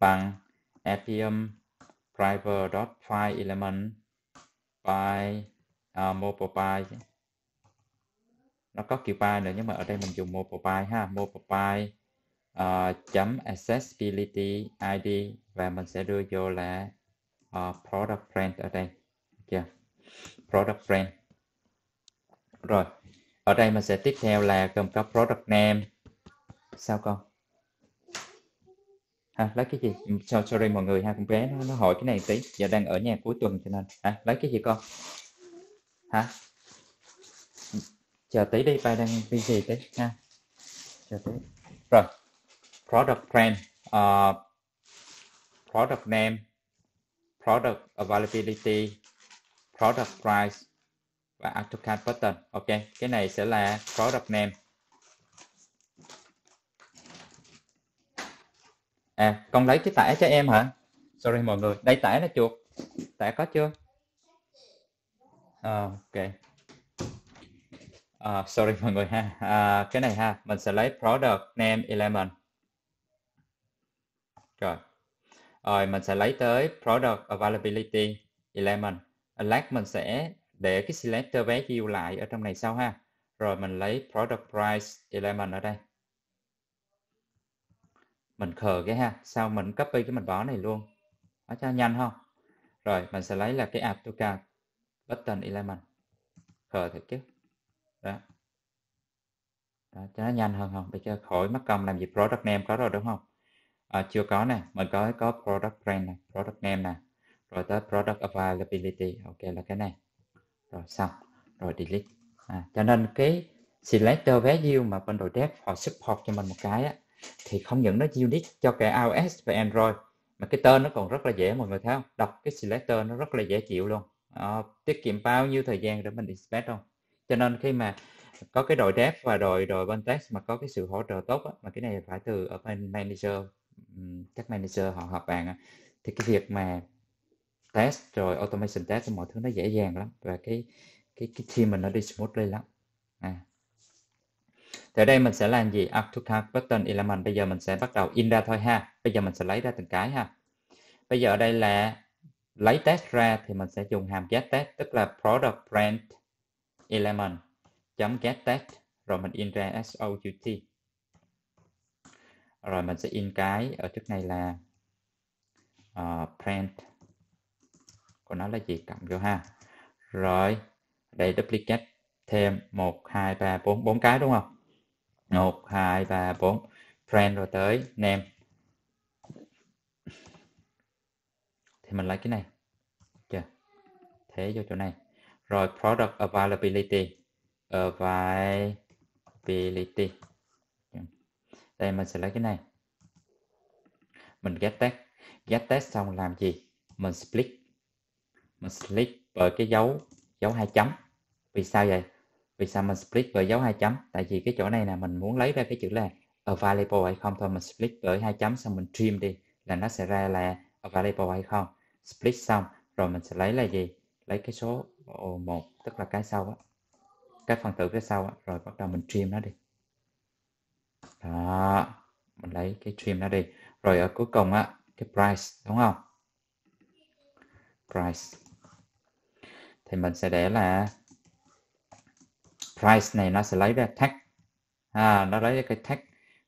bằng npm driver.file element by uh, à, mobile by nó có kiểu by nữa nhưng mà ở đây mình dùng mobile by ha mobile by à, uh, chấm accessibility id và mình sẽ đưa vô là uh, product brand ở đây chưa okay. product brand rồi ở đây mình sẽ tiếp theo là gồm có product name sao con à, lấy cái gì ừ, so, sorry mọi người ha con bé nó, nó hỏi cái này tí giờ đang ở nhà cuối tuần cho nên à, lấy cái gì con hả ừ, chờ tí đi ba đang gì tí ha chờ tí rồi product brand uh, ờ, product name product availability product price và AutoCAD button ok cái này sẽ là product name à con lấy cái tả cho em hả sorry mọi người đây tả nó chuột tả có chưa à, ok à, sorry mọi người ha à, cái này ha mình sẽ lấy product name element rồi rồi mình sẽ lấy tới product availability element à, lát mình sẽ để cái selector value lại ở trong này sau ha rồi mình lấy product price element ở đây mình khờ cái ha sao mình copy cái mình bỏ này luôn nó cho nhanh không rồi mình sẽ lấy là cái app button element khờ thật chứ đó đó, cho nó nhanh hơn không để cho khỏi mất công làm gì product name có rồi đúng không à, chưa có nè mình có có product brand này product name nè rồi tới product availability ok là cái này rồi xong rồi delete à, cho nên cái selector value mà bên đội dev họ support cho mình một cái á, thì không những nó unique cho cả iOS và Android mà cái tên nó còn rất là dễ mọi người thấy không đọc cái selector nó rất là dễ chịu luôn à, tiết kiệm bao nhiêu thời gian để mình inspect không cho nên khi mà có cái đội dev và đội đội bên test mà có cái sự hỗ trợ tốt á, mà cái này phải từ ở bên manager các manager họ họp bàn á, thì cái việc mà test rồi automation test mọi thứ nó dễ dàng lắm và cái cái cái team mình nó đi smoothly lắm à thì ở đây mình sẽ làm gì up à, to cart button element bây giờ mình sẽ bắt đầu in ra thôi ha bây giờ mình sẽ lấy ra từng cái ha bây giờ ở đây là lấy test ra thì mình sẽ dùng hàm get test tức là product brand element chấm get test rồi mình in ra SOUT rồi mình sẽ in cái ở trước này là uh, ờ, brand của nó là gì cộng vô ha rồi đây duplicate thêm một hai ba bốn bốn cái đúng không 1, 2, 3, 4 Friend rồi tới name Thì mình lấy cái này Chưa Thế vô chỗ này Rồi product availability Availability Đây mình sẽ lấy cái này Mình get test Get test xong làm gì Mình split Mình split bởi cái dấu Dấu hai chấm Vì sao vậy vì sao mình split với dấu hai chấm tại vì cái chỗ này là mình muốn lấy ra cái chữ là available hay không thôi mình split với hai chấm xong mình trim đi là nó sẽ ra là available hay không split xong rồi mình sẽ lấy là gì lấy cái số 1 tức là cái sau á cái phần tử cái sau á rồi bắt đầu mình trim nó đi đó mình lấy cái trim nó đi rồi ở cuối cùng á cái price đúng không price thì mình sẽ để là price này nó sẽ lấy ra tag à, nó lấy cái tag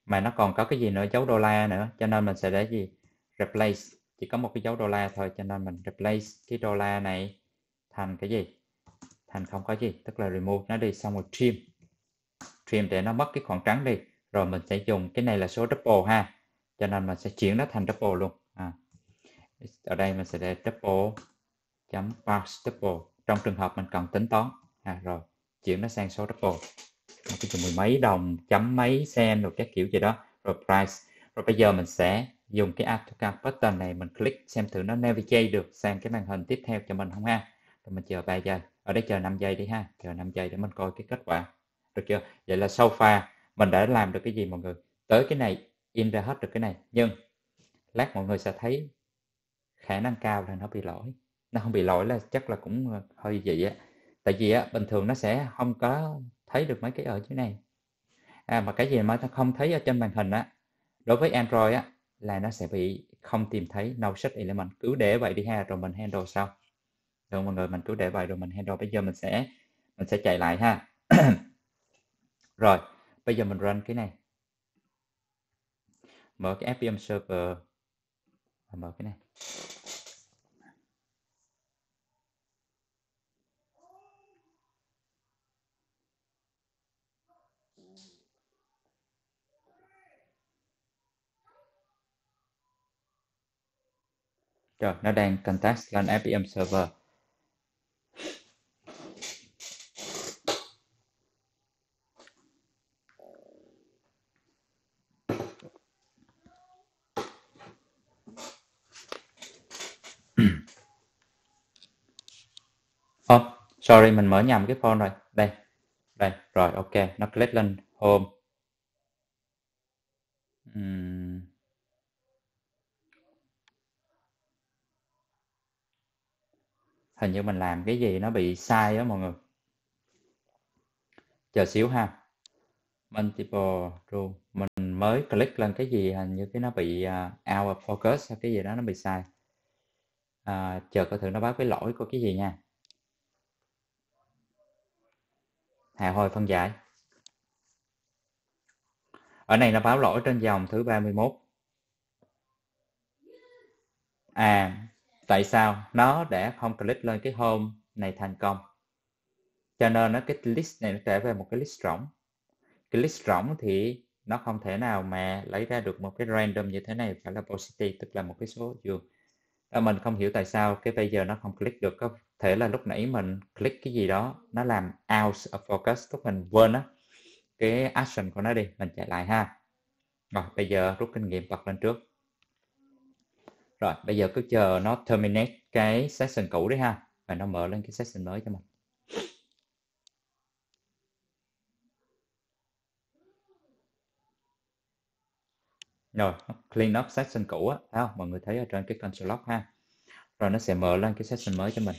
mà nó còn có cái gì nữa dấu đô la nữa cho nên mình sẽ để gì replace chỉ có một cái dấu đô la thôi cho nên mình replace cái đô la này thành cái gì thành không có gì tức là remove nó đi xong rồi trim trim để nó mất cái khoảng trắng đi rồi mình sẽ dùng cái này là số double ha cho nên mình sẽ chuyển nó thành double luôn à. ở đây mình sẽ để double chấm parse double trong trường hợp mình cần tính toán à, rồi chuyển nó sang số double cái cứ mười mấy đồng chấm mấy sen rồi các kiểu gì đó rồi price rồi bây giờ mình sẽ dùng cái add to cart button này mình click xem thử nó navigate được sang cái màn hình tiếp theo cho mình không ha rồi mình chờ 3 giây ở đây chờ 5 giây đi ha chờ 5 giây để mình coi cái kết quả được chưa vậy là sau far mình đã làm được cái gì mọi người tới cái này in ra hết được cái này nhưng lát mọi người sẽ thấy khả năng cao là nó bị lỗi nó không bị lỗi là chắc là cũng hơi vậy á tại vì á, bình thường nó sẽ không có thấy được mấy cái ở dưới này à, mà cái gì mà ta không thấy ở trên màn hình á đối với Android á là nó sẽ bị không tìm thấy no such element cứ để vậy đi ha rồi mình handle sau rồi mọi người mình cứ để vậy rồi mình handle bây giờ mình sẽ mình sẽ chạy lại ha rồi bây giờ mình run cái này mở cái FPM server mở cái này Rồi, nó đang contact lên FPM server. Oh, sorry, mình mở nhầm cái phone rồi. Đây, đây, rồi, ok. Nó click lên Home. Uhm. hình như mình làm cái gì nó bị sai đó mọi người chờ xíu ha multiple room mình mới click lên cái gì hình như cái nó bị uh, out of focus hay cái gì đó nó bị sai à, chờ coi thử nó báo cái lỗi của cái gì nha hà hồi phân giải ở này nó báo lỗi trên dòng thứ 31 à tại sao nó đã không click lên cái home này thành công cho nên nó cái list này nó trở về một cái list rỗng cái list rỗng thì nó không thể nào mà lấy ra được một cái random như thế này phải là positive tức là một cái số dương mình không hiểu tại sao cái bây giờ nó không click được có thể là lúc nãy mình click cái gì đó nó làm out of focus lúc mình quên á cái action của nó đi mình chạy lại ha rồi bây giờ rút kinh nghiệm bật lên trước rồi bây giờ cứ chờ nó terminate cái session cũ đấy ha và nó mở lên cái session mới cho mình rồi clean up session cũ á thấy mọi người thấy ở trên cái console log ha rồi nó sẽ mở lên cái session mới cho mình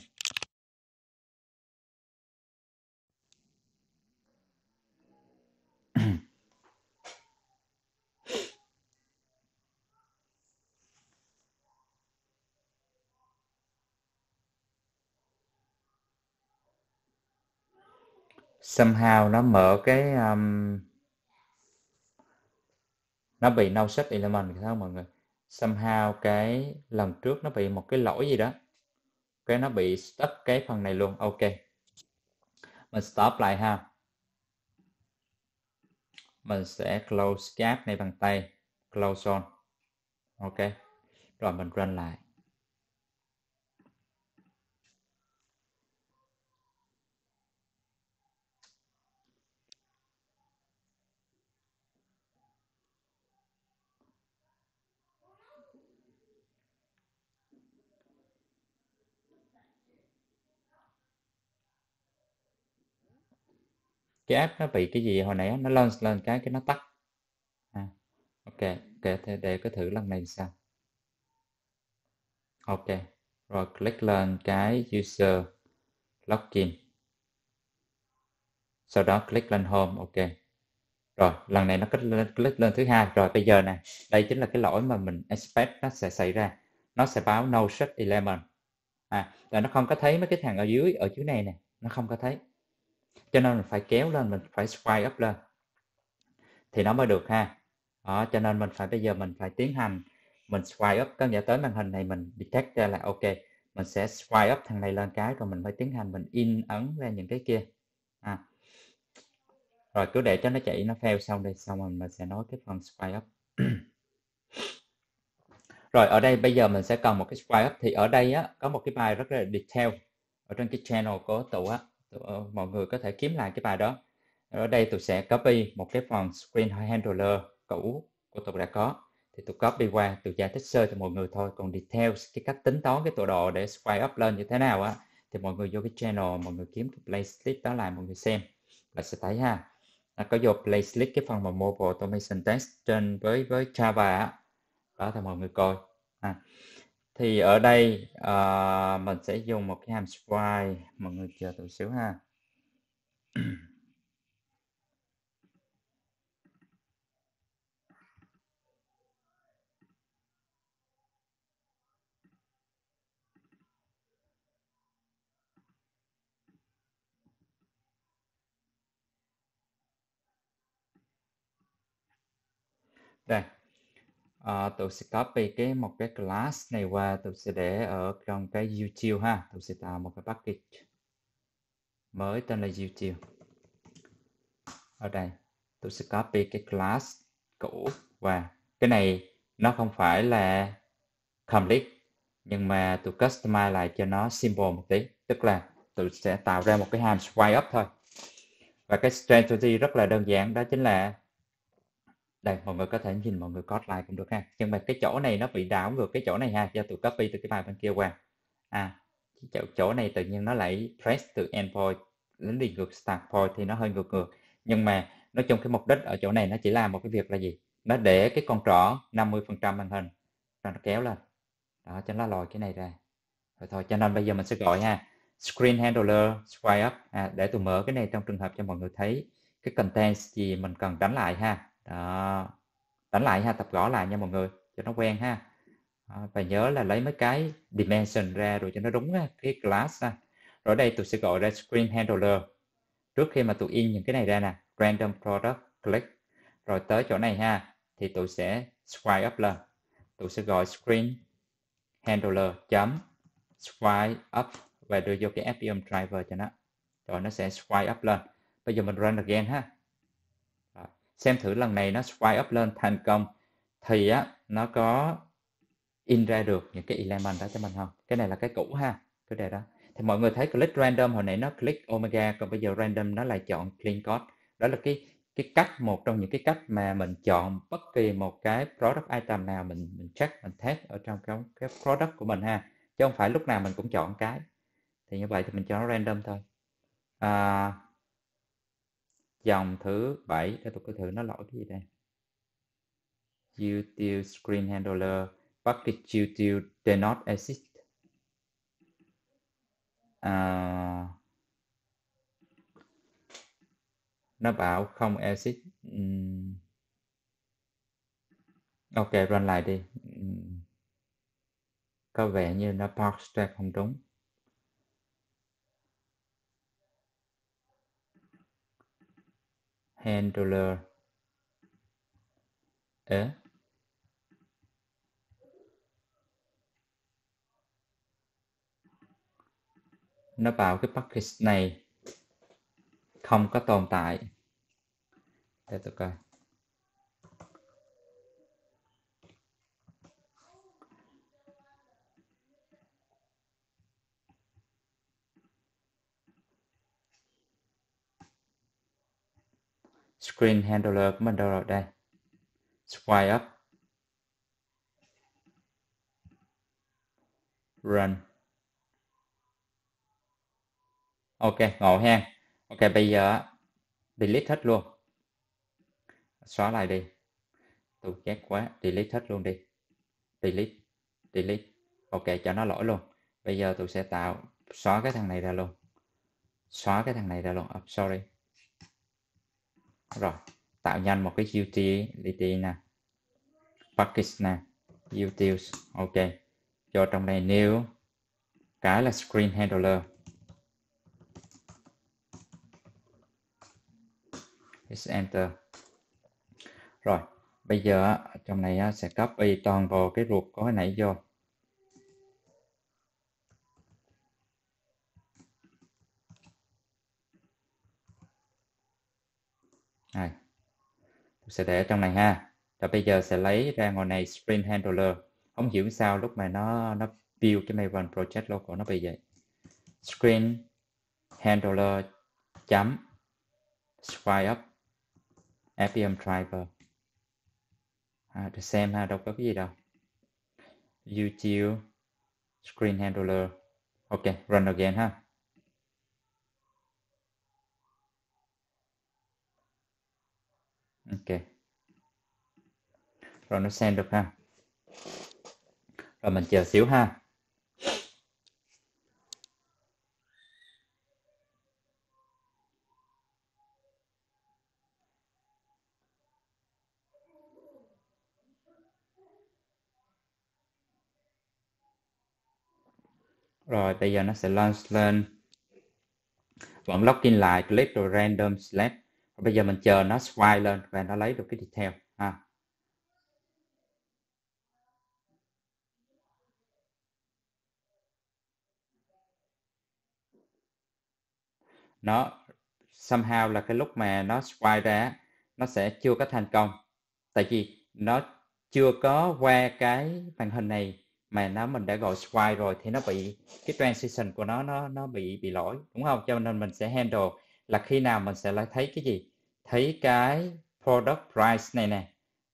somehow nó mở cái um, nó bị no shape element phải không mọi người somehow cái lần trước nó bị một cái lỗi gì đó cái nó bị stuck cái phần này luôn ok mình stop lại ha mình sẽ close gap này bằng tay close on ok rồi mình run lại cái app nó bị cái gì hồi nãy nó lên lên cái cái nó tắt à, ok ok thế để cứ thử lần này sao ok rồi click lên cái user login sau đó click lên home ok rồi lần này nó click lên, click lên thứ hai rồi bây giờ nè đây chính là cái lỗi mà mình expect nó sẽ xảy ra nó sẽ báo no set element à là nó không có thấy mấy cái thằng ở dưới ở dưới này nè nó không có thấy cho nên mình phải kéo lên mình phải swipe up lên thì nó mới được ha đó, cho nên mình phải bây giờ mình phải tiến hành mình swipe up có nghĩa tới màn hình này mình detect ra là ok mình sẽ swipe up thằng này lên cái rồi mình mới tiến hành mình in ấn ra những cái kia à. rồi cứ để cho nó chạy nó fail xong đây xong rồi mình sẽ nói cái phần swipe up rồi ở đây bây giờ mình sẽ cần một cái swipe up thì ở đây á có một cái bài rất là detail ở trên cái channel của tụ á Ờ, mọi người có thể kiếm lại cái bài đó ở đây tôi sẽ copy một cái phần screen handler cũ của tôi đã có thì tôi copy qua tôi giải thích sơ cho mọi người thôi còn details cái cách tính toán cái tọa độ để swipe up lên như thế nào á thì mọi người vô cái channel mọi người kiếm cái playlist đó lại mọi người xem là sẽ thấy ha nó à, có vô playlist cái phần mà mobile automation test trên với với java á đó thì mọi người coi ha. À thì ở đây uh, mình sẽ dùng một cái hàm square mọi người chờ tôi xíu ha Đây. À, tụi sẽ copy cái một cái class này qua tụi sẽ để ở trong cái YouTube ha tụi sẽ tạo một cái package mới tên là YouTube ở đây tôi sẽ copy cái class cũ và cái này nó không phải là complete nhưng mà tôi customize lại cho nó simple một tí tức là tôi sẽ tạo ra một cái hàm swipe up thôi và cái strategy rất là đơn giản đó chính là đây mọi người có thể nhìn mọi người code lại cũng được ha nhưng mà cái chỗ này nó bị đảo ngược cái chỗ này ha do tôi copy từ cái bài bên kia qua à chỗ, chỗ này tự nhiên nó lại press từ endpoint đến đi ngược start point thì nó hơi ngược ngược nhưng mà nói chung cái mục đích ở chỗ này nó chỉ là một cái việc là gì nó để cái con trỏ 50 phần trăm màn hình và nó kéo lên đó cho nó lòi cái này ra rồi thôi cho nên bây giờ mình sẽ gọi ha screen handler swipe up à, để tôi mở cái này trong trường hợp cho mọi người thấy cái content gì mình cần đánh lại ha đó đánh lại ha tập gõ lại nha mọi người cho nó quen ha ờ, và nhớ là lấy mấy cái dimension ra rồi cho nó đúng cái class ha rồi đây tôi sẽ gọi ra screen handler trước khi mà tôi in những cái này ra nè random product click rồi tới chỗ này ha thì tôi sẽ swipe up lên tôi sẽ gọi screen handler chấm swipe up và đưa vô cái FPM driver cho nó rồi nó sẽ swipe up lên bây giờ mình run again ha xem thử lần này nó swipe up lên thành công thì á nó có in ra được những cái element đó cho mình không cái này là cái cũ ha cái đề đó thì mọi người thấy click random hồi nãy nó click omega còn bây giờ random nó lại chọn clean code đó là cái cái cách một trong những cái cách mà mình chọn bất kỳ một cái product item nào mình mình check mình test ở trong cái cái product của mình ha chứ không phải lúc nào mình cũng chọn cái thì như vậy thì mình cho nó random thôi à, dòng thứ 7 để tôi coi thử nó lỗi cái gì đây util screen handler package util do not exist à, nó bảo không exit um, ok run lại đi um, có vẻ như nó park stack không đúng handler a nó bảo cái package này không có tồn tại để tôi coi Screen Handler của mình đâu rồi đây Swipe up Run Ok ngộ ha Ok bây giờ delete hết luôn Xóa lại đi Tôi ghét quá delete hết luôn đi Delete Delete Ok cho nó lỗi luôn Bây giờ tôi sẽ tạo xóa cái thằng này ra luôn Xóa cái thằng này ra luôn oh, Sorry rồi tạo nhanh một cái utility nè package nè utils ok cho trong này new cái là screen handler is enter rồi bây giờ trong này sẽ copy toàn bộ cái ruột có nãy vô sẽ để trong này ha rồi bây giờ sẽ lấy ra ngoài này Spring Handler không hiểu sao lúc mà nó nó build cái Maven Project Local nó bị vậy Screen Handler chấm Swipe up APM Driver à, để xem ha đâu có cái gì đâu YouTube Screen Handler ok run again ha ok rồi nó xem được ha rồi mình chờ xíu ha Rồi bây giờ nó sẽ launch lên Vẫn login lại click rồi random select bây giờ mình chờ nó swipe lên và nó lấy được cái detail ha nó somehow là cái lúc mà nó swipe ra nó sẽ chưa có thành công tại vì nó chưa có qua cái màn hình này mà nó mình đã gọi swipe rồi thì nó bị cái transition của nó nó nó bị bị lỗi đúng không cho nên mình sẽ handle là khi nào mình sẽ lại thấy cái gì thấy cái product price này nè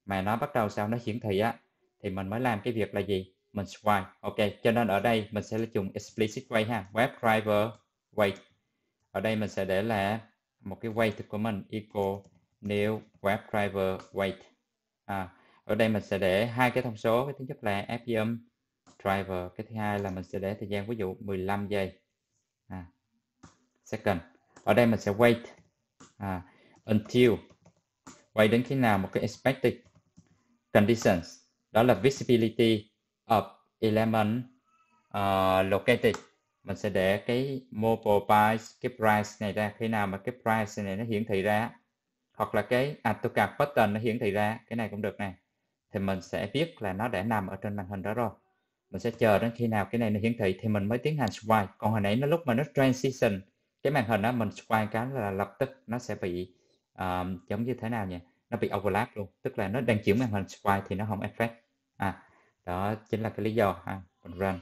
mà nó bắt đầu sao nó hiển thị á thì mình mới làm cái việc là gì mình swipe ok cho nên ở đây mình sẽ dùng explicit way ha web driver way ở đây mình sẽ để là một cái weight của mình equal new web driver weight à, ở đây mình sẽ để hai cái thông số cái thứ nhất là fpm driver cái thứ hai là mình sẽ để thời gian ví dụ 15 giây à, second ở đây mình sẽ wait à, until quay đến khi nào một cái expected conditions đó là visibility of element uh, located mình sẽ để cái mobile price cái price này ra khi nào mà cái price này nó hiển thị ra hoặc là cái à, tôi cạc button nó hiển thị ra cái này cũng được nè thì mình sẽ biết là nó đã nằm ở trên màn hình đó rồi mình sẽ chờ đến khi nào cái này nó hiển thị thì mình mới tiến hành swipe còn hồi nãy nó lúc mà nó transition cái màn hình đó mình swipe cái là lập tức nó sẽ bị um, giống như thế nào nhỉ nó bị overlap luôn tức là nó đang chuyển màn hình swipe thì nó không affect à đó chính là cái lý do ha còn run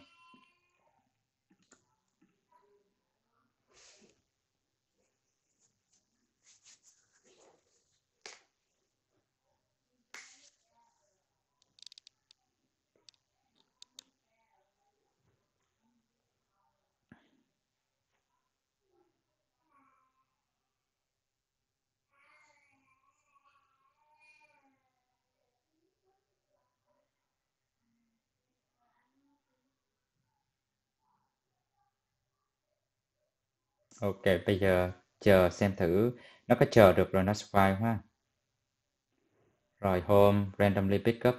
Ok, bây giờ chờ xem thử nó có chờ được rồi nó survive ha. Rồi home randomly pick up.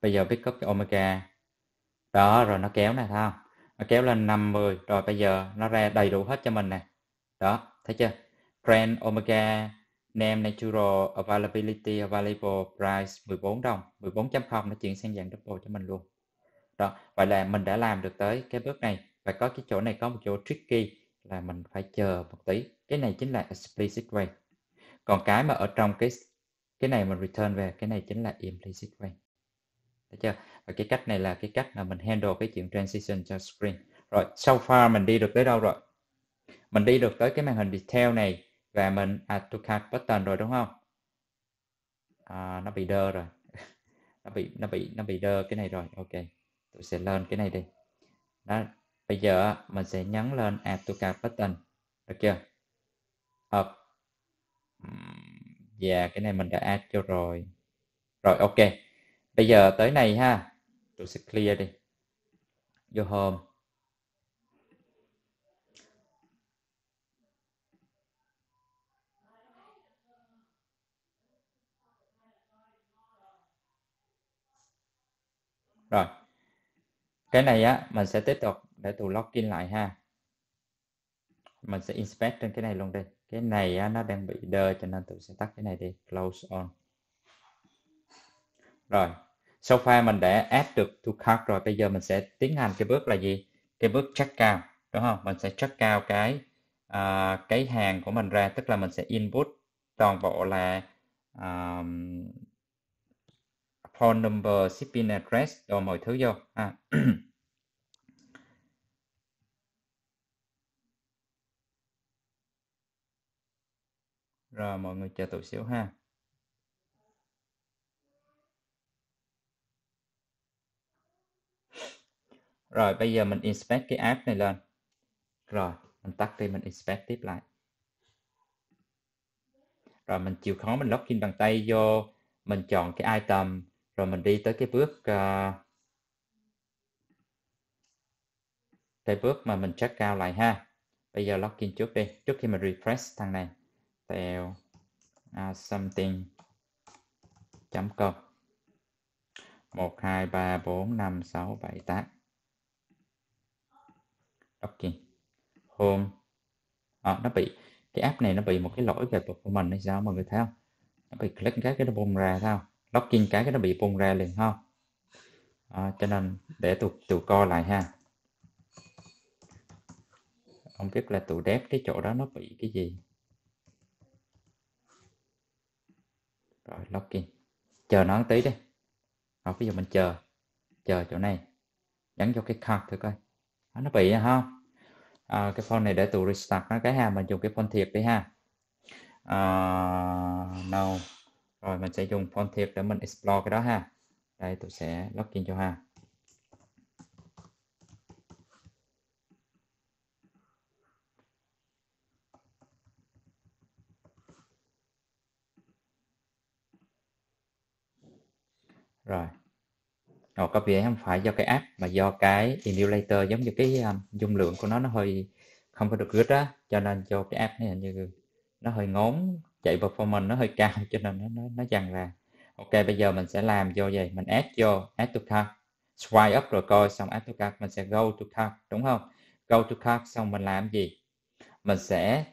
Bây giờ pick up cái omega. Đó, rồi nó kéo này thấy không? Nó kéo lên 50, rồi bây giờ nó ra đầy đủ hết cho mình nè. Đó, thấy chưa? grand omega name natural availability available price 14 đồng, 14.0 nó chuyển sang dạng double cho mình luôn. Đó, vậy là mình đã làm được tới cái bước này và có cái chỗ này có một chỗ tricky là mình phải chờ một tí cái này chính là explicit way còn cái mà ở trong cái cái này mình return về cái này chính là implicit way được chưa và cái cách này là cái cách là mình handle cái chuyện transition cho screen rồi so far mình đi được tới đâu rồi mình đi được tới cái màn hình detail này và mình add to cart button rồi đúng không à, nó bị đơ rồi nó bị nó bị nó bị đơ cái này rồi ok tôi sẽ lên cái này đi đó bây giờ mình sẽ nhấn lên add to cart button được chưa up và yeah, cái này mình đã add cho rồi rồi ok bây giờ tới này ha tôi sẽ clear đi vô home rồi cái này á mình sẽ tiếp tục để tù login lại ha mình sẽ inspect trên cái này luôn đi cái này á, nó đang bị đơ cho nên tôi sẽ tắt cái này đi close on rồi sau far mình đã add được to cart rồi bây giờ mình sẽ tiến hành cái bước là gì cái bước check out đúng không mình sẽ check out cái uh, cái hàng của mình ra tức là mình sẽ input toàn bộ là um, phone number shipping address rồi mọi thứ vô à. Rồi mọi người chờ tụi xíu ha. Rồi bây giờ mình inspect cái app này lên. Rồi mình tắt đi mình inspect tiếp lại. Rồi mình chịu khó mình login bằng tay vô. Mình chọn cái item. Rồi mình đi tới cái bước... cái ờ, bước mà mình check out lại ha. Bây giờ login trước đi. Trước khi mình refresh thằng này fail out à, something chấm com một hai ba bốn năm sáu bảy tám ok hôm à, ờ, nó bị cái app này nó bị một cái lỗi về của performance hay sao mọi người thấy không nó bị click cái cái nó bung ra thấy không login cái cái nó bị bung ra liền không à, cho nên để tụi tụi co lại ha không biết là tụi đép cái chỗ đó nó bị cái gì rồi login chờ nó tí đi hoặc ví dụ mình chờ chờ chỗ này nhấn vô cái card thử coi à, nó bị không à, cái phone này để tụ restart nó cái ha mình dùng cái phone thiệt đi ha à, no rồi mình sẽ dùng phone thiệt để mình explore cái đó ha đây tôi sẽ login cho ha rồi rồi có vẻ không phải do cái app mà do cái emulator giống như cái um, dung lượng của nó nó hơi không có được good á cho nên cho cái app này hình như nó hơi ngốn chạy performance nó hơi cao cho nên nó nó nó dằn ra ok bây giờ mình sẽ làm vô vậy mình add vô add to cart swipe up rồi coi xong add to cart mình sẽ go to cart đúng không go to cart xong mình làm gì mình sẽ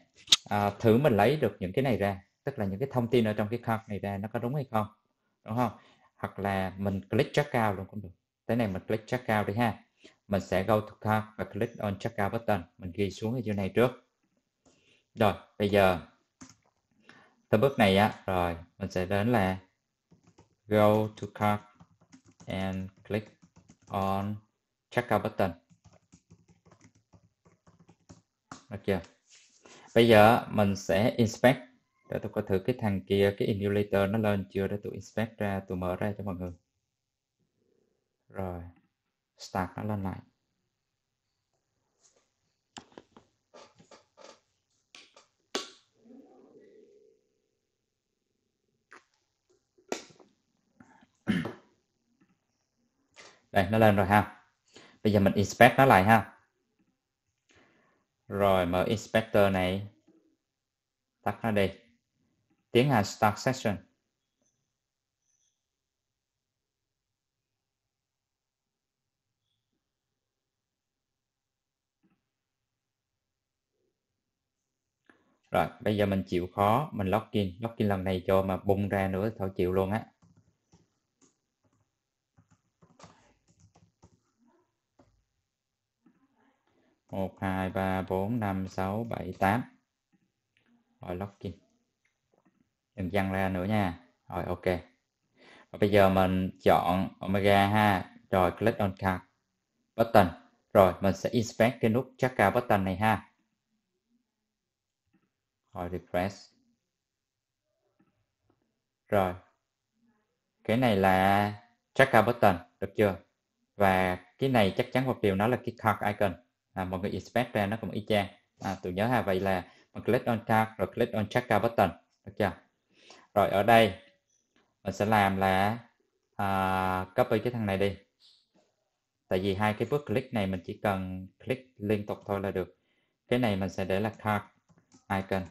uh, thử mình lấy được những cái này ra tức là những cái thông tin ở trong cái cart này ra nó có đúng hay không đúng không hoặc là mình click checkout luôn cũng được thế này mình click checkout đi ha mình sẽ go to cart và click on checkout button mình ghi xuống cái chỗ này trước rồi bây giờ từ bước này á rồi mình sẽ đến là go to cart and click on checkout button được chưa bây giờ mình sẽ inspect để tôi coi thử cái thằng kia cái emulator nó lên chưa để tôi inspect ra tôi mở ra cho mọi người rồi start nó lên lại đây nó lên rồi ha bây giờ mình inspect nó lại ha rồi mở inspector này tắt nó đi Tiếng Hàn Start Session. Rồi, bây giờ mình chịu khó, mình login, login lần này cho mà bung ra nữa thôi chịu luôn á. một hai ba bốn năm sáu bảy tám rồi login đừng dăng ra nữa nha rồi ok và bây giờ mình chọn omega ha rồi click on card button rồi mình sẽ inspect cái nút chaka button này ha rồi refresh rồi cái này là chaka button được chưa và cái này chắc chắn một điều nó là cái card icon à, mọi người inspect ra nó cũng y chang à, tôi nhớ ha vậy là mình click on card rồi click on chaka button được chưa rồi ở đây mình sẽ làm là à, copy cái thằng này đi tại vì hai cái bước click này mình chỉ cần click liên tục thôi là được cái này mình sẽ để là card icon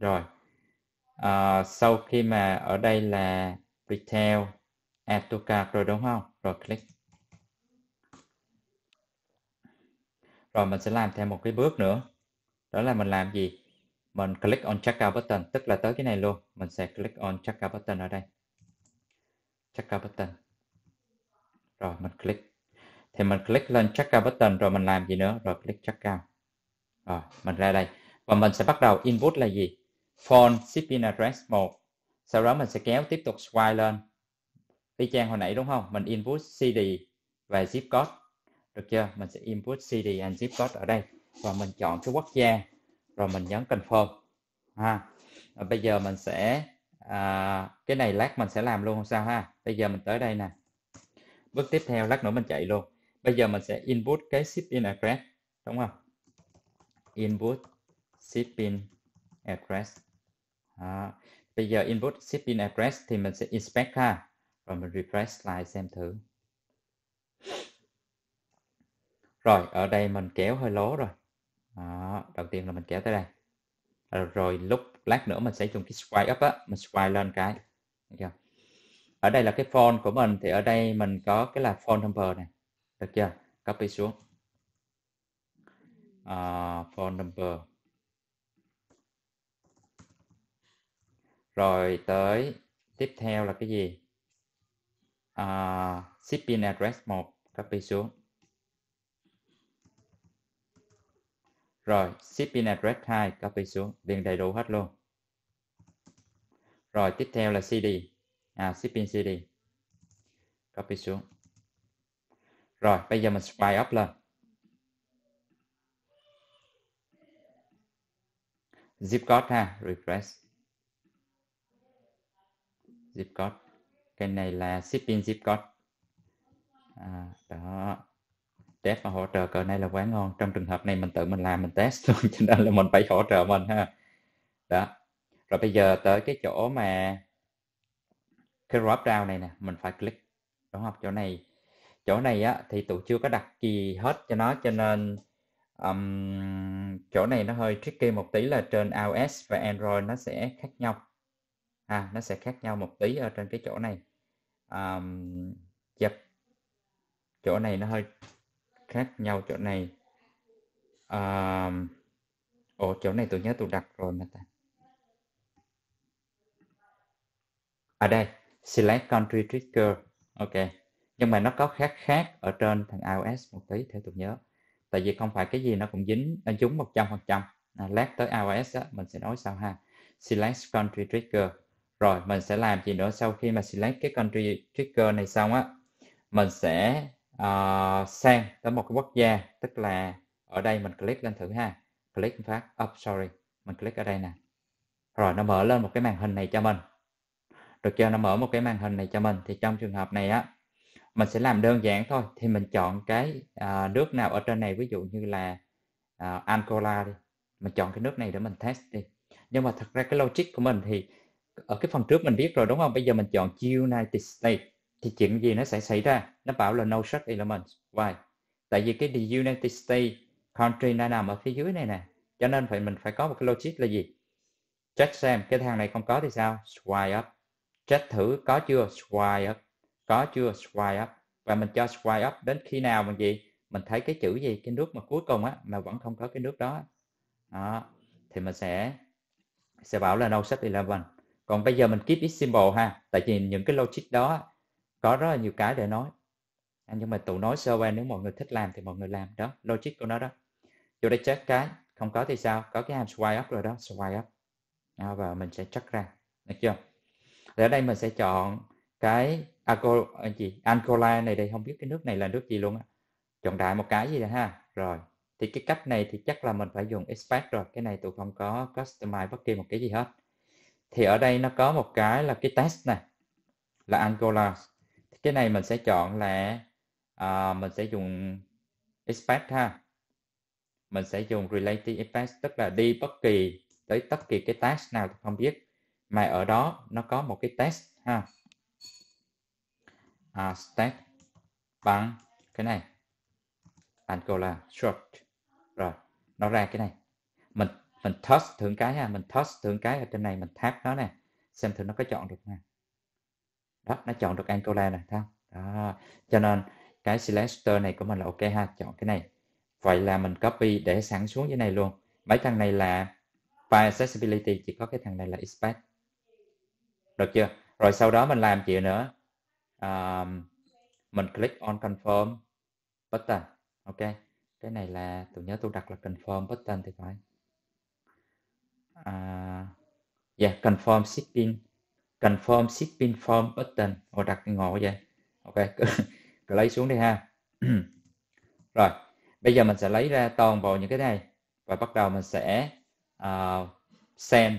rồi à, sau khi mà ở đây là retail add to card rồi đúng không rồi click rồi mình sẽ làm thêm một cái bước nữa đó là mình làm gì mình click on checkout button tức là tới cái này luôn mình sẽ click on checkout button ở đây checkout button rồi mình click thì mình click lên checkout button rồi mình làm gì nữa rồi click checkout rồi mình ra đây và mình sẽ bắt đầu input là gì phone shipping address 1 sau đó mình sẽ kéo tiếp tục swipe lên y chang hồi nãy đúng không mình input cd và zip code được chưa mình sẽ input cd and zip code ở đây và mình chọn cái quốc gia rồi mình nhấn confirm ha rồi bây giờ mình sẽ à, cái này lát mình sẽ làm luôn không sao ha bây giờ mình tới đây nè bước tiếp theo lát nữa mình chạy luôn bây giờ mình sẽ input cái shipping address đúng không input shipping address à, bây giờ input shipping address thì mình sẽ inspect ha rồi mình refresh lại xem thử rồi ở đây mình kéo hơi lố rồi đó, đầu tiên là mình kéo tới đây rồi, rồi lúc lát nữa mình sẽ dùng cái swipe up á mình swipe lên cái được chưa ở đây là cái font của mình thì ở đây mình có cái là font number này được chưa copy xuống uh, à, font number rồi tới tiếp theo là cái gì uh, à, shipping address một copy xuống Rồi, shipping address 2 copy xuống, điền đầy đủ hết luôn. Rồi, tiếp theo là CD. À, shipping CD. Copy xuống. Rồi, bây giờ mình swipe up lên. Zip code ha, refresh. Zip code. Cái này là shipping zip code. À, đó test mà hỗ trợ cỡ này là quá ngon trong trường hợp này mình tự mình làm mình test luôn cho nên là mình phải hỗ trợ mình ha đó rồi bây giờ tới cái chỗ mà cái drop down này nè mình phải click đúng không chỗ này chỗ này á thì tụi chưa có đặt gì hết cho nó cho nên um, chỗ này nó hơi tricky một tí là trên iOS và Android nó sẽ khác nhau à nó sẽ khác nhau một tí ở trên cái chỗ này um, yep. chỗ này nó hơi khác nhau chỗ này à, ồ chỗ này tôi nhớ tôi đặt rồi mà ta ở à, đây select country trigger ok nhưng mà nó có khác khác ở trên thằng iOS một tí theo tôi nhớ tại vì không phải cái gì nó cũng dính à, nó một trăm phần trăm à, lát tới iOS đó, mình sẽ nói sau ha select country trigger rồi mình sẽ làm gì nữa sau khi mà select cái country trigger này xong á mình sẽ uh, sang tới một cái quốc gia tức là ở đây mình click lên thử ha click phát up oh, sorry mình click ở đây nè rồi nó mở lên một cái màn hình này cho mình được chưa nó mở một cái màn hình này cho mình thì trong trường hợp này á mình sẽ làm đơn giản thôi thì mình chọn cái uh, nước nào ở trên này ví dụ như là uh, Angola đi mình chọn cái nước này để mình test đi nhưng mà thật ra cái logic của mình thì ở cái phần trước mình biết rồi đúng không bây giờ mình chọn United States thì chuyện gì nó sẽ xảy ra? Nó bảo là no such element. Why? Tại vì cái the United States country nó nằm ở phía dưới này nè. Cho nên phải mình phải có một cái logic là gì? Check xem cái thằng này không có thì sao? Swipe up. Check thử có chưa? Swipe up. Có chưa? Swipe up. Và mình cho swipe up đến khi nào mình gì? Mình thấy cái chữ gì? Cái nước mà cuối cùng á mà vẫn không có cái nước đó. Đó. Thì mình sẽ sẽ bảo là no such element. Còn bây giờ mình keep it simple ha. Tại vì những cái logic đó có rất là nhiều cái để nói à, nhưng mà tụi nói sơ qua nếu mọi người thích làm thì mọi người làm đó logic của nó đó vô đây check cái không có thì sao có cái hàm swipe up rồi đó swipe up à, và mình sẽ check ra được chưa thì ở đây mình sẽ chọn cái Aco, à, gì Angola này đây không biết cái nước này là nước gì luôn á chọn đại một cái gì rồi ha rồi thì cái cách này thì chắc là mình phải dùng expect rồi cái này tụi không có customize bất kỳ một cái gì hết thì ở đây nó có một cái là cái test này là Angola cái này mình sẽ chọn là uh, mình sẽ dùng expect ha mình sẽ dùng relative expect tức là đi bất kỳ tới tất kỳ cái task nào không biết mà ở đó nó có một cái test ha à, stack bằng cái này thành câu là short rồi nó ra cái này mình mình test thử cái ha mình test thử cái ở trên này mình tap nó nè xem thử nó có chọn được không đó nó chọn được Angola này thấy không đó. cho nên cái selector này của mình là ok ha chọn cái này vậy là mình copy để sẵn xuống dưới này luôn mấy thằng này là file accessibility chỉ có cái thằng này là expect được chưa rồi sau đó mình làm chuyện nữa um, mình click on confirm button ok cái này là tôi nhớ tôi đặt là confirm button thì phải uh, yeah confirm shipping confirm shipping form button họ đặt ngộ vậy ok cứ, lấy xuống đi ha rồi bây giờ mình sẽ lấy ra toàn bộ những cái này và bắt đầu mình sẽ uh, send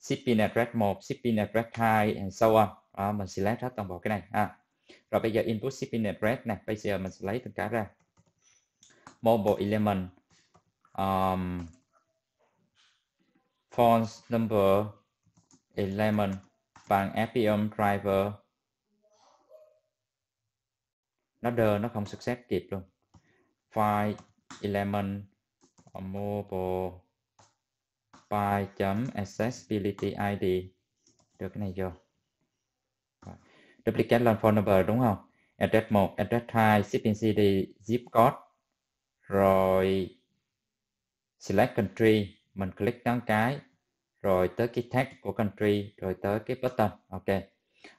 shipping address 1, shipping address 2 and so on. Đó, mình select hết toàn bộ cái này ha. Rồi bây giờ input shipping address này, bây giờ mình sẽ lấy tất cả ra. Mobile element um, font number element bằng FPM driver nó đơ nó không success kịp luôn file element mobile file accessibility id được cái này vô duplicate loan phone number đúng không address 1 address 2 shipping cd zip code rồi select country mình click đăng cái rồi tới cái tag của country rồi tới cái button ok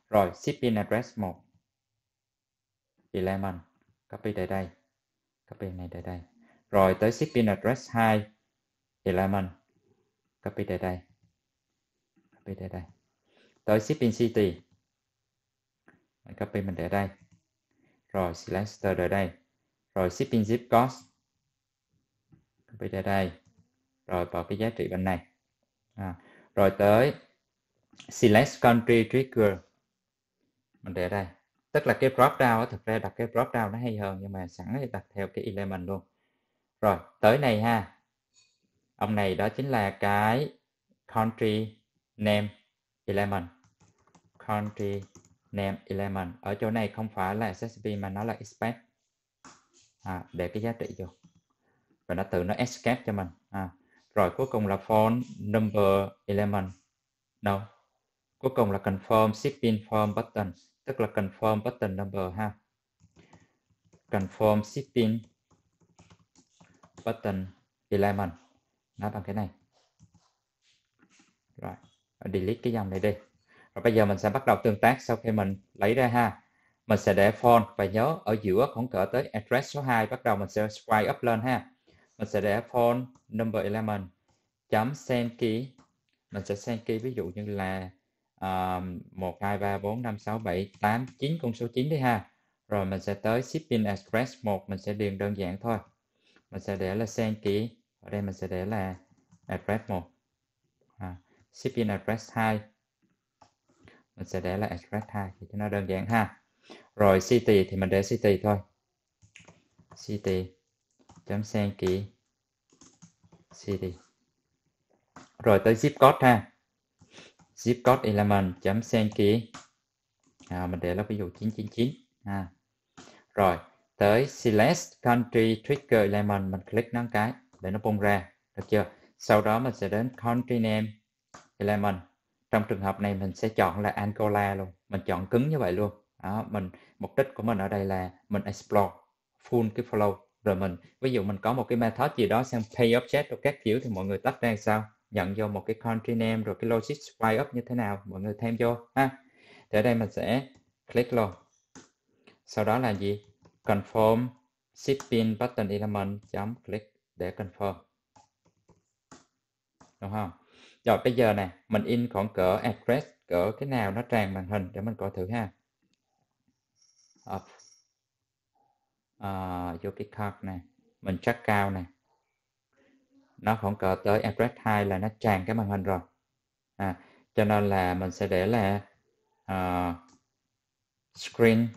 rồi shipping address một Element copy tại đây copy này tại đây rồi tới shipping address 2 Element copy tại đây copy tại đây tới shipping city mình copy mình để đây rồi selector ở đây rồi shipping zip code copy ở đây rồi vào cái giá trị bên này à, rồi tới select country trigger mình để đây tức là cái drop down đó, thực ra đặt cái drop down nó hay hơn nhưng mà sẵn thì đặt theo cái element luôn rồi tới này ha ông này đó chính là cái country name element country name element ở chỗ này không phải là csv mà nó là expect à, để cái giá trị vô và nó tự nó escape cho mình à, rồi cuối cùng là font number element. No. Cuối cùng là confirm shipping form button, tức là confirm button number ha. Confirm shipping button element. Nó bằng cái này. Rồi, delete cái dòng này đi. Rồi bây giờ mình sẽ bắt đầu tương tác sau khi mình lấy ra ha mình sẽ để font và nhớ ở giữa khoảng cỡ tới address số 2 bắt đầu mình sẽ swipe up lên ha mình sẽ để phone number 11 chấm send key mình sẽ send key ví dụ như là um, 1 2 3 4 5 6 7 8 9 con số 9 đi ha rồi mình sẽ tới shipping address 1 mình sẽ điền đơn giản thôi mình sẽ để là send key ở đây mình sẽ để là address 1 à, shipping address 2 mình sẽ để là address 2 thì cho nó đơn giản ha rồi city thì mình để city thôi city chấm sen ký cd rồi tới zip code ha zip code element chấm sen ký à, mình để là ví dụ 999 ha rồi tới select country trigger element mình click nó cái để nó bung ra được chưa sau đó mình sẽ đến country name element trong trường hợp này mình sẽ chọn là Angola luôn mình chọn cứng như vậy luôn đó mình mục đích của mình ở đây là mình explore full cái flow rồi mình ví dụ mình có một cái method gì đó sang pay object rồi các kiểu thì mọi người tách ra sao nhận vô một cái country name rồi cái logic write up như thế nào mọi người thêm vô ha thì ở đây mình sẽ click luôn sau đó là gì confirm shipping button element chấm click để confirm đúng không rồi bây giờ nè mình in khoảng cỡ address cỡ cái nào nó tràn màn hình để mình coi thử ha à, uh, cái Peacock này mình check cao này nó khoảng cỡ tới address 2 là nó tràn cái màn hình rồi à, cho nên là mình sẽ để là uh, screen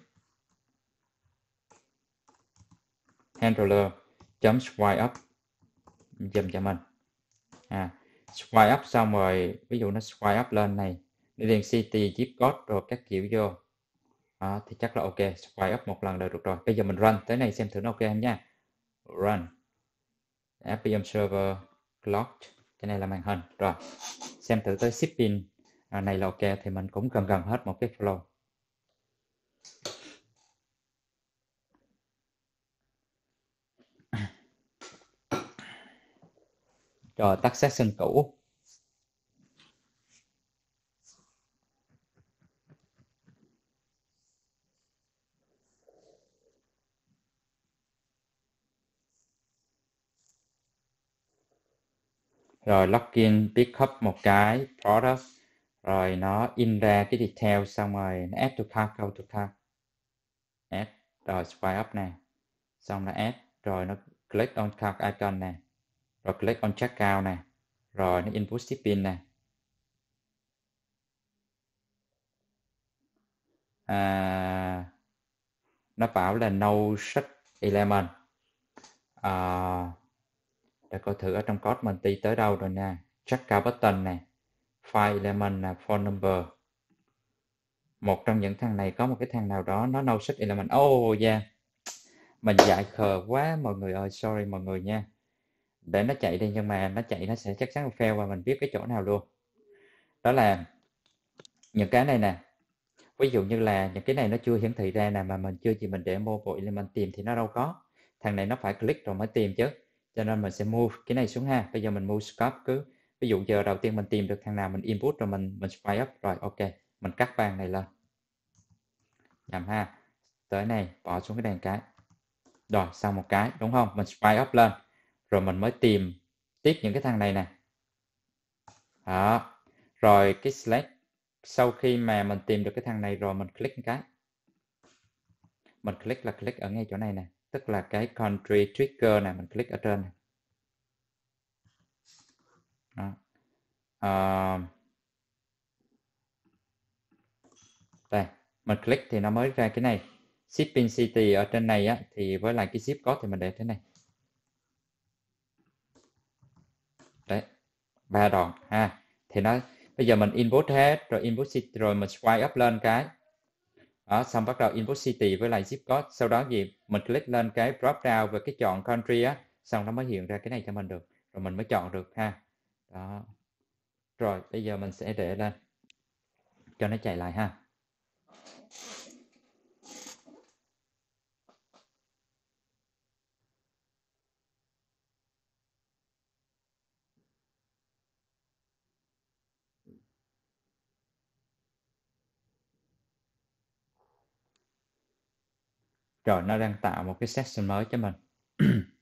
handler chấm swipe up dùm cho mình à, swipe up xong rồi ví dụ nó swipe up lên này điền city zip code rồi các kiểu vô đó, thì chắc là ok quay up một lần là được rồi bây giờ mình run tới này xem thử nó ok không nha run fpm server locked cái này là màn hình rồi xem thử tới shipping à, này là ok thì mình cũng gần gần hết một cái flow rồi tắt session cũ rồi login pick up một cái product rồi nó in ra cái detail xong rồi nó add to cart go to cart add rồi swipe up nè xong là add rồi nó click on cart icon nè rồi click on checkout nè rồi nó input shipping nè à, nó bảo là no ship element à, để coi thử ở trong code mình đi tới đâu rồi nè check out button này file element là phone number một trong những thằng này có một cái thằng nào đó nó no set element oh yeah mình dại khờ quá mọi người ơi sorry mọi người nha để nó chạy đi nhưng mà nó chạy nó sẽ chắc chắn fail và mình biết cái chỗ nào luôn đó là những cái này nè ví dụ như là những cái này nó chưa hiển thị ra nè mà mình chưa gì mình để mô bộ element tìm thì nó đâu có thằng này nó phải click rồi mới tìm chứ cho nên mình sẽ move cái này xuống ha bây giờ mình move scope cứ ví dụ giờ đầu tiên mình tìm được thằng nào mình input rồi mình mình swipe up rồi ok mình cắt vàng này lên nhầm ha tới này bỏ xuống cái đèn cái rồi xong một cái đúng không mình swipe up lên rồi mình mới tìm tiếp những cái thằng này nè đó rồi cái select sau khi mà mình tìm được cái thằng này rồi mình click cái mình click là click ở ngay chỗ này nè tức là cái country trigger này mình click ở trên này. Đó. À, đây mình click thì nó mới ra cái này shipping city ở trên này á thì với lại cái ship code thì mình để thế này đấy ba đoạn ha thì nó bây giờ mình input hết rồi input city rồi mình swipe up lên cái ở xong bắt đầu input city với lại zip code sau đó gì mình click lên cái drop down và cái chọn country á xong nó mới hiện ra cái này cho mình được rồi mình mới chọn được ha đó rồi bây giờ mình sẽ để lên cho nó chạy lại ha rồi nó đang tạo một cái session mới cho mình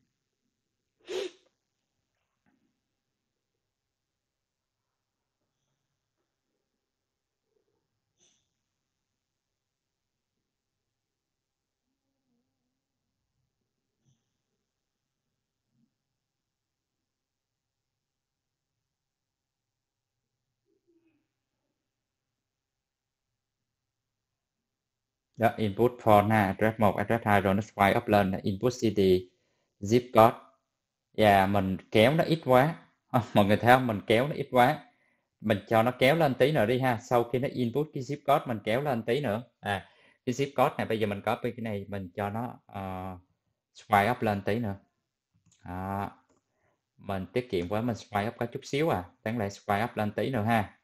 đó, input for là address 1, address 2 rồi nó swipe up lên là input city zip code và dạ, mình kéo nó ít quá ờ, mọi người thấy không mình kéo nó ít quá mình cho nó kéo lên tí nữa đi ha sau khi nó input cái zip code mình kéo lên tí nữa à cái zip code này bây giờ mình copy cái này mình cho nó uh, ờ, swipe up lên tí nữa à, mình tiết kiệm quá mình swipe up có chút xíu à đáng lẽ swipe up lên tí nữa ha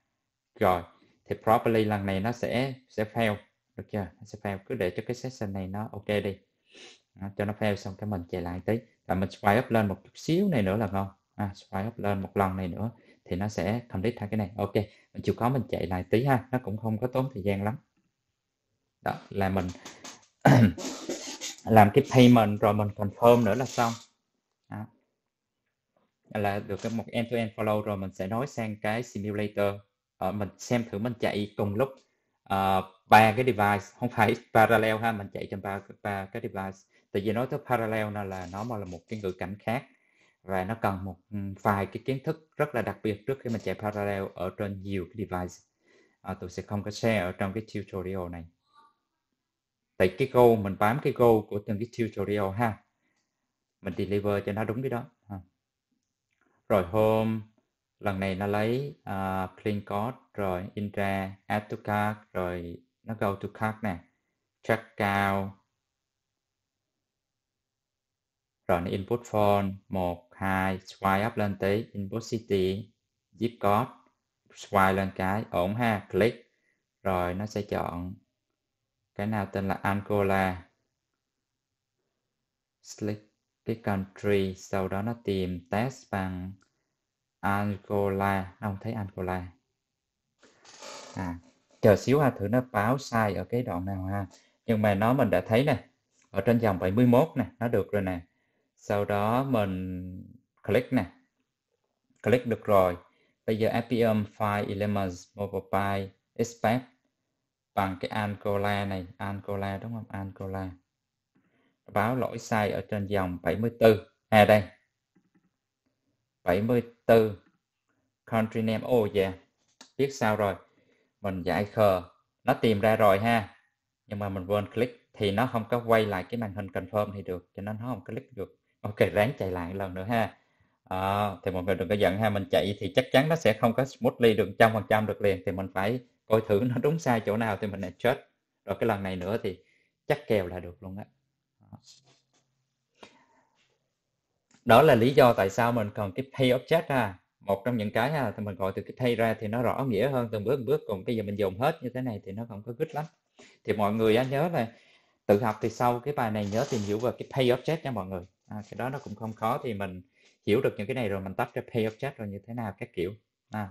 rồi thì properly lần này nó sẽ sẽ fail được chưa sẽ fail cứ để cho cái session này nó ok đi đó, cho nó fail xong cái mình chạy lại tí và mình swipe up lên một chút xíu này nữa là ngon à, swipe up lên một lần này nữa thì nó sẽ complete hai cái này ok mình chịu khó mình chạy lại tí ha nó cũng không có tốn thời gian lắm đó là mình làm cái payment rồi mình confirm nữa là xong đó. là được một end to end follow rồi mình sẽ nói sang cái simulator ờ, mình xem thử mình chạy cùng lúc Ờ, ba cái device không phải parallel ha mình chạy trên ba ba cái device tại vì nói tới parallel nó là nó mà là một cái ngữ cảnh khác và nó cần một ừ, vài cái kiến thức rất là đặc biệt trước khi mình chạy parallel ở trên nhiều cái device à, ờ, tôi sẽ không có share ở trong cái tutorial này tại cái goal mình bám cái goal của từng cái tutorial ha mình deliver cho nó đúng cái đó ha. rồi home lần này nó lấy uh, clean code rồi intra add to cart rồi nó go to cart nè check out rồi nó input phone 1, 2, swipe up lên tí, input city, zip code, swipe lên cái, ổn ha, click. Rồi nó sẽ chọn cái nào tên là Angola. Select cái country, sau đó nó tìm test bằng Angola không thấy Angola à chờ xíu ha thử nó báo sai ở cái đoạn nào ha nhưng mà nó mình đã thấy nè ở trên dòng 71 nè nó được rồi nè sau đó mình click nè click được rồi bây giờ APM file elements mobile by expect bằng cái Angola này Angola đúng không Angola báo lỗi sai ở trên dòng 74 à đây 74 từ country name oh yeah dạ. biết sao rồi mình giải khờ nó tìm ra rồi ha nhưng mà mình quên click thì nó không có quay lại cái màn hình confirm thì được cho nên nó không click được ok ráng chạy lại lần nữa ha à, thì mọi người đừng có giận ha mình chạy thì chắc chắn nó sẽ không có smoothly được trăm phần trăm được liền thì mình phải coi thử nó đúng sai chỗ nào thì mình adjust rồi cái lần này nữa thì chắc kèo là được luôn á đó là lý do tại sao mình cần cái pay object ha một trong những cái ha thì mình gọi từ cái pay ra thì nó rõ nghĩa hơn từng bước từng bước còn bây giờ mình dùng hết như thế này thì nó không có good lắm thì mọi người anh nhớ là tự học thì sau cái bài này nhớ tìm hiểu về cái pay object nha mọi người à, cái đó nó cũng không khó thì mình hiểu được những cái này rồi mình tắt cái pay object rồi như thế nào các kiểu à.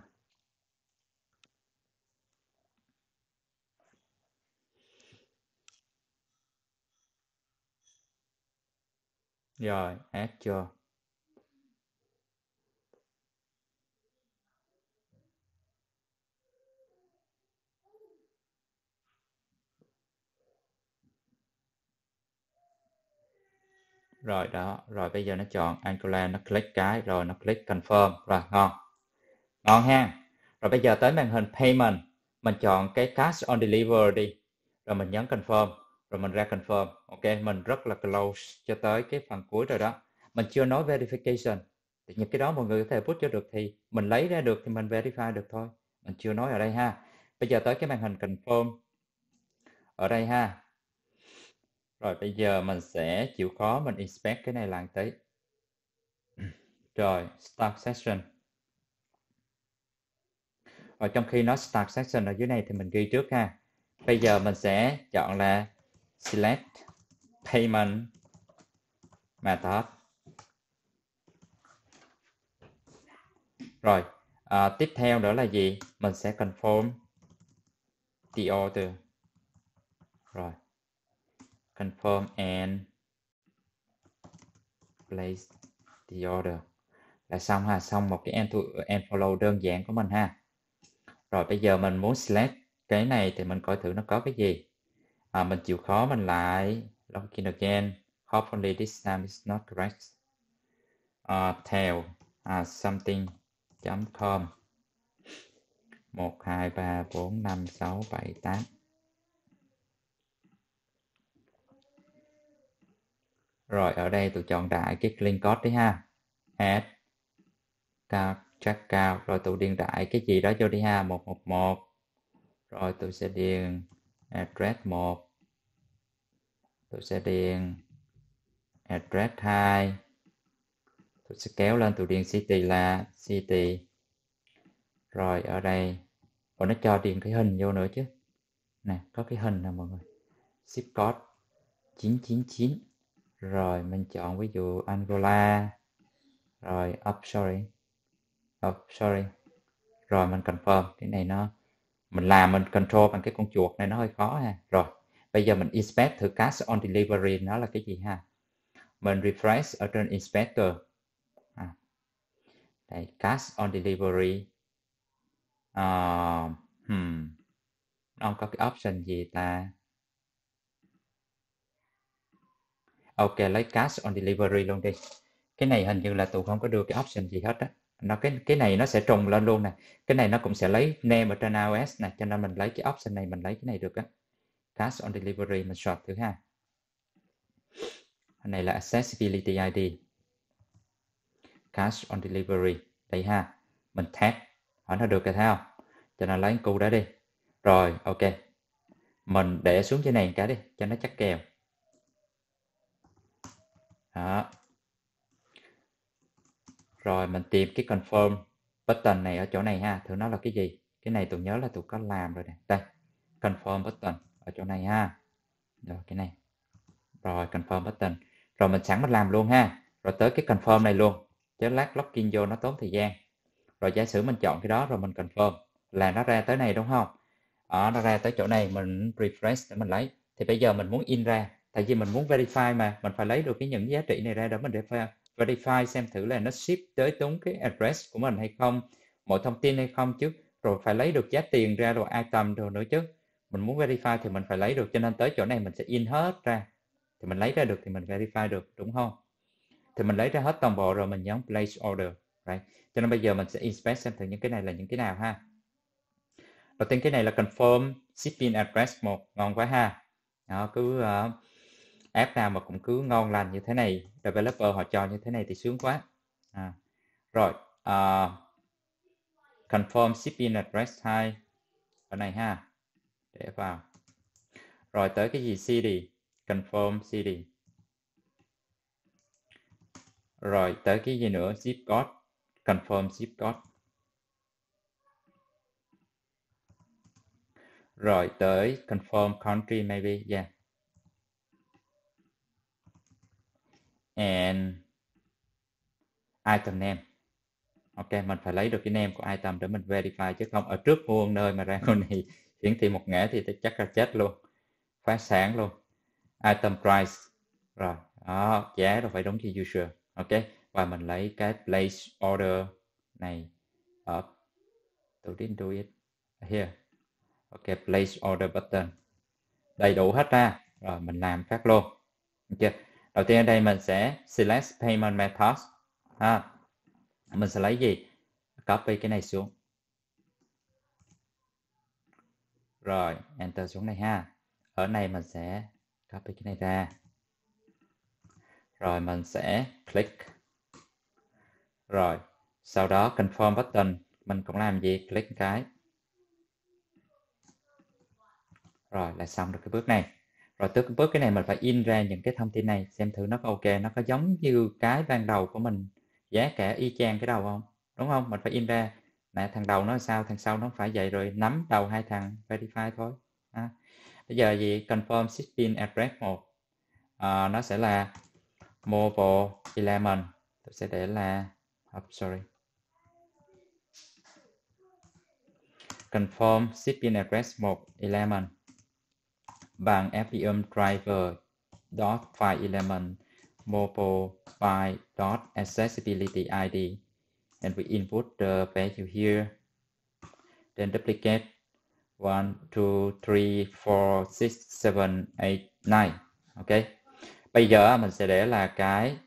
rồi hết chưa rồi đó rồi bây giờ nó chọn Angular nó click cái rồi nó click confirm rồi ngon ngon ha rồi bây giờ tới màn hình payment mình chọn cái cash on deliver đi rồi mình nhấn confirm rồi mình ra confirm ok mình rất là close cho tới cái phần cuối rồi đó mình chưa nói verification thì những cái đó mọi người có thể put cho được thì mình lấy ra được thì mình verify được thôi mình chưa nói ở đây ha bây giờ tới cái màn hình confirm ở đây ha rồi bây giờ mình sẽ chịu khó mình inspect cái này lần tới. Rồi, Start Session. Ở trong khi nó Start Session ở dưới này thì mình ghi trước ha. Bây giờ mình sẽ chọn là Select Payment Method. Rồi, à, tiếp theo nữa là gì? Mình sẽ confirm the order. Rồi confirm and place the order là xong ha xong một cái end to end follow đơn giản của mình ha rồi bây giờ mình muốn select cái này thì mình coi thử nó có cái gì à, mình chịu khó mình lại login again hopefully this time is not correct uh, tail uh, something com một hai ba bốn năm sáu bảy tám Rồi ở đây tôi chọn đại cái link code đi ha. Add cao check cao rồi tôi điền đại cái gì đó cho đi ha 111 rồi tôi sẽ điền address 1 tôi sẽ điền address 2 tôi sẽ kéo lên tôi điền city là city rồi ở đây còn nó cho điền cái hình vô nữa chứ nè có cái hình nè mọi người ship code 999 rồi mình chọn ví dụ Angola rồi up sorry up sorry rồi mình confirm cái này nó mình làm mình control bằng cái con chuột này nó hơi khó ha rồi bây giờ mình inspect thử cast on delivery nó là cái gì ha mình refresh ở trên inspector à. đây cast on delivery uh, hmm. ông có cái option gì ta ok lấy cash on delivery luôn đi cái này hình như là tụi không có đưa cái option gì hết á nó cái cái này nó sẽ trùng lên luôn nè cái này nó cũng sẽ lấy name ở trên iOS nè cho nên mình lấy cái option này mình lấy cái này được á cash on delivery mình sort thử ha này là accessibility ID cash on delivery đây ha mình tag hỏi nó được cái thao cho nên lấy cu đó đi rồi ok mình để xuống trên này cái đi cho nó chắc kèo đó. rồi mình tìm cái confirm button này ở chỗ này ha thử nó là cái gì cái này tôi nhớ là tôi có làm rồi nè đây confirm button ở chỗ này ha rồi cái này rồi confirm button rồi mình sẵn mình làm luôn ha rồi tới cái confirm này luôn chứ lát login vô nó tốn thời gian rồi giả sử mình chọn cái đó rồi mình confirm là nó ra tới này đúng không ở nó ra tới chỗ này mình refresh để mình lấy thì bây giờ mình muốn in ra tại vì mình muốn verify mà mình phải lấy được cái những giá trị này ra để mình để verify xem thử là nó ship tới đúng cái address của mình hay không mọi thông tin hay không chứ rồi phải lấy được giá tiền ra rồi item rồi nữa chứ mình muốn verify thì mình phải lấy được cho nên tới chỗ này mình sẽ in hết ra thì mình lấy ra được thì mình verify được đúng không thì mình lấy ra hết toàn bộ rồi mình nhấn place order right? cho nên bây giờ mình sẽ inspect xem thử những cái này là những cái nào ha đầu tiên cái này là confirm shipping address một ngon quá ha đó, cứ uh, app nào mà cũng cứ ngon lành như thế này developer họ cho như thế này thì sướng quá à. rồi uh, confirm shipping address hai ở này ha để vào rồi tới cái gì cd confirm cd rồi tới cái gì nữa zip code confirm zip code rồi tới confirm country maybe yeah and item name ok mình phải lấy được cái name của item để mình verify chứ không ở trước vuông nơi mà ra con này hiển thị một ngã thì chắc là chết luôn phá sáng luôn item price rồi đó giá rồi phải đúng như usual ok và mình lấy cái place order này ở tôi didn't do it here ok place order button đầy đủ hết ra rồi mình làm phát luôn được chưa đầu tiên ở đây mình sẽ select payment methods ha mình sẽ lấy gì copy cái này xuống rồi enter xuống đây ha ở này mình sẽ copy cái này ra rồi mình sẽ click rồi sau đó confirm button mình cũng làm gì click cái rồi là xong được cái bước này rồi tới bước cái này mình phải in ra những cái thông tin này xem thử nó có ok nó có giống như cái ban đầu của mình giá cả y chang cái đầu không đúng không mình phải in ra nè thằng đầu nó sao thằng sau nó phải vậy rồi nắm đầu hai thằng verify thôi à. bây giờ gì confirm 16 address một à, nó sẽ là mobile element tôi sẽ để là oh, sorry confirm 16 address một element bằng FPM driver dot file element mobile by dot accessibility ID and we input the value here then duplicate 1 2 3 4 6 7 8 9 okay. bây giờ mình sẽ để là cái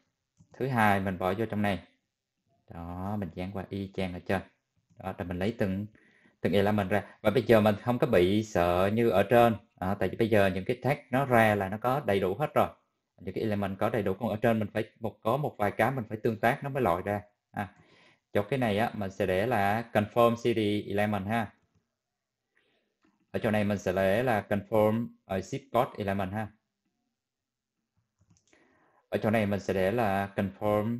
thứ hai mình bỏ vô trong này đó mình dán qua y chang ở trên đó rồi mình lấy từng thực hiện là mình ra và bây giờ mình không có bị sợ như ở trên à, tại vì bây giờ những cái tag nó ra là nó có đầy đủ hết rồi những cái element có đầy đủ còn ở trên mình phải một có một vài cái mình phải tương tác nó mới loại ra à, chỗ cái này á mình sẽ để là confirm cd element ha ở chỗ này mình sẽ để là confirm ờ, zip code element ha ở chỗ này mình sẽ để là confirm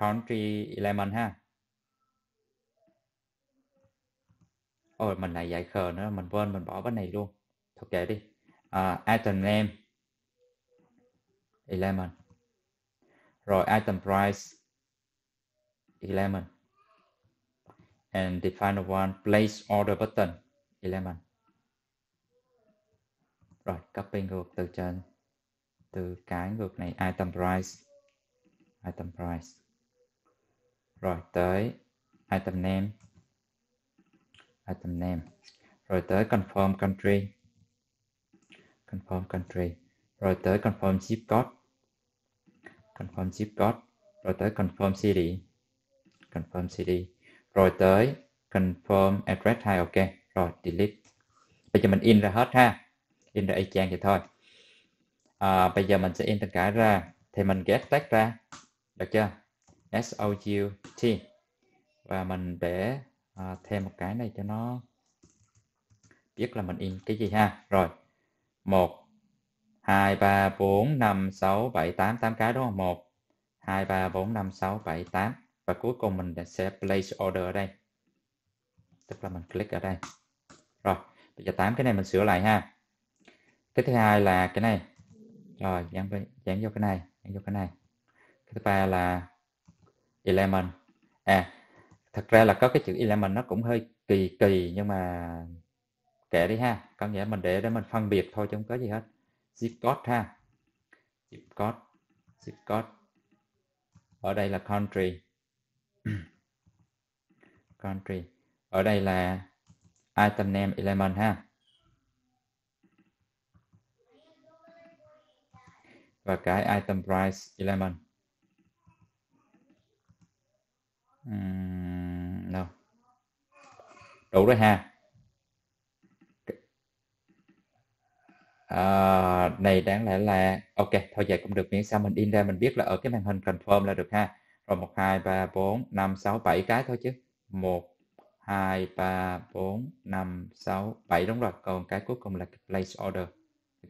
country element ha ôi mình lại dạy khờ nữa mình quên mình bỏ cái này luôn thôi kệ đi à, item name element rồi item price element and define one place order button element rồi copy ngược từ trên từ cái ngược này item price item price rồi tới item name item name rồi tới confirm country confirm country rồi tới confirm zip code confirm zip code rồi tới confirm city confirm city rồi tới confirm address hai ok rồi delete bây giờ mình in ra hết ha in ra y chang vậy thôi à, bây giờ mình sẽ in tất cả ra thì mình get tag ra được chưa s o u t và mình để Ờ, thêm một cái này cho nó biết là mình in cái gì ha rồi một hai ba bốn năm sáu bảy tám tám cái đúng không một hai ba bốn năm sáu bảy tám và cuối cùng mình sẽ place order ở đây tức là mình click ở đây rồi bây giờ tám cái này mình sửa lại ha cái thứ hai là cái này rồi dán dán vô cái này dán vô cái này cái thứ ba là element à thật ra là có cái chữ element nó cũng hơi kỳ kỳ nhưng mà kệ đi ha có nghĩa mình để để mình phân biệt thôi chứ không có gì hết zip code ha zip code zip code ở đây là country country ở đây là item name element ha và cái item price element uhm, đâu đủ rồi ha à, này đáng lẽ là ok thôi vậy cũng được miễn sao mình in ra mình biết là ở cái màn hình confirm là được ha rồi một hai ba bốn năm sáu bảy cái thôi chứ một hai ba bốn năm sáu bảy đúng rồi còn cái cuối cùng là cái place order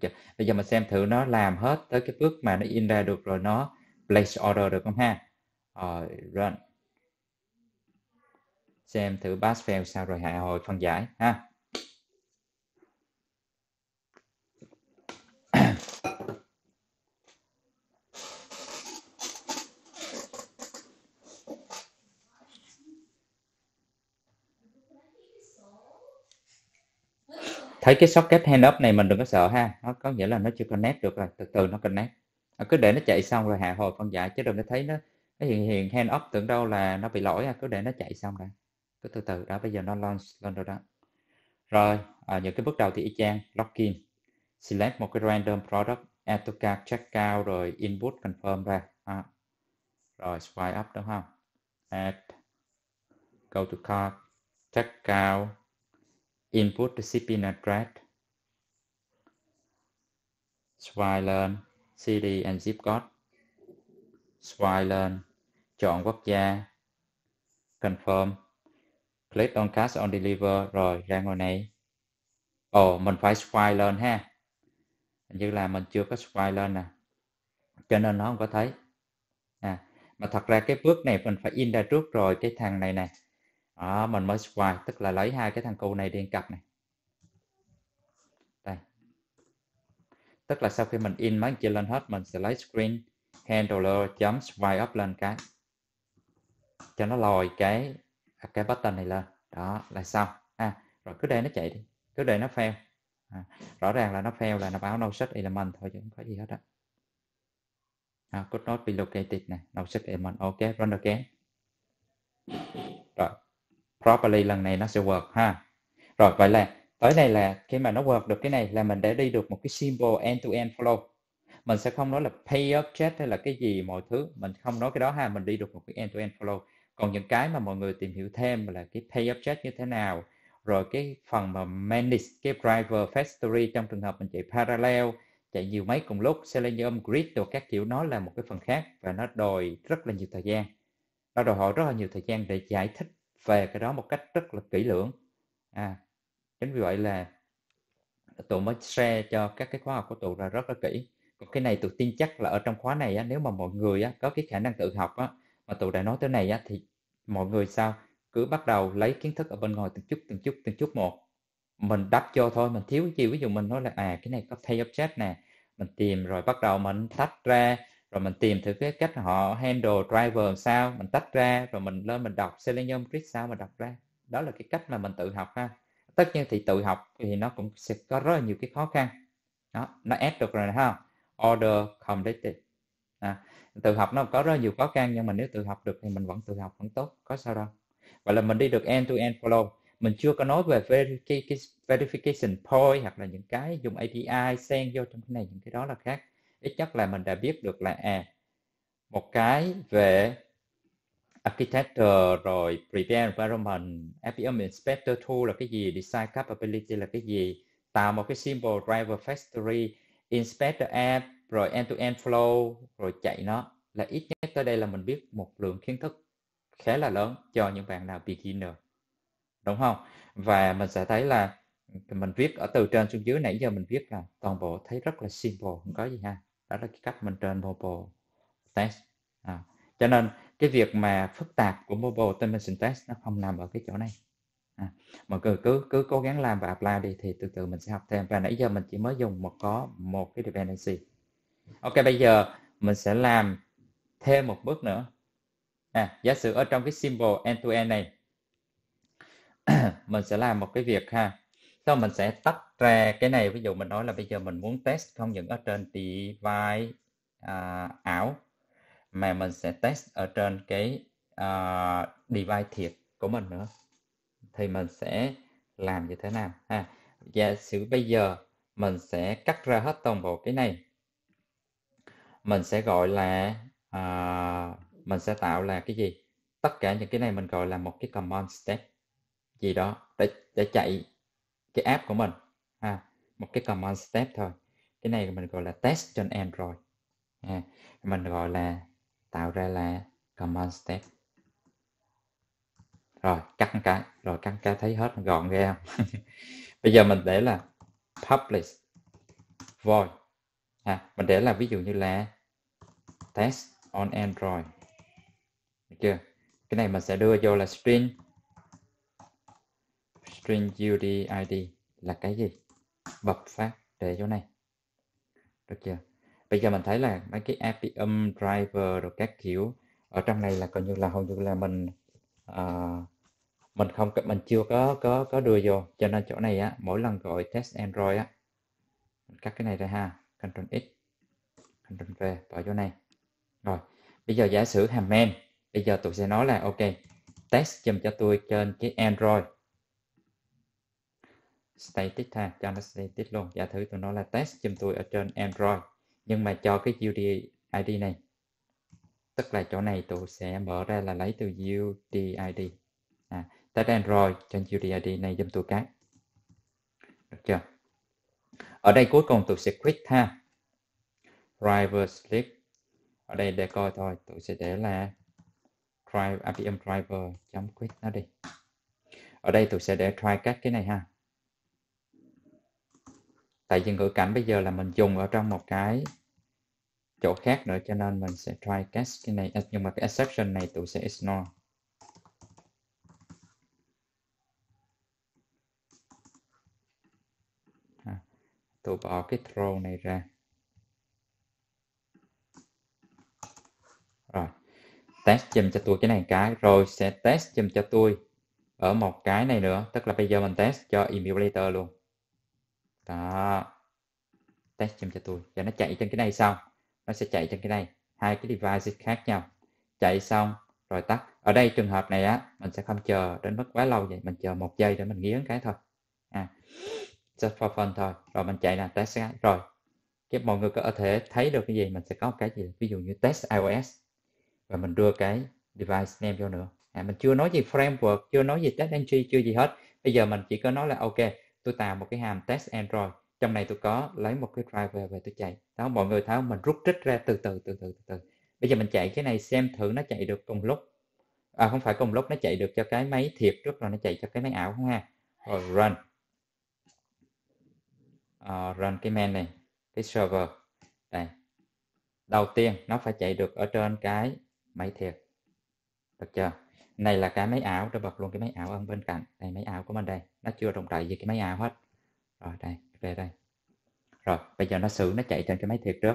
được bây giờ mình xem thử nó làm hết tới cái bước mà nó in ra được rồi nó place order được không ha rồi run xem thử pass fail sao rồi hạ hồi phân giải ha thấy cái socket hand up này mình đừng có sợ ha nó có nghĩa là nó chưa connect được rồi từ từ nó connect à, cứ để nó chạy xong rồi hạ hồi phân giải chứ đừng có thấy nó nó hiện hiện hand up tưởng đâu là nó bị lỗi à cứ để nó chạy xong rồi cứ từ từ đó bây giờ nó launch lên rồi đó rồi ở à, những cái bước đầu thì y chang login select một cái random product add to cart checkout rồi input confirm ra à. rồi swipe up đúng không add go to cart checkout input the shipping address swipe lên cd and zip code swipe lên chọn quốc gia confirm click on cast on deliver rồi ra ngoài này ồ oh, mình phải swipe lên ha như là mình chưa có swipe lên nè cho nên nó không có thấy à mà thật ra cái bước này mình phải in ra trước rồi cái thằng này nè đó mình mới swipe tức là lấy hai cái thằng cu này điên cặp này đây tức là sau khi mình in mấy kia lên hết mình sẽ lấy screen handler chấm swipe up lên cái cho nó lòi cái cái button này lên đó là xong à, rồi cứ để nó chạy đi cứ để nó fail à, rõ ràng là nó fail là nó báo no set element thôi chứ không có gì hết đó à, could not be located này no set element ok run again rồi properly lần này nó sẽ work ha rồi vậy là tới đây là khi mà nó work được cái này là mình đã đi được một cái symbol end to end flow mình sẽ không nói là pay object hay là cái gì mọi thứ mình không nói cái đó ha mình đi được một cái end to end flow còn những cái mà mọi người tìm hiểu thêm là cái pay object như thế nào rồi cái phần mà manage cái driver factory trong trường hợp mình chạy parallel chạy nhiều máy cùng lúc selenium grid đồ các kiểu nó là một cái phần khác và nó đòi rất là nhiều thời gian nó đòi hỏi rất là nhiều thời gian để giải thích về cái đó một cách rất là kỹ lưỡng à chính vì vậy là tụi mới share cho các cái khóa học của tụi là rất là kỹ còn cái này tụi tin chắc là ở trong khóa này á, nếu mà mọi người á, có cái khả năng tự học á, mà tụi đã nói tới này á, thì mọi người sao cứ bắt đầu lấy kiến thức ở bên ngoài từng chút từng chút từng chút một mình đắp cho thôi mình thiếu gì ví dụ mình nói là à cái này có thay object nè mình tìm rồi bắt đầu mình tách ra rồi mình tìm thử cái cách họ handle driver sao mình tách ra rồi mình lên mình đọc selenium grid sao mình đọc ra đó là cái cách mà mình tự học ha tất nhiên thì tự học thì nó cũng sẽ có rất là nhiều cái khó khăn đó nó ép được rồi ha order completed à, tự học nó có rất nhiều khó khăn nhưng mà nếu tự học được thì mình vẫn tự học vẫn tốt có sao đâu vậy là mình đi được end to end flow mình chưa có nói về verification point hoặc là những cái dùng API xen vô trong cái này những cái đó là khác ít nhất là mình đã biết được là à một cái về architecture rồi prepare environment FPM inspector tool là cái gì design capability là cái gì tạo một cái symbol driver factory inspector app rồi end to end flow rồi chạy nó là ít nhất tới đây là mình biết một lượng kiến thức khá là lớn cho những bạn nào beginner đúng không và mình sẽ thấy là mình viết ở từ trên xuống dưới nãy giờ mình viết là toàn bộ thấy rất là simple không có gì ha đó là cái cách mình trên mobile test à. cho nên cái việc mà phức tạp của mobile automation test nó không nằm ở cái chỗ này à. mà cứ cứ cứ cố gắng làm và apply đi thì từ từ mình sẽ học thêm và nãy giờ mình chỉ mới dùng một có một cái dependency ok bây giờ mình sẽ làm thêm một bước nữa à, giả sử ở trong cái symbol end to end này mình sẽ làm một cái việc ha sau mình sẽ tách ra cái này ví dụ mình nói là bây giờ mình muốn test không những ở trên device à, ảo mà mình sẽ test ở trên cái uh, device thiệt của mình nữa thì mình sẽ làm như thế nào ha à, giả sử bây giờ mình sẽ cắt ra hết toàn bộ cái này mình sẽ gọi là uh, mình sẽ tạo là cái gì tất cả những cái này mình gọi là một cái command step gì đó để để chạy cái app của mình ha à, một cái command step thôi cái này mình gọi là test trên android à, mình gọi là tạo ra là command step rồi cắt cái rồi cắt cái thấy hết gọn ghê không bây giờ mình để là publish void à, mình để là ví dụ như là test on Android được chưa cái này mình sẽ đưa vô là string string UDID là cái gì bập phát để chỗ này được chưa bây giờ mình thấy là mấy cái API um driver rồi các kiểu ở trong này là coi như là hầu như là mình uh, mình không mình chưa có có có đưa vô cho nên chỗ này á mỗi lần gọi test android á cắt cái này ra ha Ctrl X Ctrl V bỏ chỗ này rồi bây giờ giả sử hàm men bây giờ tôi sẽ nói là ok test dùm cho tôi trên cái Android static ha cho nó static luôn giả thử tôi nói là test dùm tôi ở trên Android nhưng mà cho cái UD ID này tức là chỗ này tôi sẽ mở ra là lấy từ UDID à, test Android trên UDID này dùm tôi cái được chưa ở đây cuối cùng tôi sẽ quit ha driver slip ở đây để coi thôi tôi sẽ để là drive apm à, driver chấm quit nó đi ở đây tôi sẽ để try các cái này ha tại vì ngữ cảnh bây giờ là mình dùng ở trong một cái chỗ khác nữa cho nên mình sẽ try catch cái này à, nhưng mà cái exception này tụi sẽ ignore tôi bỏ cái throw này ra rồi test chùm cho tôi cái này cái rồi sẽ test chùm cho tôi ở một cái này nữa tức là bây giờ mình test cho emulator luôn đó test chùm cho tôi cho nó chạy trên cái này xong nó sẽ chạy trên cái này hai cái device khác nhau chạy xong rồi tắt ở đây trường hợp này á mình sẽ không chờ đến mức quá lâu vậy mình chờ một giây để mình nghiến cái thôi à search for font thôi rồi mình chạy là test cái rồi cái mọi người có thể thấy được cái gì mình sẽ có cái gì ví dụ như test iOS và mình đưa cái device name vô nữa à, mình chưa nói gì framework chưa nói gì test entry chưa gì hết bây giờ mình chỉ có nói là ok tôi tạo một cái hàm test android trong này tôi có lấy một cái driver về tôi chạy đó mọi người tháo, mình rút trích ra từ từ từ từ từ từ bây giờ mình chạy cái này xem thử nó chạy được cùng lúc à không phải cùng lúc nó chạy được cho cái máy thiệt trước rồi nó chạy cho cái máy ảo không ha rồi run uh, run cái main này cái server đây đầu tiên nó phải chạy được ở trên cái máy thiệt được chưa này là cái máy ảo tôi bật luôn cái máy ảo ở bên cạnh đây máy ảo của mình đây nó chưa đồng rãi gì cái máy ảo hết rồi đây về đây rồi bây giờ nó xử nó chạy trên cái máy thiệt trước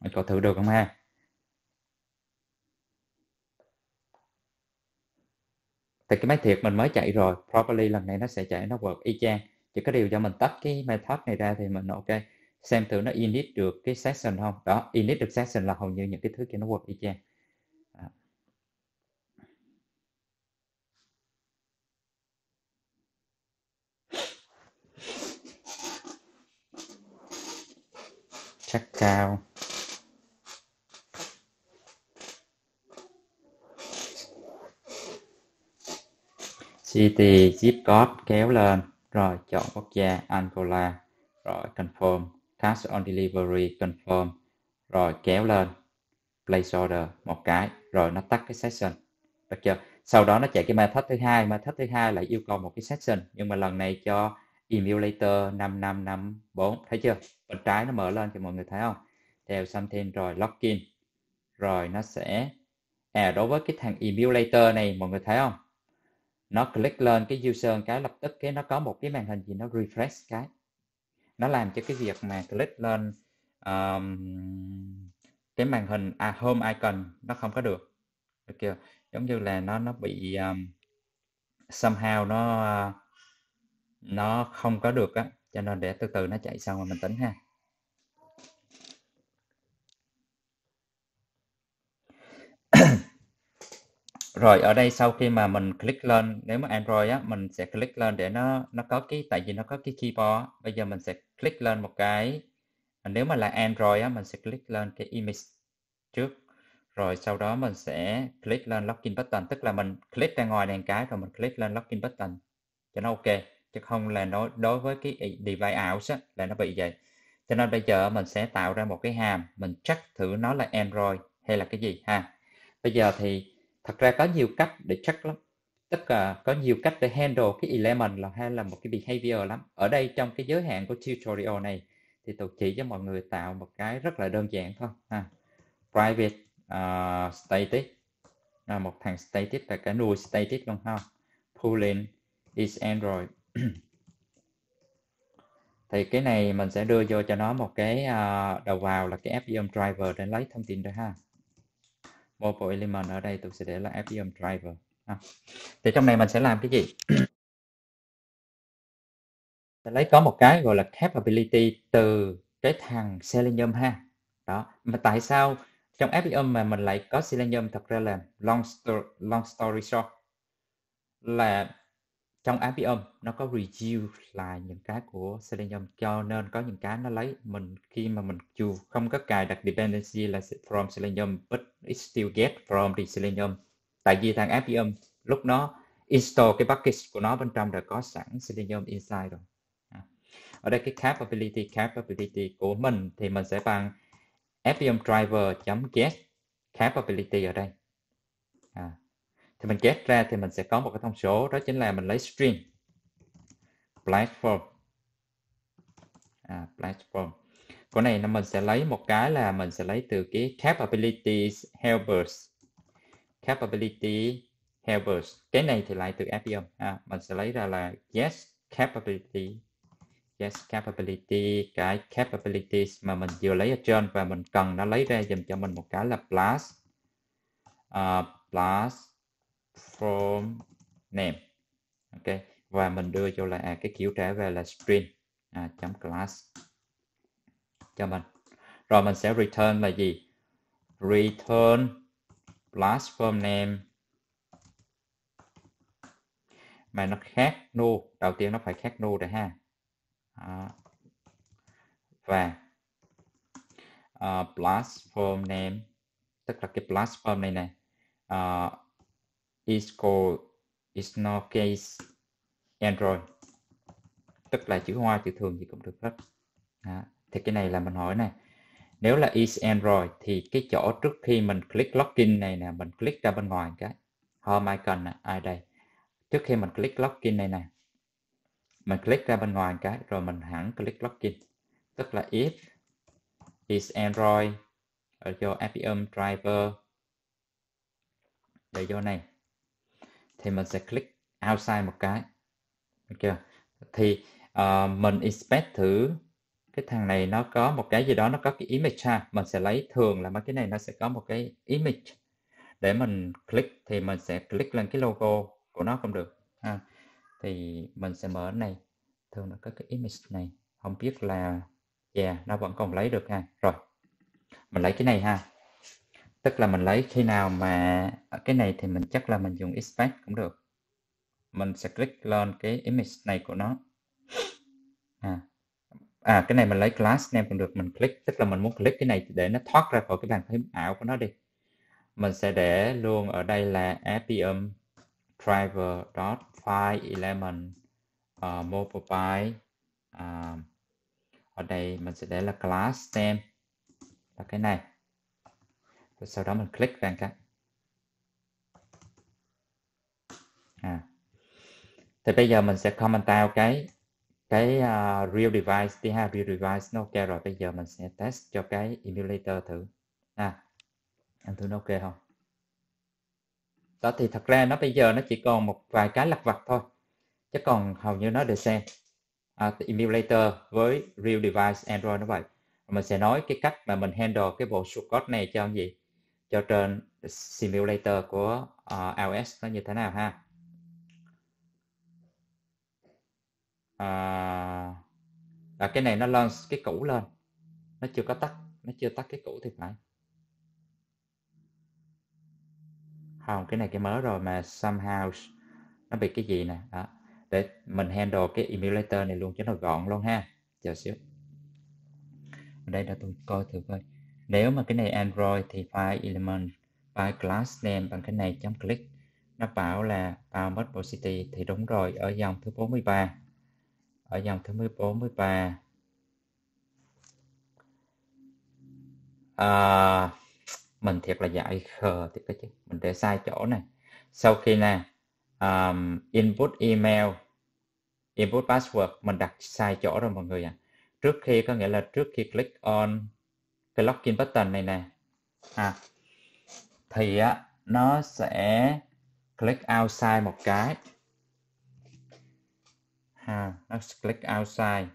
mình có thử được không ha thì cái máy thiệt mình mới chạy rồi properly lần này nó sẽ chạy nó work y chang chỉ có điều cho mình tách cái method này ra thì mình ok xem thử nó init được cái session không đó init được session là hầu như những cái thứ kia nó work y chang chắc cao city zip code kéo lên rồi chọn quốc gia Angola. Rồi confirm. cash on delivery confirm. Rồi kéo lên. Place order một cái. Rồi nó tắt cái session. Được chưa? Sau đó nó chạy cái method thứ hai. Method thứ hai lại yêu cầu một cái session. Nhưng mà lần này cho emulator 5554. Thấy chưa? Bên trái nó mở lên cho mọi người thấy không? Theo something rồi login. Rồi nó sẽ... À, đối với cái thằng emulator này mọi người thấy không? nó click lên cái user cái lập tức cái nó có một cái màn hình gì nó refresh cái nó làm cho cái việc mà click lên um, cái màn hình à home icon nó không có được được chưa giống như là nó nó bị um, somehow nó à, nó không có được á cho nên để từ từ nó chạy xong rồi mình tính ha rồi ở đây sau khi mà mình click lên nếu mà Android á mình sẽ click lên để nó nó có cái tại vì nó có cái keyboard bây giờ mình sẽ click lên một cái à, nếu mà là Android á mình sẽ click lên cái image trước rồi sau đó mình sẽ click lên login button tức là mình click ra ngoài đèn cái rồi mình click lên login button cho nó ok chứ không là đối đối với cái device ảo á là nó bị vậy cho nên bây giờ mình sẽ tạo ra một cái hàm mình chắc thử nó là Android hay là cái gì ha bây giờ thì thật ra có nhiều cách để check lắm tức là có nhiều cách để handle cái element là hay là một cái behavior lắm ở đây trong cái giới hạn của tutorial này thì tôi chỉ cho mọi người tạo một cái rất là đơn giản thôi ha. private uh, à, status là một thằng static là cái nuôi static luôn ha pooling is android thì cái này mình sẽ đưa vô cho nó một cái uh, đầu vào là cái fdm driver để lấy thông tin ra ha mobile element ở đây tôi sẽ để là FEM driver à. thì trong này mình sẽ làm cái gì sẽ lấy có một cái gọi là capability từ cái thằng selenium ha đó mà tại sao trong FEM mà mình lại có selenium thật ra là long story, long story short là trong apium nó có reduce là những cái của selenium cho nên có những cái nó lấy mình khi mà mình dù không có cài đặt dependency là from selenium but it still get from the selenium tại vì thằng apium lúc nó install cái package của nó bên trong đã có sẵn selenium inside rồi à. ở đây cái capability capability của mình thì mình sẽ bằng apium driver get capability ở đây à, thì mình get ra thì mình sẽ có một cái thông số đó chính là mình lấy string platform à, platform cái này là mình sẽ lấy một cái là mình sẽ lấy từ cái capabilities helpers capability helpers cái này thì lại từ FPO à, mình sẽ lấy ra là yes capability yes capability cái capabilities mà mình vừa lấy ở trên và mình cần nó lấy ra dùm cho mình một cái là plus uh, plus from name ok và mình đưa cho là à, cái kiểu trả về là string à, chấm class cho mình rồi mình sẽ return là gì return plus form name mà nó khác nu đầu tiên nó phải khác nu rồi ha à, và uh, form name tức là cái plus form này này uh, is called is not case android tức là chữ hoa chữ thường gì cũng được hết đó. thì cái này là mình hỏi này nếu là is android thì cái chỗ trước khi mình click login này nè mình click ra bên ngoài cái home icon này, ai đây trước khi mình click login này nè mình click ra bên ngoài cái rồi mình hẳn click login tức là if is android ở chỗ apm driver để vô này thì mình sẽ click outside một cái được chưa thì uh, mình inspect thử cái thằng này nó có một cái gì đó nó có cái image ha mình sẽ lấy thường là mấy cái này nó sẽ có một cái image để mình click thì mình sẽ click lên cái logo của nó không được ha thì mình sẽ mở này thường nó có cái image này không biết là yeah nó vẫn còn lấy được ha rồi mình lấy cái này ha tức là mình lấy khi nào mà ở ờ, cái này thì mình chắc là mình dùng expect cũng được mình sẽ click lên cái image này của nó à. à cái này mình lấy class name cũng được mình click tức là mình muốn click cái này để nó thoát ra khỏi cái bàn phím ảo của nó đi mình sẽ để luôn ở đây là apm driver dot file element uh, ờ, mobile uh, ở đây mình sẽ để là class name là cái này rồi sau đó mình click vào cái à. thì bây giờ mình sẽ comment out cái cái uh, real device đi ha real device nó ok rồi bây giờ mình sẽ test cho cái emulator thử à anh thử nó ok không đó thì thật ra nó bây giờ nó chỉ còn một vài cái lặt vặt thôi chứ còn hầu như nó đều xem à, emulator với real device android nó vậy mình sẽ nói cái cách mà mình handle cái bộ shortcode này cho anh gì cho trên simulator của uh, iOS nó như thế nào ha à, à, cái này nó launch cái cũ lên nó chưa có tắt nó chưa tắt cái cũ thì phải không cái này cái mới rồi mà somehow nó bị cái gì nè đó để mình handle cái emulator này luôn cho nó gọn luôn ha chờ xíu đây là tôi coi thử coi nếu mà cái này Android thì file element, file class name bằng cái này chấm click. Nó bảo là Power City thì đúng rồi ở dòng thứ 43. Ở dòng thứ 43. À, mình thiệt là dại khờ thì đó chứ. Mình để sai chỗ này. Sau khi nè um, input email input password mình đặt sai chỗ rồi mọi người ạ. À. Trước khi có nghĩa là trước khi click on cái login button này nè à thì á nó sẽ click outside một cái à, nó sẽ click outside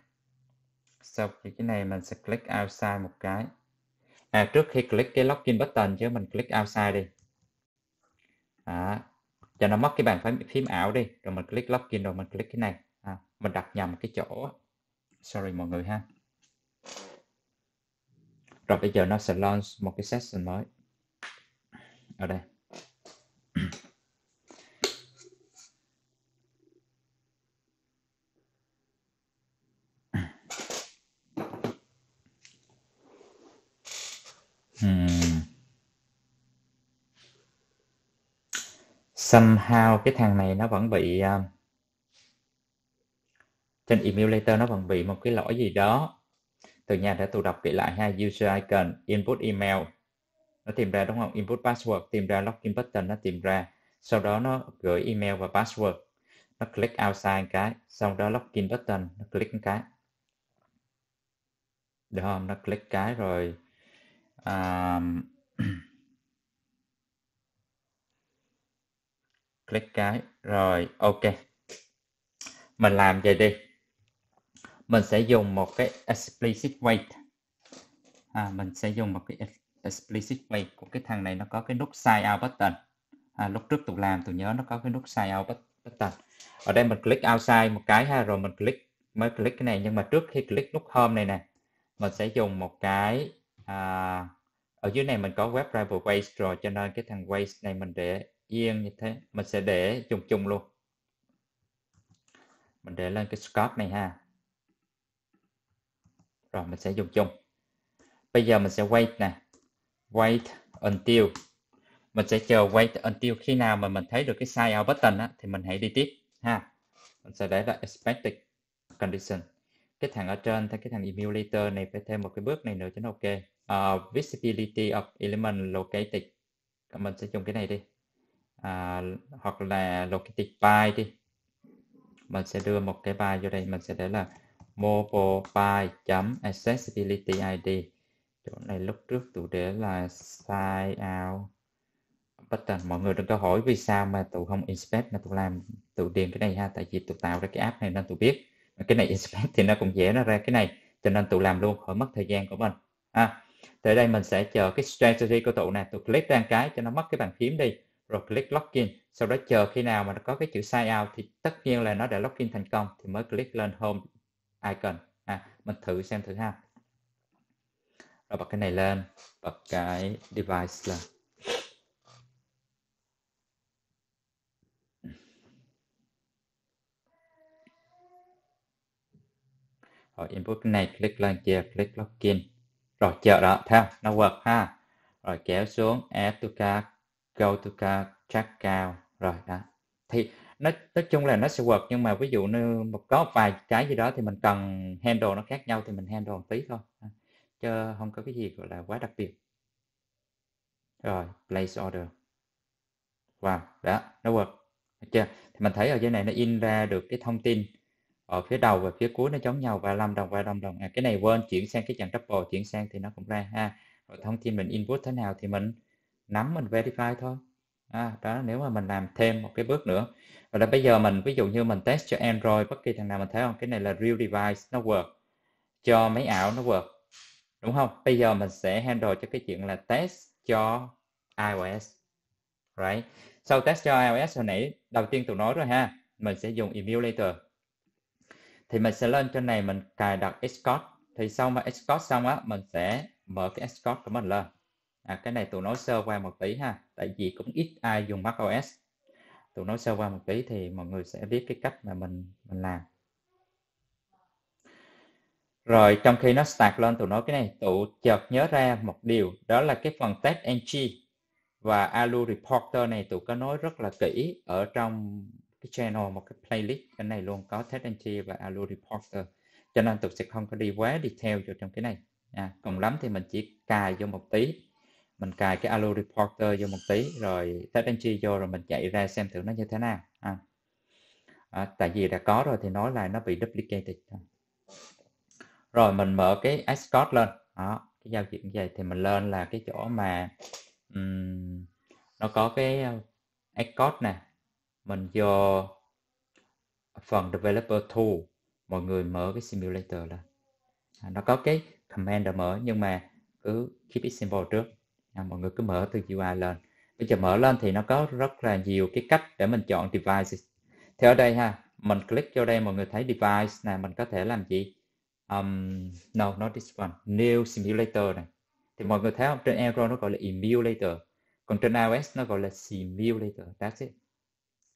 sau khi cái này mình sẽ click outside một cái à, trước khi click cái login button chứ mình click outside đi à, cho nó mất cái bàn phím, phím ảo đi rồi mình click login rồi mình click cái này à, mình đặt nhầm cái chỗ sorry mọi người ha rồi bây giờ nó sẽ launch một cái session mới ở đây hmm. Somehow cái thằng này nó vẫn bị uh, trên emulator nó vẫn bị một cái lỗi gì đó từ nhà đã tụ đọc kỹ lại hai user icon input email nó tìm ra đúng không input password tìm ra login button nó tìm ra sau đó nó gửi email và password nó click outside cái sau đó login button nó click cái được không nó click cái rồi um, click cái rồi ok mình làm vậy đi mình sẽ dùng một cái explicit weight à, mình sẽ dùng một cái explicit weight của cái thằng này nó có cái nút size out button à, lúc trước tụi làm tụi nhớ nó có cái nút size out button ở đây mình click outside một cái ha rồi mình click mới click cái này nhưng mà trước khi click nút home này nè mình sẽ dùng một cái à, ở dưới này mình có web driver waste rồi cho nên cái thằng waste này mình để yên như thế mình sẽ để chung chung luôn mình để lên cái scope này ha rồi mình sẽ dùng chung bây giờ mình sẽ wait nè wait until mình sẽ chờ wait until khi nào mà mình thấy được cái sign out button á, thì mình hãy đi tiếp ha mình sẽ để là expected condition cái thằng ở trên thay cái thằng emulator này phải thêm một cái bước này nữa cho nó ok uh, visibility of element located mình sẽ dùng cái này đi uh, hoặc là located by đi mình sẽ đưa một cái bài vô đây mình sẽ để là mobile.accessibility ID chỗ này lúc trước tụ để là sign out button mọi người đừng có hỏi vì sao mà tụ không inspect mà tụ làm tụ điền cái này ha tại vì tụ tạo ra cái app này nên tụ biết cái này inspect thì nó cũng dễ nó ra cái này cho nên tụ làm luôn khỏi mất thời gian của mình à, tới đây mình sẽ chờ cái strategy của tụ này, tụ click đăng cái cho nó mất cái bàn phím đi rồi click login sau đó chờ khi nào mà nó có cái chữ sign out thì tất nhiên là nó đã login thành công thì mới click lên home ai cần ha à, mình thử xem thử ha rồi bật cái này lên bật cái device lên rồi input cái này click lên kia click login rồi chờ đó theo nó work ha rồi kéo xuống add to cart go to cart checkout rồi đó thì nó nói chung là nó sẽ work nhưng mà ví dụ như một có vài cái gì đó thì mình cần handle nó khác nhau thì mình handle một tí thôi à, chứ không có cái gì gọi là quá đặc biệt rồi place order wow đó nó work chưa thì mình thấy ở dưới này nó in ra được cái thông tin ở phía đầu và phía cuối nó giống nhau và làm đồng và đồng đồng à, cái này quên chuyển sang cái dạng double chuyển sang thì nó cũng ra ha rồi thông tin mình input thế nào thì mình nắm mình verify thôi à, đó nếu mà mình làm thêm một cái bước nữa và là bây giờ mình ví dụ như mình test cho Android bất kỳ thằng nào mình thấy không cái này là real device nó work cho máy ảo nó work đúng không bây giờ mình sẽ handle cho cái chuyện là test cho iOS right sau test cho iOS hồi nãy đầu tiên tụi nói rồi ha mình sẽ dùng emulator thì mình sẽ lên trên này mình cài đặt Xcode thì sau mà Xcode xong á mình sẽ mở cái Xcode của mình lên à, cái này tụi nói sơ qua một tí ha tại vì cũng ít ai dùng macOS tụi nói sơ qua một tí thì mọi người sẽ biết cái cách mà mình mình làm rồi trong khi nó start lên tụi nói cái này tụi chợt nhớ ra một điều đó là cái phần test ng và Alu Reporter này tụi có nói rất là kỹ ở trong cái channel một cái playlist cái này luôn có test ng và Alu Reporter cho nên tụi sẽ không có đi quá detail vào trong cái này à, còn lắm thì mình chỉ cài vô một tí mình cài cái Alu Reporter vô một tí rồi TestNG vô rồi mình chạy ra xem thử nó như thế nào à. À, tại vì đã có rồi thì nói là nó bị duplicated rồi mình mở cái Xcode lên đó cái giao diện như vậy thì mình lên là cái chỗ mà um, nó có cái Xcode uh, nè mình vô phần developer tool mọi người mở cái simulator lên à, nó có cái command đã mở nhưng mà cứ keep it simple trước à, mọi người cứ mở từ UI lên bây giờ mở lên thì nó có rất là nhiều cái cách để mình chọn device thì ở đây ha mình click vô đây mọi người thấy device này mình có thể làm gì um, no not this one new simulator này thì mọi người thấy không trên Android nó gọi là emulator còn trên iOS nó gọi là simulator that's it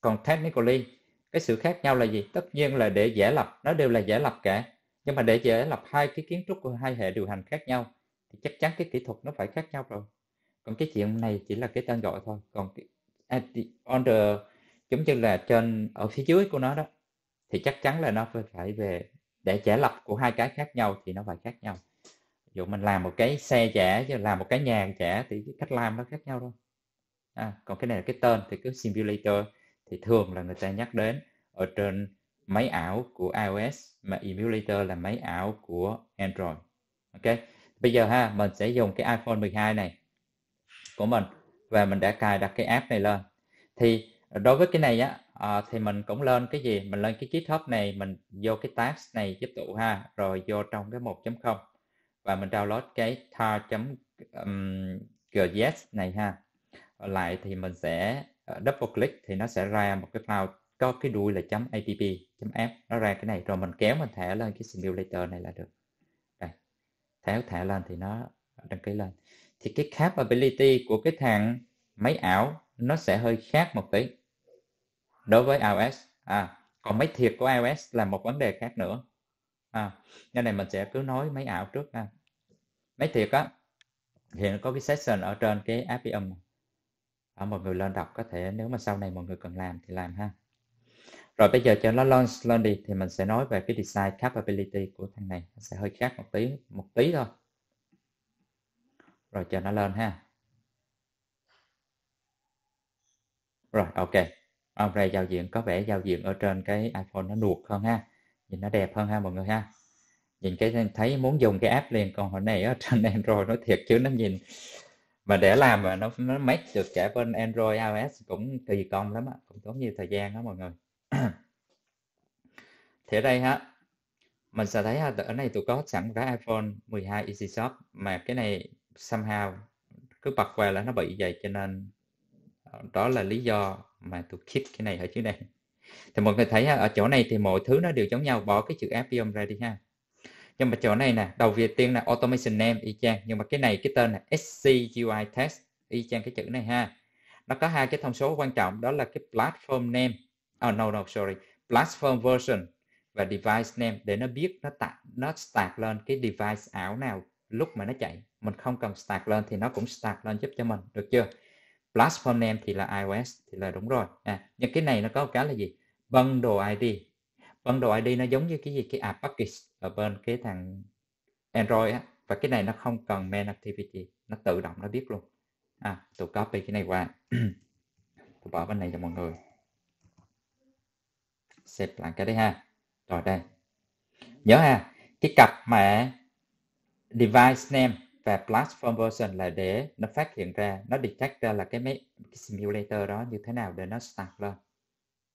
còn technically cái sự khác nhau là gì tất nhiên là để giả lập nó đều là giả lập cả nhưng mà để giả lập hai cái kiến trúc của hai hệ điều hành khác nhau thì chắc chắn cái kỹ thuật nó phải khác nhau rồi còn cái chuyện này chỉ là cái tên gọi thôi còn cái, à, on the giống như là trên ở phía dưới của nó đó thì chắc chắn là nó phải về để trả lập của hai cái khác nhau thì nó phải khác nhau dụ mình làm một cái xe trẻ chứ làm một cái nhà trẻ thì cái cách làm nó khác nhau thôi à, còn cái này là cái tên thì cứ simulator thì thường là người ta nhắc đến ở trên máy ảo của iOS mà emulator là máy ảo của Android ok bây giờ ha mình sẽ dùng cái iPhone 12 này của mình và mình đã cài đặt cái app này lên thì đối với cái này á à, thì mình cũng lên cái gì mình lên cái GitHub này mình vô cái task này giúp tụ ha rồi vô trong cái 1.0 và mình download cái tar.gz này ha lại thì mình sẽ ờ, double click thì nó sẽ ra một cái file có cái đuôi là .app .app nó ra cái này rồi mình kéo mình thả lên cái simulator này là được đây thả thả lên thì nó đăng ký lên thì cái capability của cái thằng máy ảo nó sẽ hơi khác một tí đối với iOS à còn máy thiệt của iOS là một vấn đề khác nữa à nên này mình sẽ cứ nói máy ảo trước ha máy thiệt á hiện có cái session ở trên cái Appium ở à, mọi người lên đọc có thể nếu mà sau này mọi người cần làm thì làm ha rồi bây giờ cho nó launch lên đi thì mình sẽ nói về cái design capability của thằng này nó sẽ hơi khác một tí một tí thôi rồi chờ nó lên ha rồi ok ombre giao diện có vẻ giao diện ở trên cái iphone nó nuột hơn ha nhìn nó đẹp hơn ha mọi người ha nhìn cái thấy muốn dùng cái app liền còn hồi này ở trên android nó thiệt chứ nó nhìn mà để làm mà nó nó make được cả bên android ios cũng kỳ công lắm á cũng tốn nhiều thời gian đó mọi người thế đây ha mình sẽ thấy ha, ở này tôi có sẵn cái iphone 12 easy shop mà cái này somehow cứ bật qua là nó bị vậy cho nên ờ, đó là lý do mà tôi kick cái này ở dưới này thì mọi người thấy ha, ở chỗ này thì mọi thứ nó đều giống nhau bỏ cái chữ appium ra đi ha nhưng mà chỗ này nè đầu việt tiên là automation name y chang nhưng mà cái này cái tên là scui test y chang cái chữ này ha nó có hai cái thông số quan trọng đó là cái platform name oh no no sorry platform version và device name để nó biết nó tạo nó start lên cái device ảo nào lúc mà nó chạy mình không cần start lên thì nó cũng start lên giúp cho mình được chưa platform name thì là iOS thì là đúng rồi à, nhưng cái này nó có một cái là gì bundle ID bundle ID nó giống như cái gì cái app package ở bên cái thằng Android á và cái này nó không cần main activity nó tự động nó biết luôn à tôi copy cái này qua tôi bỏ bên này cho mọi người xếp lại cái đấy ha rồi đây nhớ ha cái cặp mà device name và platform version là để nó phát hiện ra nó detect ra là cái máy cái simulator đó như thế nào để nó start lên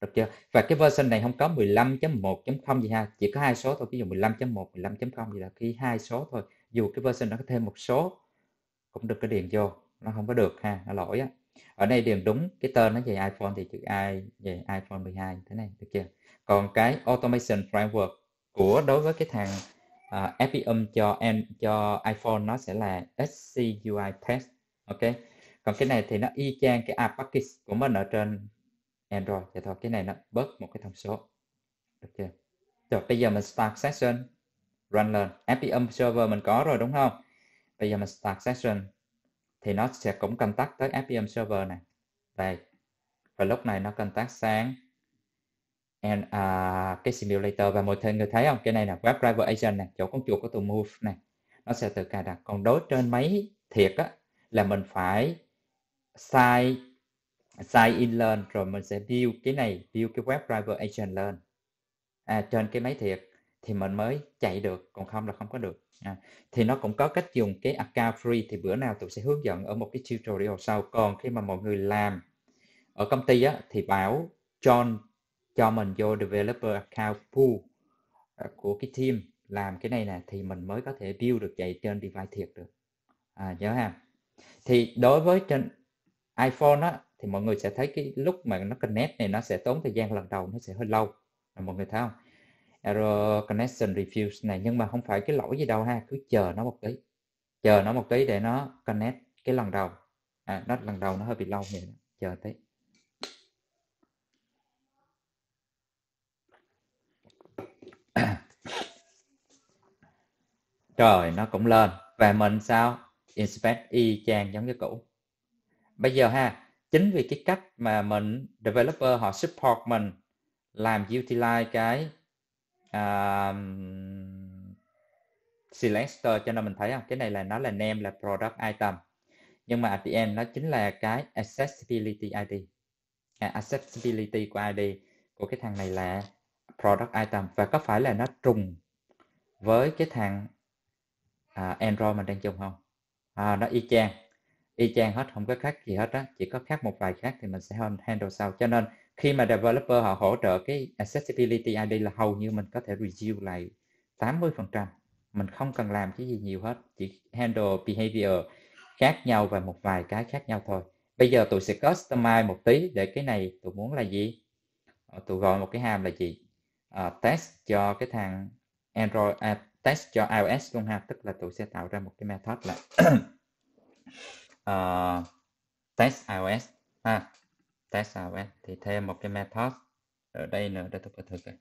được chưa và cái version này không có 15.1.0 gì ha chỉ có hai số thôi ví dụ 15.1 15.0 gì là khi hai số thôi dù cái version nó có thêm một số cũng được cái điền vô nó không có được ha nó lỗi á ở đây điền đúng cái tên nó về iPhone thì chữ i về iPhone 12 thế này được chưa còn cái automation framework của đối với cái thằng uh, à, âm cho em cho iPhone nó sẽ là SCUI test ok còn cái này thì nó y chang cái app package của mình ở trên Android vậy thôi cái này nó bớt một cái thông số được chưa rồi bây giờ mình start session run lên âm server mình có rồi đúng không bây giờ mình start session thì nó sẽ cũng contact tới âm server này đây và lúc này nó contact sáng and uh, cái simulator và mọi người thấy không cái này là web driver agent này chỗ con chuột của tụi move này nó sẽ tự cài đặt còn đối trên máy thiệt á là mình phải sign sign in lên rồi mình sẽ view cái này view cái web driver agent lên à, trên cái máy thiệt thì mình mới chạy được còn không là không có được à, thì nó cũng có cách dùng cái account free thì bữa nào tôi sẽ hướng dẫn ở một cái tutorial sau còn khi mà mọi người làm ở công ty á, thì bảo John cho mình vô developer account pool à, của cái team làm cái này nè thì mình mới có thể view được chạy trên device thiệt được à, nhớ ha thì đối với trên iPhone á thì mọi người sẽ thấy cái lúc mà nó connect này nó sẽ tốn thời gian lần đầu nó sẽ hơi lâu à, mọi người thấy không error connection refuse này nhưng mà không phải cái lỗi gì đâu ha cứ chờ nó một tí chờ nó một tí để nó connect cái lần đầu à, nó lần đầu nó hơi bị lâu vậy chờ tí Rồi nó cũng lên Và mình sao? Inspect y chang giống như cũ Bây giờ ha Chính vì cái cách mà mình Developer họ support mình Làm utilize cái uh, Selector cho nên mình thấy không Cái này là nó là name là product item Nhưng mà at the end nó chính là cái Accessibility ID à, Accessibility của ID Của cái thằng này là product item Và có phải là nó trùng với cái thằng à, Android mình đang dùng không à, nó y chang y chang hết không có khác gì hết á chỉ có khác một vài khác thì mình sẽ handle sau cho nên khi mà developer họ hỗ trợ cái accessibility ID là hầu như mình có thể review lại 80 phần trăm mình không cần làm cái gì nhiều hết chỉ handle behavior khác nhau và một vài cái khác nhau thôi bây giờ tôi sẽ customize một tí để cái này tôi muốn là gì ờ, Tôi gọi một cái hàm là gì à, test cho cái thằng Android app test cho iOS luôn ha tức là tụi sẽ tạo ra một cái method là uh, test iOS ha test iOS thì thêm một cái method ở đây nữa để tôi có thực rồi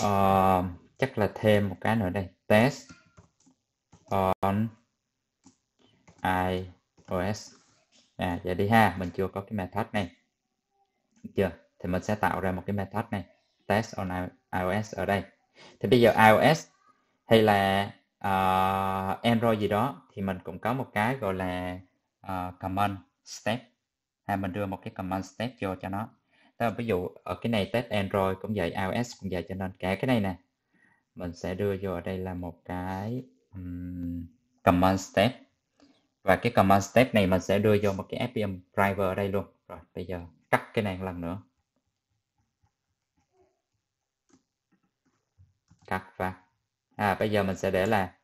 uh, chắc là thêm một cái nữa đây test on iOS à vậy đi ha mình chưa có cái method này chưa? Thì mình sẽ tạo ra một cái method này test on iOS ở đây. Thì bây giờ iOS hay là uh, Android gì đó thì mình cũng có một cái gọi là uh, command step. hay mình đưa một cái command step vô cho nó. Đó là ví dụ ở cái này test Android cũng vậy, iOS cũng vậy cho nên cả cái này nè. Mình sẽ đưa vô ở đây là một cái um, command step. Và cái command step này mình sẽ đưa vô một cái APM driver ở đây luôn. Rồi bây giờ cắt cái này lần nữa cắt và à bây giờ mình sẽ để là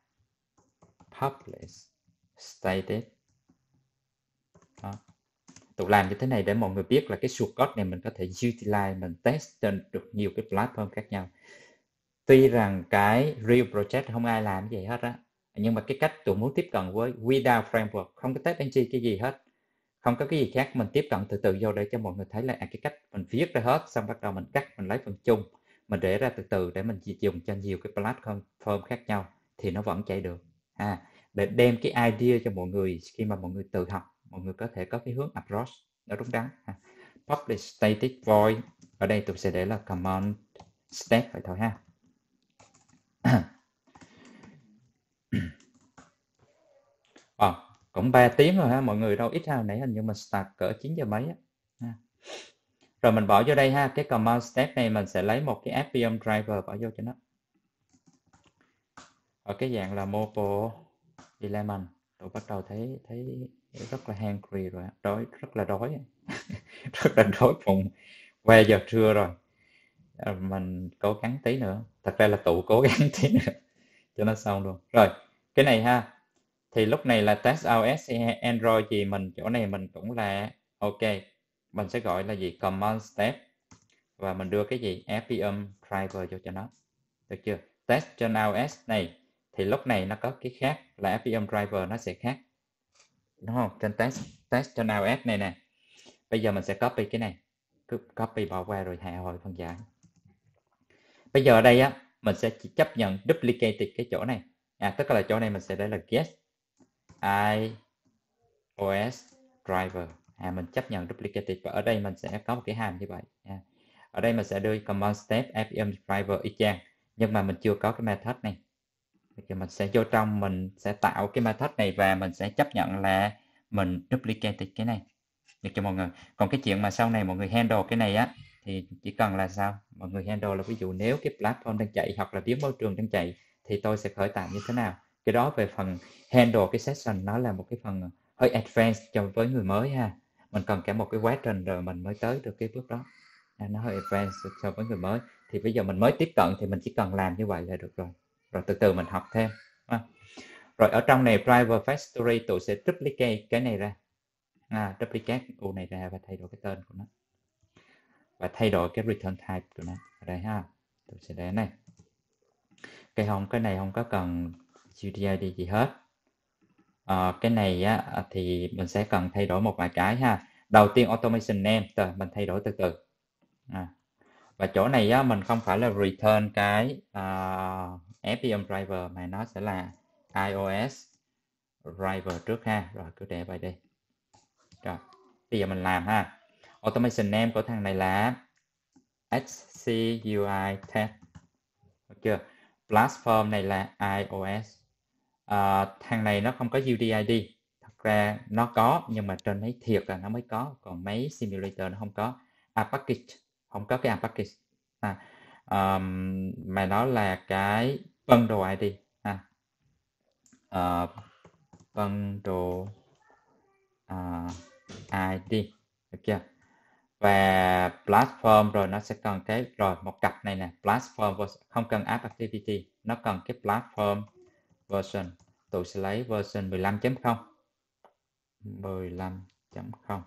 publish status đó. tụi làm như thế này để mọi người biết là cái shortcut này mình có thể utilize mình test trên được nhiều cái platform khác nhau tuy rằng cái real project không ai làm gì hết á nhưng mà cái cách tụi muốn tiếp cận với without framework không có test anh engine cái gì hết không có cái gì khác mình tiếp cận từ từ vô để cho mọi người thấy là à, cái cách mình viết ra hết xong bắt đầu mình cắt mình lấy phần chung mình để ra từ từ để mình dùng cho nhiều cái platform khác nhau thì nó vẫn chạy được à để đem cái idea cho mọi người khi mà mọi người tự học mọi người có thể có cái hướng approach nó đúng đắn ha. À, public static void ở đây tôi sẽ để là command step vậy thôi ha à, cũng 3 tiếng rồi ha mọi người đâu ít ha nãy hình như mình start cỡ 9 giờ mấy á rồi mình bỏ vô đây ha cái command step này mình sẽ lấy một cái appium driver bỏ vô cho nó ở cái dạng là mobile element tôi bắt đầu thấy thấy rất là hungry rồi đói rất là đói rất là đói cùng qua giờ trưa rồi à, mình cố gắng tí nữa thật ra là tụ cố gắng tí nữa cho nó xong luôn rồi cái này ha thì lúc này là test iOS Android gì mình chỗ này mình cũng là ok mình sẽ gọi là gì command step và mình đưa cái gì FPM driver cho cho nó được chưa test trên iOS này thì lúc này nó có cái khác là FPM driver nó sẽ khác đúng không trên test test trên iOS này nè bây giờ mình sẽ copy cái này cứ copy bỏ qua rồi hạ hồi phân giải bây giờ ở đây á mình sẽ chỉ chấp nhận duplicate cái chỗ này à tức là chỗ này mình sẽ để là guest iOS driver à, mình chấp nhận duplicative và ở đây mình sẽ có một cái hàm như vậy à. ở đây mình sẽ đưa command step fm driver y chang nhưng mà mình chưa có cái method này thì mình sẽ vô trong mình sẽ tạo cái method này và mình sẽ chấp nhận là mình duplicate cái này được cho mọi người còn cái chuyện mà sau này mọi người handle cái này á thì chỉ cần là sao mọi người handle là ví dụ nếu cái platform đang chạy hoặc là biến môi trường đang chạy thì tôi sẽ khởi tạo như thế nào cái đó về phần handle cái session nó là một cái phần ờ, hơi advanced cho với người mới ha mình cần cả một cái quá trình rồi mình mới tới được cái bước đó à, nó hơi advanced so với người mới thì bây giờ mình mới tiếp cận thì mình chỉ cần làm như vậy là được rồi rồi từ từ mình học thêm à. rồi ở trong này private factory tụi sẽ duplicate cái này ra à, duplicate u này ra và thay đổi cái tên của nó và thay đổi cái return type của nó ở đây ha tụi sẽ để này cái không cái này không có cần Julia đi gì hết à, cái này á, à, thì mình sẽ cần thay đổi một vài cái ha đầu tiên automation name rồi mình thay đổi từ từ à. và chỗ này á, mình không phải là return cái uh, à, FPM driver mà nó sẽ là iOS driver trước ha rồi cứ để vậy đi rồi bây giờ mình làm ha automation name của thằng này là HCUI tag được chưa platform này là iOS à, ờ, thằng này nó không có UDID thật ra nó có nhưng mà trên máy thiệt là nó mới có còn máy simulator nó không có package không có cái package à, um, mà nó là cái bundle ID à, uh, bundle uh, ID được chưa và platform rồi nó sẽ cần cái rồi một cặp này nè platform không cần app activity nó cần cái platform version tôi sẽ lấy version 15.0 15.0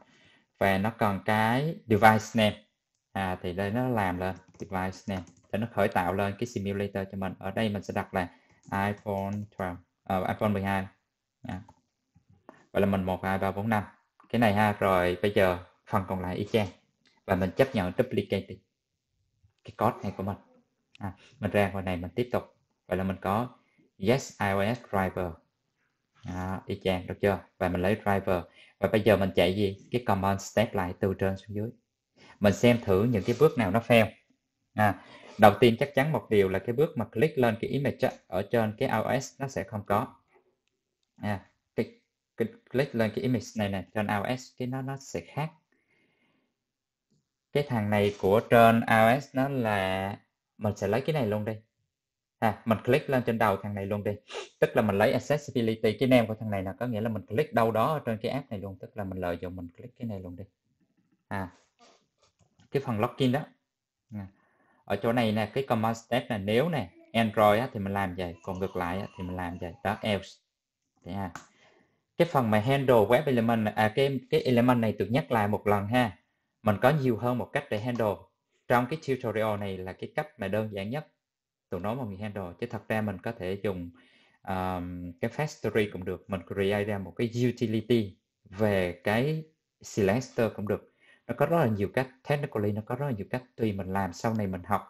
và nó còn cái device name à, thì đây nó làm là device name để nó khởi tạo lên cái simulator cho mình ở đây mình sẽ đặt là iPhone 12 à, uh, iPhone 12 à. vậy là mình 1 2 3 4 5 cái này ha rồi bây giờ phần còn lại y chang và mình chấp nhận duplicate cái code này của mình à, mình ra ngoài này mình tiếp tục vậy là mình có yes iOS driver đó, y chang được chưa và mình lấy driver và bây giờ mình chạy gì cái command step lại từ trên xuống dưới mình xem thử những cái bước nào nó fail à, đầu tiên chắc chắn một điều là cái bước mà click lên cái image ở trên cái iOS nó sẽ không có à, cái, cái click lên cái image này nè trên iOS cái nó nó sẽ khác cái thằng này của trên iOS nó là mình sẽ lấy cái này luôn đi ha mình click lên trên đầu thằng này luôn đi tức là mình lấy accessibility cái name của thằng này là có nghĩa là mình click đâu đó ở trên cái app này luôn tức là mình lợi dụng mình click cái này luôn đi à cái phần login đó ở chỗ này nè cái command step là nếu nè Android á, thì mình làm vậy còn ngược lại á, thì mình làm vậy đó else Thế ha. cái phần mà handle web element à, cái cái element này được nhắc lại một lần ha mình có nhiều hơn một cách để handle trong cái tutorial này là cái cách mà đơn giản nhất tụi nó mà mình handle chứ thật ra mình có thể dùng um, cái factory cũng được mình create ra một cái utility về cái selector cũng được nó có rất là nhiều cách technically nó có rất là nhiều cách tùy mình làm sau này mình học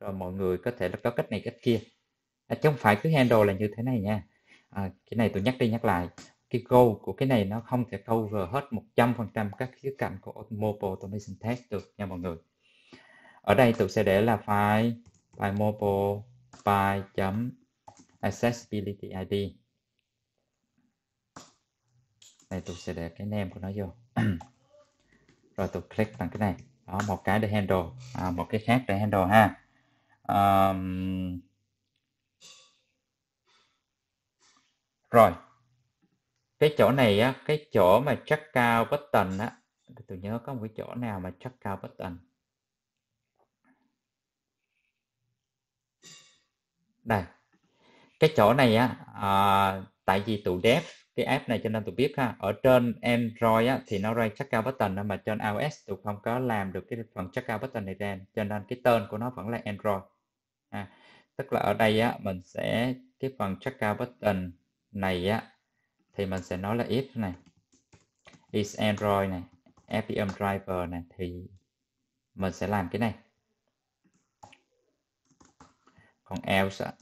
rồi mọi người có thể là có cách này cách kia à, chứ không phải cứ handle là như thế này nha à, cái này tôi nhắc đi nhắc lại cái goal của cái này nó không thể cover hết 100% các khía cạnh của mobile automation test được nha mọi người ở đây tôi sẽ để là file by mobile by chấm accessibility id này tôi sẽ để cái name của nó vô rồi tôi click bằng cái này đó một cái để handle à, một cái khác để handle ha um, rồi cái chỗ này á cái chỗ mà check out button á tôi nhớ có một cái chỗ nào mà check out button đây cái chỗ này á à, tại vì tụi dev cái app này cho nên tụi biết ha ở trên android á, thì nó ra checkout button đó, mà trên ios tụi không có làm được cái phần checkout button này ra cho nên cái tên của nó vẫn là android à, tức là ở đây á mình sẽ cái phần checkout button này á thì mình sẽ nói là if này is android này fpm driver này thì mình sẽ làm cái này còn else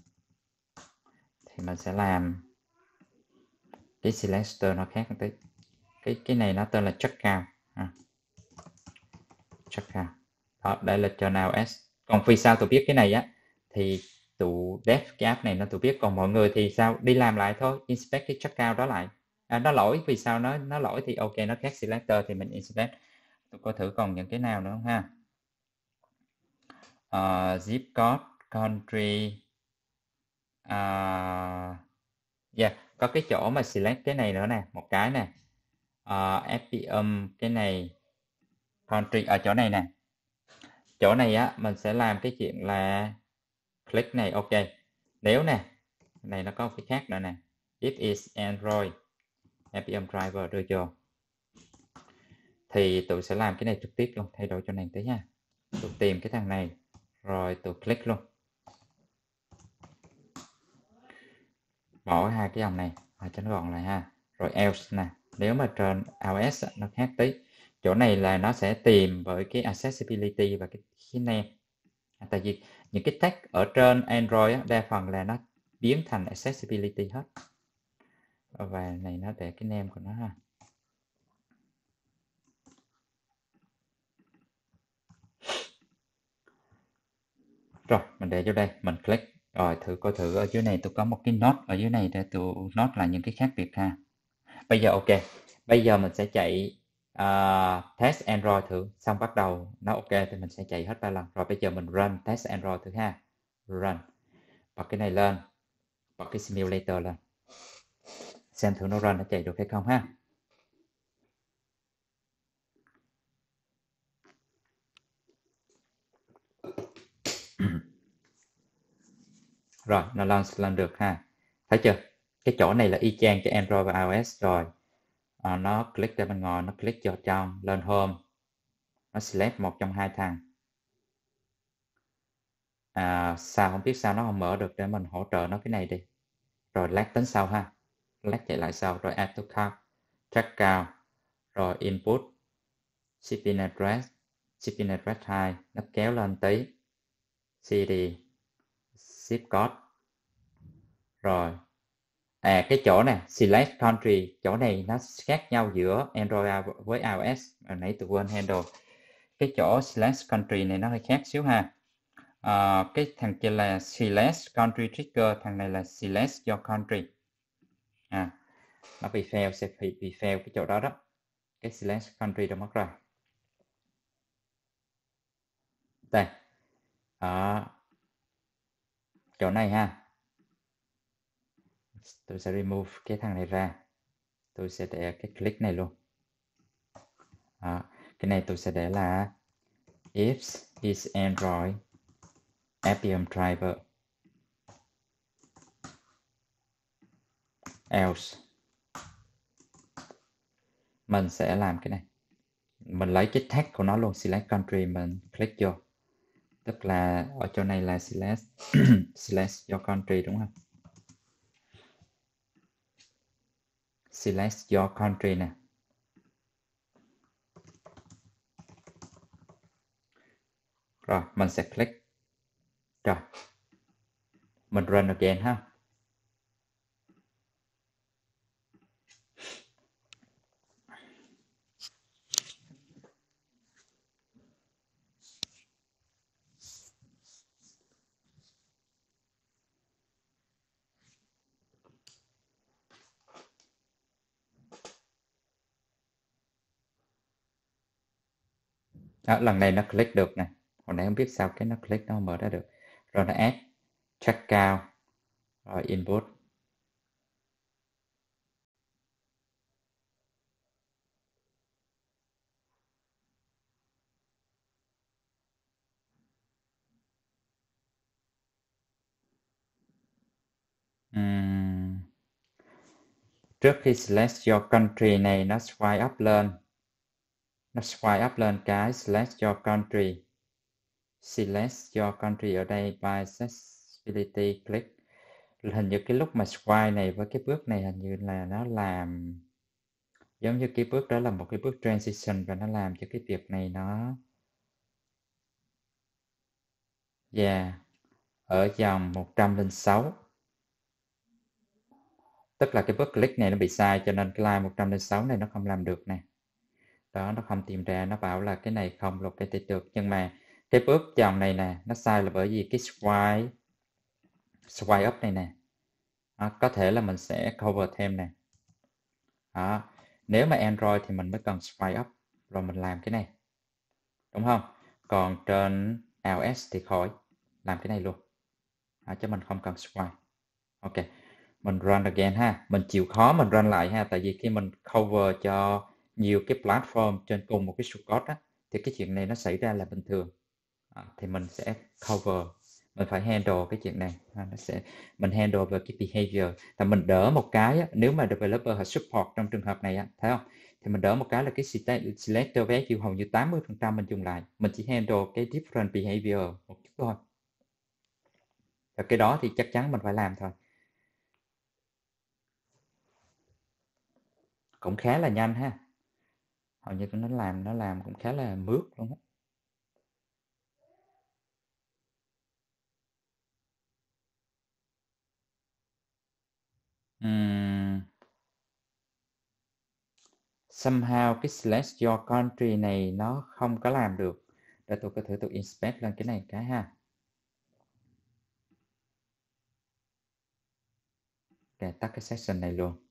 thì mình sẽ làm cái selector nó khác một tí cái cái này nó tên là checkout à. checkout đó đây là journal s còn vì sao tôi biết cái này á thì tụ dev cái app này nó tụ biết còn mọi người thì sao đi làm lại thôi inspect cái checkout đó lại à, nó lỗi vì sao nó nó lỗi thì ok nó khác selector thì mình inspect tôi coi thử còn những cái nào nữa không ha uh, zip code country uh, yeah có cái chỗ mà select cái này nữa nè một cái nè uh, à, fpm cái này country ở à, chỗ này nè chỗ này á mình sẽ làm cái chuyện là click này ok nếu nè này nó có cái khác nữa nè it is android fpm driver đưa cho, thì tụi sẽ làm cái này trực tiếp luôn thay đổi cho này tí nha tụi tìm cái thằng này rồi tụi click luôn bỏ hai cái dòng này và chấm gọn lại ha rồi else nè nếu mà trên iOS nó khác tí chỗ này là nó sẽ tìm với cái accessibility và cái, cái name à, tại vì những cái tag ở trên Android đa phần là nó biến thành accessibility hết và này nó để cái name của nó ha rồi mình để vô đây mình click rồi thử coi thử ở dưới này tôi có một cái note ở dưới này để tôi note là những cái khác biệt ha bây giờ ok bây giờ mình sẽ chạy uh, test android thử xong bắt đầu nó ok thì mình sẽ chạy hết ba lần rồi bây giờ mình run test android thử ha run bật cái này lên bật cái simulator lên xem thử nó run nó chạy được hay không ha rồi nó launch lên được ha thấy chưa cái chỗ này là y chang cho android và ios rồi à, nó click ra bên ngoài nó click cho trong lên home nó select một trong hai thằng à, sao không biết sao nó không mở được để mình hỗ trợ nó cái này đi rồi lát tính sau ha lát chạy lại sau rồi add to cart check out rồi input shipping address shipping address 2 nó kéo lên tí cd zip code rồi à cái chỗ này select country chỗ này nó khác nhau giữa android với ios hồi à, nãy tôi quên handle cái chỗ select country này nó hơi khác xíu ha à, cái thằng kia là select country trigger thằng này là select your country à nó bị fail sẽ bị, bị fail cái chỗ đó đó cái select country đã mất rồi đây đó chỗ này ha tôi sẽ remove cái thằng này ra tôi sẽ để cái click này luôn đó. cái này tôi sẽ để là if is android appium driver else mình sẽ làm cái này mình lấy cái tag của nó luôn select country mình click vô tức là ở chỗ này là slash slash your country đúng không select your country nè rồi mình sẽ click rồi mình run again ha đó, lần này nó click được nè hồi nãy không biết sao cái nó click nó mở ra được rồi nó add check out rồi input Trước khi select your country này nó swipe up lên nó swipe up lên cái select your country select your country ở đây by accessibility click hình như cái lúc mà swipe này với cái bước này hình như là nó làm giống như cái bước đó là một cái bước transition và nó làm cho cái việc này nó yeah ở dòng 106 tức là cái bước click này nó bị sai cho nên cái line 106 này nó không làm được nè đó nó không tìm ra nó bảo là cái này không lục cái được nhưng mà cái bước dòng này nè nó sai là bởi vì cái swipe swipe up này nè đó, có thể là mình sẽ cover thêm nè đó. nếu mà Android thì mình mới cần swipe up rồi mình làm cái này đúng không còn trên iOS thì khỏi làm cái này luôn đó, chứ mình không cần swipe ok mình run again ha mình chịu khó mình run lại ha tại vì khi mình cover cho nhiều cái platform trên cùng một cái support á, thì cái chuyện này nó xảy ra là bình thường à, thì mình sẽ cover mình phải handle cái chuyện này à, nó sẽ mình handle về cái behavior là mình đỡ một cái á, nếu mà developer họ support trong trường hợp này á, thấy không thì mình đỡ một cái là cái selector vé chịu hầu như 80 phần trăm mình dùng lại mình chỉ handle cái different behavior một chút thôi và cái đó thì chắc chắn mình phải làm thôi cũng khá là nhanh ha hầu như nó làm nó làm cũng khá là mướt luôn á somehow cái slash your country này nó không có làm được để tôi có thử tôi inspect lên cái này cái ha để tắt cái section này luôn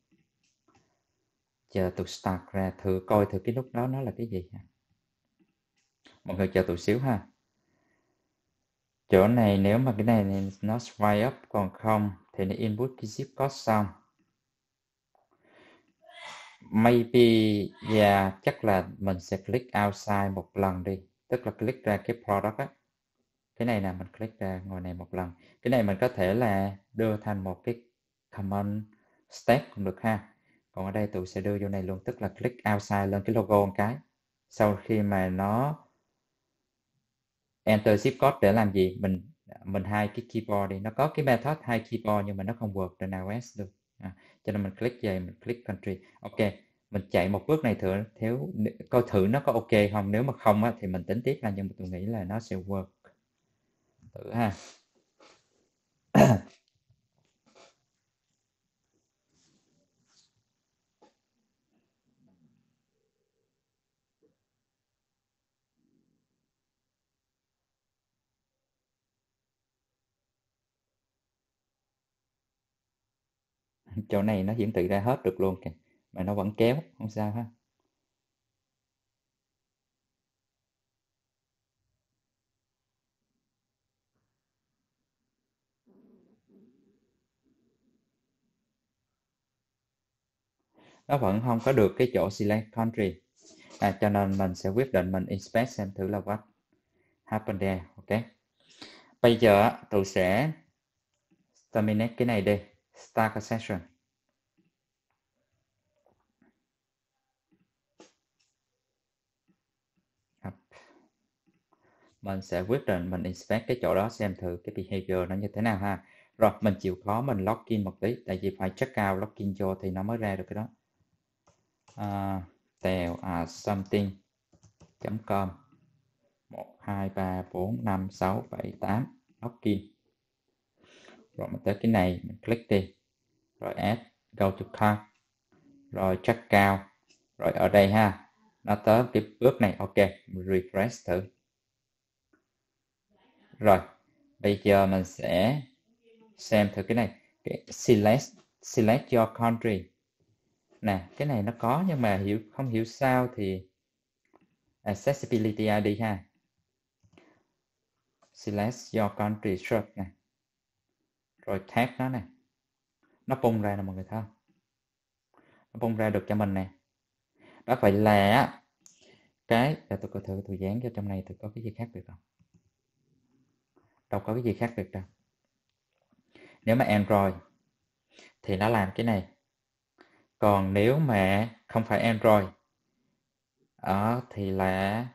chờ tôi start ra thử coi thử cái lúc đó nó là cái gì ha mọi người chờ tôi xíu ha chỗ này nếu mà cái này nó swipe up còn không thì nó input cái zip code xong maybe yeah chắc là mình sẽ click outside một lần đi tức là click ra cái product á cái này là mình click ra ngoài này một lần cái này mình có thể là đưa thành một cái comment stack cũng được ha còn ở đây tụi sẽ đưa vô này luôn tức là click outside lên cái logo một cái sau khi mà nó enter zip code để làm gì mình mình hai cái keyboard đi nó có cái method hai keyboard nhưng mà nó không work trên iOS được à, cho nên mình click về mình click country ok mình chạy một bước này thử thiếu coi thử nó có ok không nếu mà không á, thì mình tính tiếp ra nhưng mà tôi nghĩ là nó sẽ work thử ha chỗ này nó hiển thị ra hết được luôn kìa mà nó vẫn kéo không sao ha nó vẫn không có được cái chỗ select country à, cho nên mình sẽ quyết định mình inspect xem thử là what happened there ok bây giờ tôi sẽ terminate cái này đi start a session mình sẽ quyết định mình inspect cái chỗ đó xem thử cái behavior nó như thế nào ha rồi mình chịu khó mình login một tí tại vì phải check out login cho thì nó mới ra được cái đó uh, tèo à something com 1 2 3 4 5 6 7 8 login rồi mình tới cái này mình click đi rồi add go to cart rồi check out rồi ở đây ha nó tới cái bước này ok mình refresh thử rồi, bây giờ mình sẽ xem thử cái này. Cái select, select your country. Nè, cái này nó có nhưng mà hiểu không hiểu sao thì accessibility ID ha. Select your country search nè. Rồi tag nó nè. Nó bung ra nè mọi người thấy không? Nó bung ra được cho mình nè. Đó phải là cái để tôi coi thử tôi dán cho trong này tôi có cái gì khác được không? đâu có cái gì khác biệt đâu nếu mà Android thì nó làm cái này còn nếu mà không phải Android ở ờ, thì là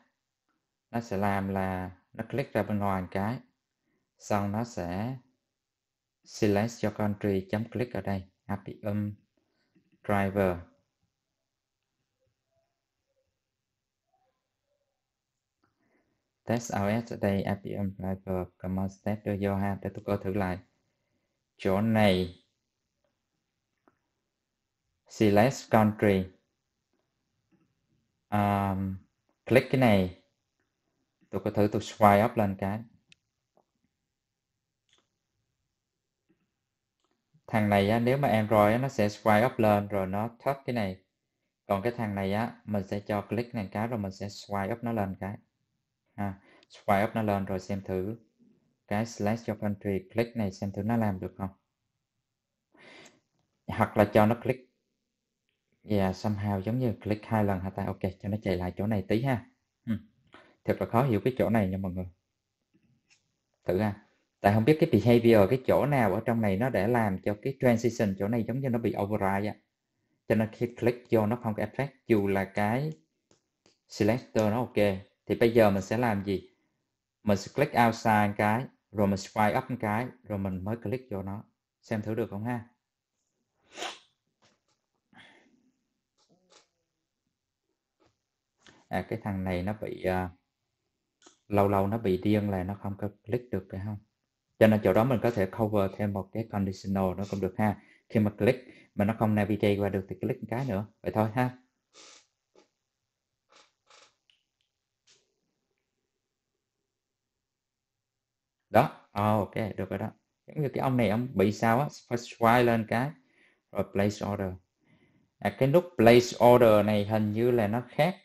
nó sẽ làm là nó click ra bên ngoài một cái xong nó sẽ select your country chấm click ở đây API um, driver Test RS ở đây APM driver Common, test đưa vô ha để tôi coi thử lại. Chỗ này select country um, click cái này tôi có thử tôi swipe up lên cái thằng này á, nếu mà Android á, nó sẽ swipe up lên rồi nó thoát cái này còn cái thằng này á mình sẽ cho click này cái rồi mình sẽ swipe up nó lên cái ha. swipe up nó lên rồi xem thử cái slash cho country click này xem thử nó làm được không hoặc là cho nó click yeah somehow giống như click hai lần hả ta ok cho nó chạy lại chỗ này tí ha hmm. thật là khó hiểu cái chỗ này nha mọi người thử ha tại không biết cái behavior cái chỗ nào ở trong này nó để làm cho cái transition chỗ này giống như nó bị override á cho nên khi click vô nó không có effect dù là cái selector nó ok thì bây giờ mình sẽ làm gì mình sẽ click outside một cái rồi mình swipe up một cái rồi mình mới click vô nó xem thử được không ha à cái thằng này nó bị uh, lâu lâu nó bị điên là nó không có click được phải không cho nên chỗ đó mình có thể cover thêm một cái conditional nó cũng được ha khi mà click mà nó không navigate qua được thì click một cái nữa vậy thôi ha đó à, ok được rồi đó giống như cái ông này ông bị sao á swipe lên cái rồi place order à, cái nút place order này hình như là nó khác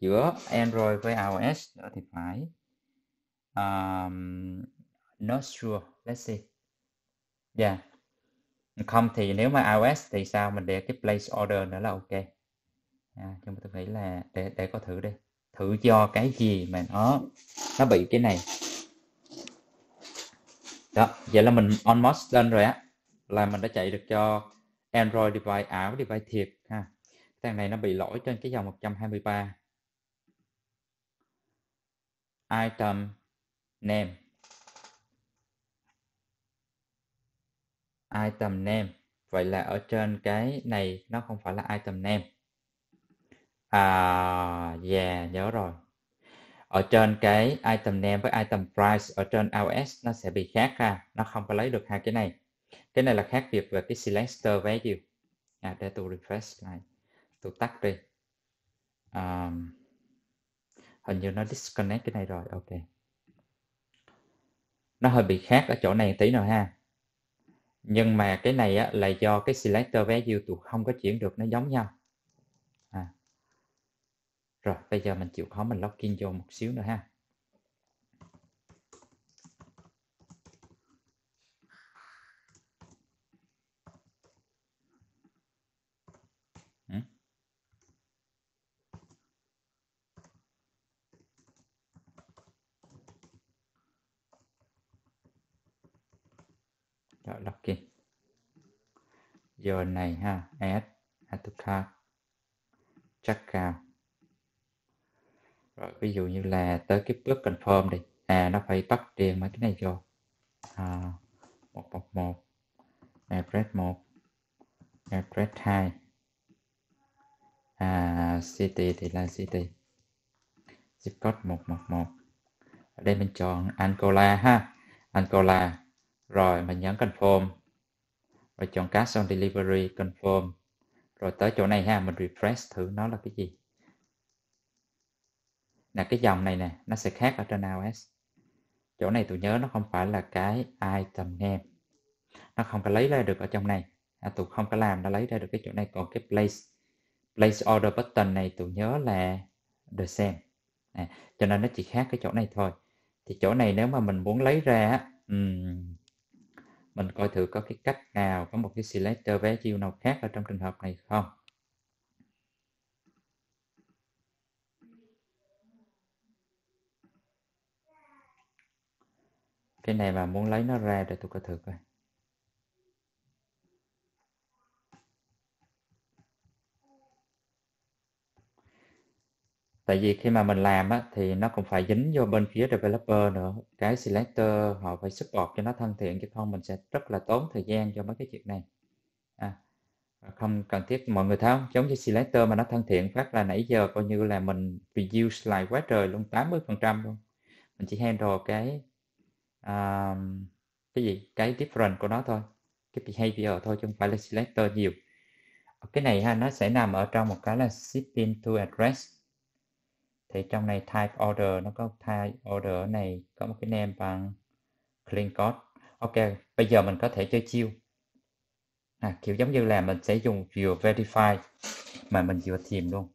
giữa Android với iOS nữa thì phải um, not sure let's see yeah dạ. không thì nếu mà iOS thì sao mình để cái place order nữa là ok à, nhưng mà tôi nghĩ là để để có thử đi thử cho cái gì mà nó nó bị cái này đó vậy là mình almost done rồi á là mình đã chạy được cho Android device ảo device thiệt ha thằng này nó bị lỗi trên cái dòng 123 item name item name vậy là ở trên cái này nó không phải là item name à yeah nhớ rồi ở trên cái item name với item price ở trên iOS nó sẽ bị khác ha nó không có lấy được hai cái này cái này là khác biệt về cái selector value à, để tôi refresh cái này tôi tắt đi um, hình như nó disconnect cái này rồi ok nó hơi bị khác ở chỗ này tí nữa ha nhưng mà cái này á, là do cái selector value tôi không có chuyển được nó giống nhau rồi bây giờ mình chịu khó mình login vô một xíu nữa ha. Ừ. Rồi login. Giờ này ha, add, add to cart, checkout rồi ví dụ như là tới cái bước confirm đi à nó phải bắt điền mấy cái này vô à, một address 1 address 2 à, city thì là city zip code một một một, ở đây mình chọn Angola ha Angola rồi mình nhấn confirm rồi chọn cast on delivery confirm rồi tới chỗ này ha mình refresh thử nó là cái gì là cái dòng này nè nó sẽ khác ở trên iOS chỗ này tôi nhớ nó không phải là cái item name nó không có lấy ra được ở trong này à, tôi không có làm nó lấy ra được cái chỗ này còn cái place place order button này tôi nhớ là the same à, cho nên nó chỉ khác cái chỗ này thôi thì chỗ này nếu mà mình muốn lấy ra um, mình coi thử có cái cách nào có một cái selector value nào khác ở trong trường hợp này không cái này mà muốn lấy nó ra để tôi coi thử coi tại vì khi mà mình làm á, thì nó cũng phải dính vô bên phía developer nữa cái selector họ phải support cho nó thân thiện chứ không mình sẽ rất là tốn thời gian cho mấy cái chuyện này à, không cần thiết mọi người thấy không giống như selector mà nó thân thiện phát là nãy giờ coi như là mình reduce lại quá trời luôn 80 phần trăm luôn mình chỉ handle cái uh, cái gì cái different của nó thôi cái behavior thôi chứ không phải là selector nhiều ờ, cái này ha nó sẽ nằm ở trong một cái là shipping to address thì trong này type order nó có type order này có một cái name bằng clean code ok bây giờ mình có thể chơi chiêu à, kiểu giống như là mình sẽ dùng vừa verify mà mình vừa tìm luôn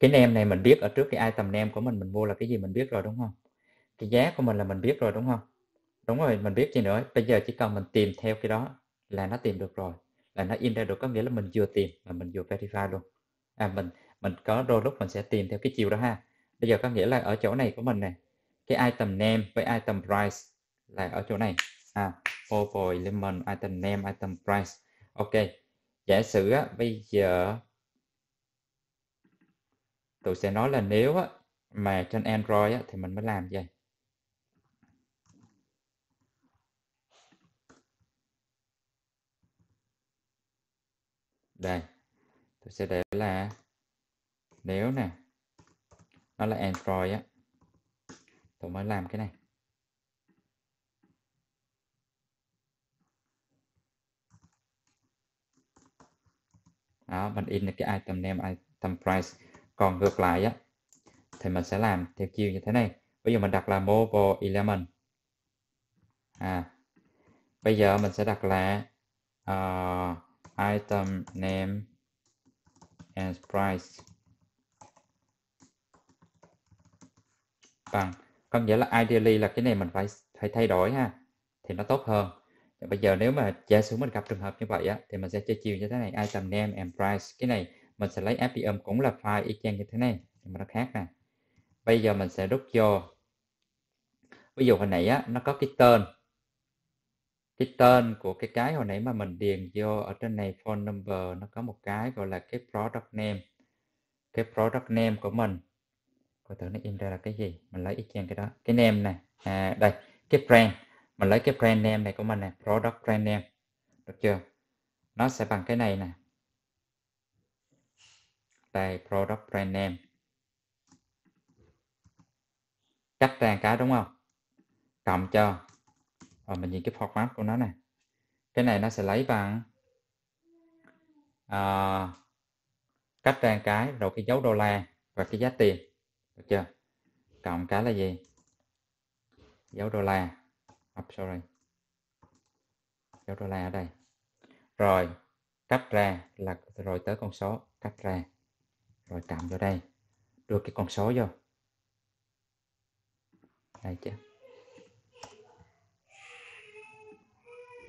cái name này mình biết ở trước cái item name của mình mình mua là cái gì mình biết rồi đúng không cái giá của mình là mình biết rồi đúng không đúng rồi mình biết gì nữa bây giờ chỉ cần mình tìm theo cái đó là nó tìm được rồi là nó in ra được có nghĩa là mình vừa tìm và mình vừa verify luôn à mình mình có đôi lúc mình sẽ tìm theo cái chiều đó ha bây giờ có nghĩa là ở chỗ này của mình nè cái item name với item price là ở chỗ này à oval lemon, item name item price ok giả sử á, bây giờ tôi sẽ nói là nếu á, mà trên android á, thì mình mới làm vậy đây tôi sẽ để là nếu nè nó là android á tôi mới làm cái này đó mình in được cái item name item price còn ngược lại á thì mình sẽ làm theo kiểu như thế này ví dụ mình đặt là mobile element à bây giờ mình sẽ đặt là uh, item name and price bằng có nghĩa là ideally là cái này mình phải phải thay đổi ha thì nó tốt hơn bây giờ nếu mà giả sử mình gặp trường hợp như vậy á thì mình sẽ chơi chiều như thế này item name and price cái này mình sẽ lấy fpm cũng là file y chang như thế này nhưng mà nó khác nè bây giờ mình sẽ rút vô ví dụ hồi nãy á nó có cái tên cái tên của cái cái hồi nãy mà mình điền vô ở trên này phone number nó có một cái gọi là cái product name cái product name của mình coi thử nó in ra là cái gì mình lấy ý chang cái đó cái name này à, đây cái brand mình lấy cái brand name này của mình này product brand name được chưa nó sẽ bằng cái này nè đây product brand name cách ra cái đúng không cộng cho và ờ, mình nhìn cái format của nó này cái này nó sẽ lấy bằng à, cách trang cái rồi cái dấu đô la và cái giá tiền được chưa cộng cái là gì dấu đô la oh, sorry dấu đô la ở đây rồi cắt ra là rồi tới con số cắt ra rồi cộng vào đây đưa cái con số vô đây chưa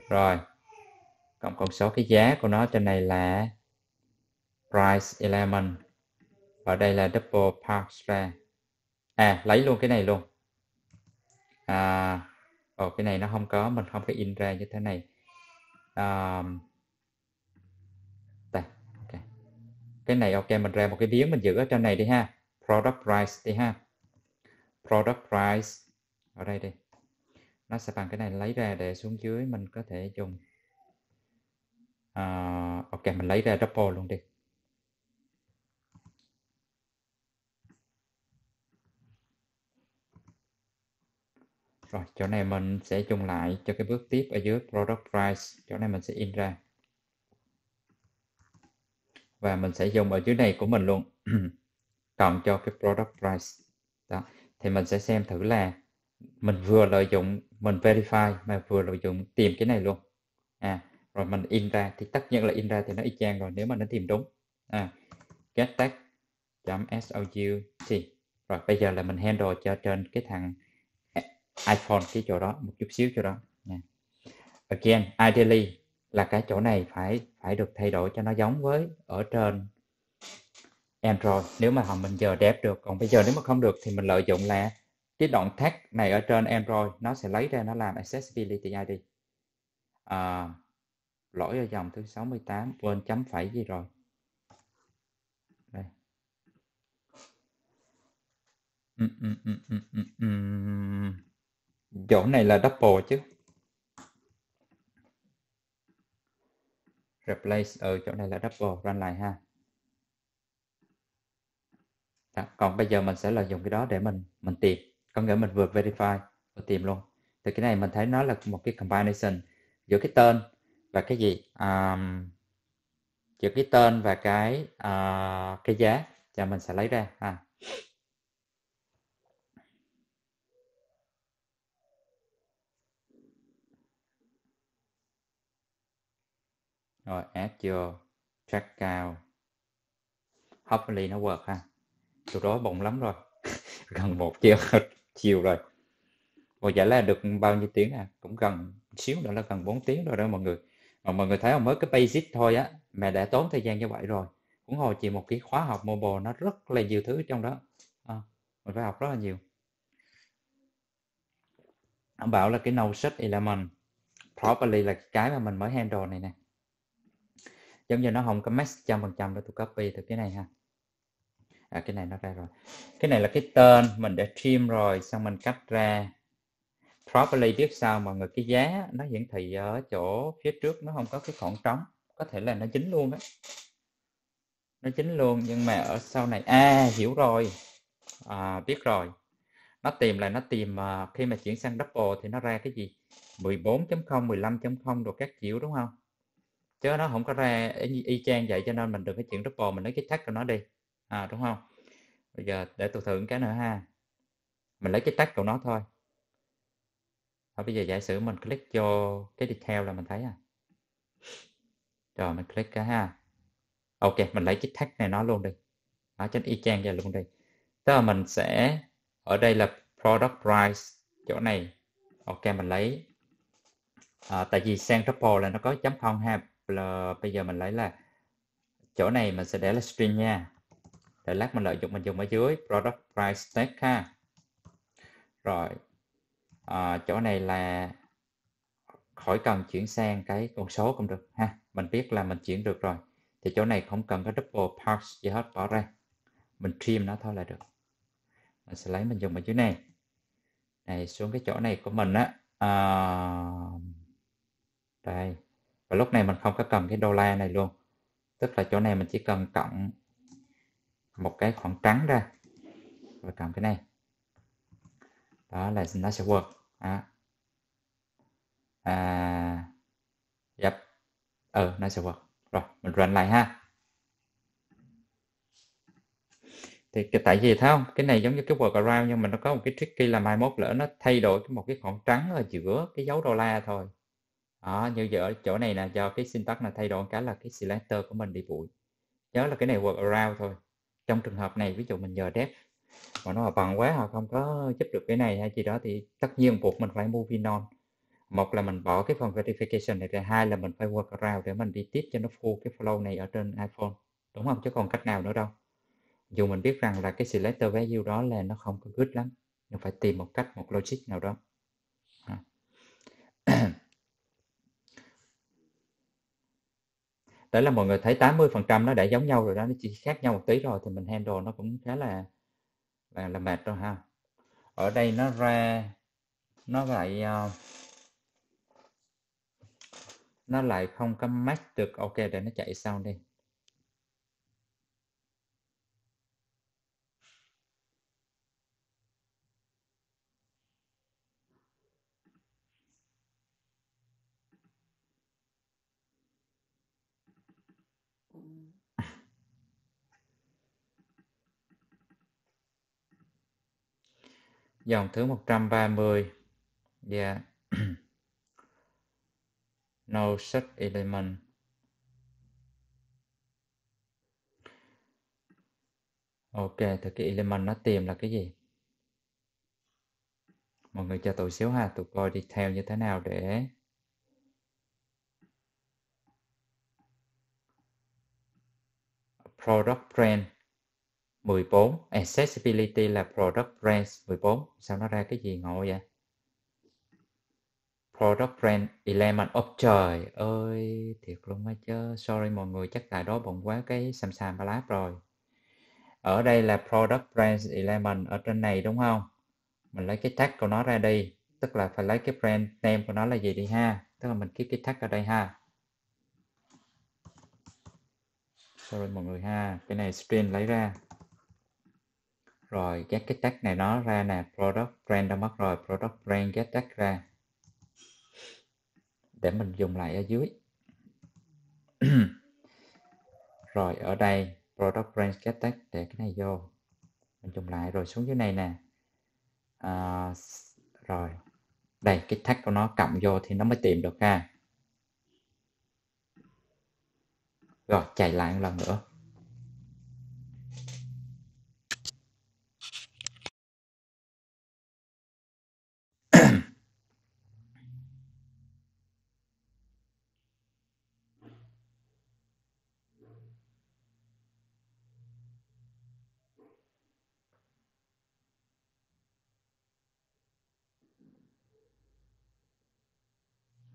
Rồi, cộng cộng số cái giá của nó trên này là price element. Và đây là double parse À, lấy luôn cái này luôn. À, ồ, cái này nó không có, mình không có in ra như thế này. Um, đây, okay. Cái này ok, mình ra một cái biến mình giữ ở trên này đi ha. Product price đi ha. Product price. Ở đây đi nó sẽ bằng cái này lấy ra để xuống dưới mình có thể dùng uh, ok mình lấy ra double luôn đi rồi chỗ này mình sẽ dùng lại cho cái bước tiếp ở dưới product price chỗ này mình sẽ in ra và mình sẽ dùng ở dưới này của mình luôn cộng cho cái product price đó thì mình sẽ xem thử là mình vừa lợi dụng mình verify mà vừa lợi dụng tìm cái này luôn à rồi mình in ra thì tất nhiên là in ra thì nó y chang rồi nếu mà nó tìm đúng à get tag sout rồi bây giờ là mình handle cho trên cái thằng à, iPhone cái chỗ đó một chút xíu chỗ đó nè à, again ideally là cái chỗ này phải phải được thay đổi cho nó giống với ở trên Android nếu mà họ mình giờ đẹp được còn bây giờ nếu mà không được thì mình lợi dụng là cái đoạn tag này ở trên Android nó sẽ lấy ra nó làm accessibility ID à, lỗi ở dòng thứ 68 quên chấm phẩy gì rồi đây ừ, ừ, ừ, chỗ này là double chứ replace ở chỗ này là double run lại ha Đó. còn bây giờ mình sẽ lợi dụng cái đó để mình mình tìm có nghĩa mình vừa verify vừa tìm luôn thì cái này mình thấy nó là một cái combination giữa cái tên và cái gì um, giữa cái tên và cái uh, cái giá và mình sẽ lấy ra ha rồi add your checkout hopefully nó work ha từ đó bụng lắm rồi gần một triệu chiều rồi Và giải lao được bao nhiêu tiếng à cũng gần xíu nữa là gần 4 tiếng rồi đó mọi người mà mọi người thấy không mới cái basic thôi á mẹ đã tốn thời gian như vậy rồi cũng hồi chỉ một cái khóa học mobile nó rất là nhiều thứ trong đó à, mình phải học rất là nhiều ông bảo là cái nâu sách element properly là cái mà mình mới handle này nè giống như nó không có max trăm phần trăm để tôi copy từ cái này ha à, cái này nó ra rồi cái này là cái tên mình đã trim rồi xong mình cắt ra properly biết sao mọi người cái giá nó hiển thị ở chỗ phía trước nó không có cái khoảng trống có thể là nó chính luôn á nó chính luôn nhưng mà ở sau này à hiểu rồi à, biết rồi nó tìm là nó tìm uh, khi mà chuyển sang double thì nó ra cái gì 14.0 15.0 rồi các kiểu đúng không chứ nó không có ra y, y chang vậy cho nên mình đừng có chuyển double mình lấy cái tag của nó đi à, đúng không bây giờ để tôi thử cái nữa ha mình lấy cái tách của nó thôi à, bây giờ giả sử mình click cho cái detail là mình thấy à rồi mình click cái ha ok mình lấy cái tag này nó luôn đi nó trên y chang vậy luôn đi tức là mình sẽ ở đây là product price chỗ này ok mình lấy à, tại vì sang triple là nó có chấm không ha là bây giờ mình lấy là chỗ này mình sẽ để là string nha để lát mình lợi dụng mình dùng ở dưới product price tag ha rồi à, chỗ này là khỏi cần chuyển sang cái con số cũng được ha mình biết là mình chuyển được rồi thì chỗ này không cần có double parts gì hết bỏ ra mình trim nó thôi là được mình sẽ lấy mình dùng ở dưới này này xuống cái chỗ này của mình á à, đây và lúc này mình không có cần cái đô la này luôn tức là chỗ này mình chỉ cần cộng một cái khoảng trắng ra và cầm cái này đó là nó sẽ work đó. à yep ừ nó sẽ work rồi mình run lại ha thì cái, tại vì thấy không cái này giống như cái workaround nhưng mà nó có một cái tricky là mai mốt lỡ nó thay đổi cái một cái khoảng trắng ở giữa cái dấu đô la thôi đó như vậy ở chỗ này là do cái syntax là thay đổi cái là cái selector của mình đi bụi nhớ là cái này workaround thôi trong trường hợp này ví dụ mình nhờ dev mà nó bận quá họ không có giúp được cái này hay gì đó thì tất nhiên buộc mình phải mua Vinon một là mình bỏ cái phần verification này ra hai là mình phải work around để mình đi tiếp cho nó full cái flow này ở trên iPhone đúng không chứ còn cách nào nữa đâu dù mình biết rằng là cái selector value đó là nó không có good lắm nhưng phải tìm một cách một logic nào đó à. đó là mọi người thấy 80% nó đã giống nhau rồi đó nó chỉ khác nhau một tí rồi thì mình handle nó cũng khá là là, là mệt rồi ha ở đây nó ra nó lại uh, nó lại không có match được ok để nó chạy sau đi dòng thứ 130 yeah dạ. no such element ok thì cái element nó tìm là cái gì mọi người cho tụi xíu ha tụi coi đi theo như thế nào để product brand 14 accessibility là product range 14 sao nó ra cái gì ngộ vậy product brand element ốp trời ơi thiệt luôn á chứ sorry mọi người chắc tại đó bận quá cái xàm xàm lát rồi ở đây là product brand element ở trên này đúng không mình lấy cái tag của nó ra đi tức là phải lấy cái brand name của nó là gì đi ha tức là mình ký cái tag ở đây ha sorry mọi người ha cái này screen lấy ra rồi get cái tag này nó ra nè product brand đã mất rồi product brand get tag ra để mình dùng lại ở dưới rồi ở đây product brand get tag để cái này vô mình dùng lại rồi xuống dưới này nè à, rồi đây cái tag của nó cộng vô thì nó mới tìm được ha rồi chạy lại một lần nữa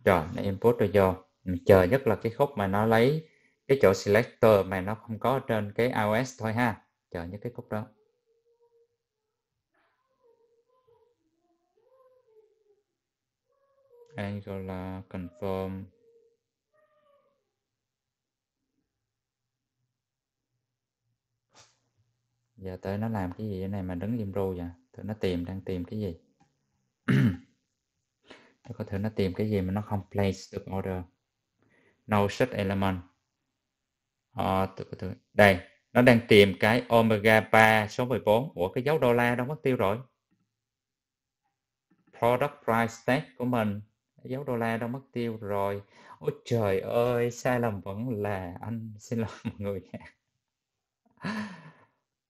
rồi nó import rồi vô mình chờ nhất là cái khúc mà nó lấy cái chỗ selector mà nó không có trên cái iOS thôi ha chờ nhất cái khúc đó đây gọi là confirm giờ tới nó làm cái gì thế này mà đứng im ru vậy tụi nó tìm đang tìm cái gì nó có thể nó tìm cái gì mà nó không place được order no such element à, từ, từ, đây nó đang tìm cái omega 3 số 14 của cái dấu đô la đâu mất tiêu rồi product price tag của mình dấu đô la đâu mất tiêu rồi ôi trời ơi sai lầm vẫn là anh xin lỗi mọi người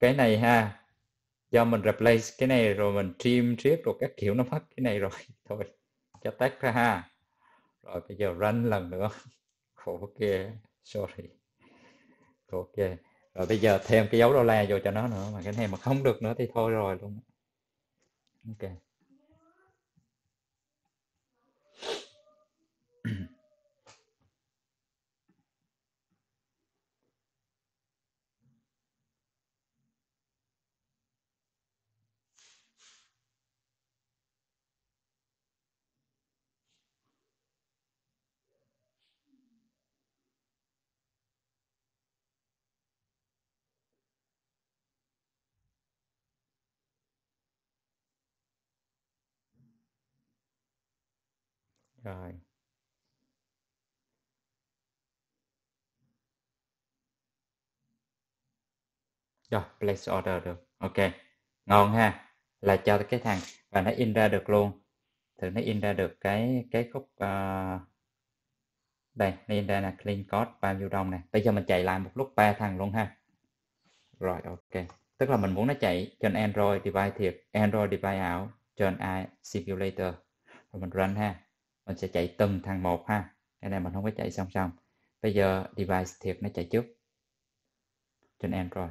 cái này ha do mình replace cái này rồi mình trim triết rồi các kiểu nó mất cái này rồi thôi cho tách ra ha rồi bây giờ run lần nữa khổ ghê sorry khổ ghê rồi bây giờ thêm cái dấu đô la vô cho nó nữa mà cái này mà không được nữa thì thôi rồi luôn ok rồi rồi place order được ok ngon ha là cho cái thằng và nó in ra được luôn thử nó in ra được cái cái khúc uh, đây nó in ra là clean code value đồng này bây giờ mình chạy lại một lúc ba thằng luôn ha rồi ok tức là mình muốn nó chạy trên android device thiệt android device ảo trên i simulator rồi mình run ha mình sẽ chạy từng thằng một ha cái này mình không có chạy song song bây giờ device thiệt nó chạy trước trên android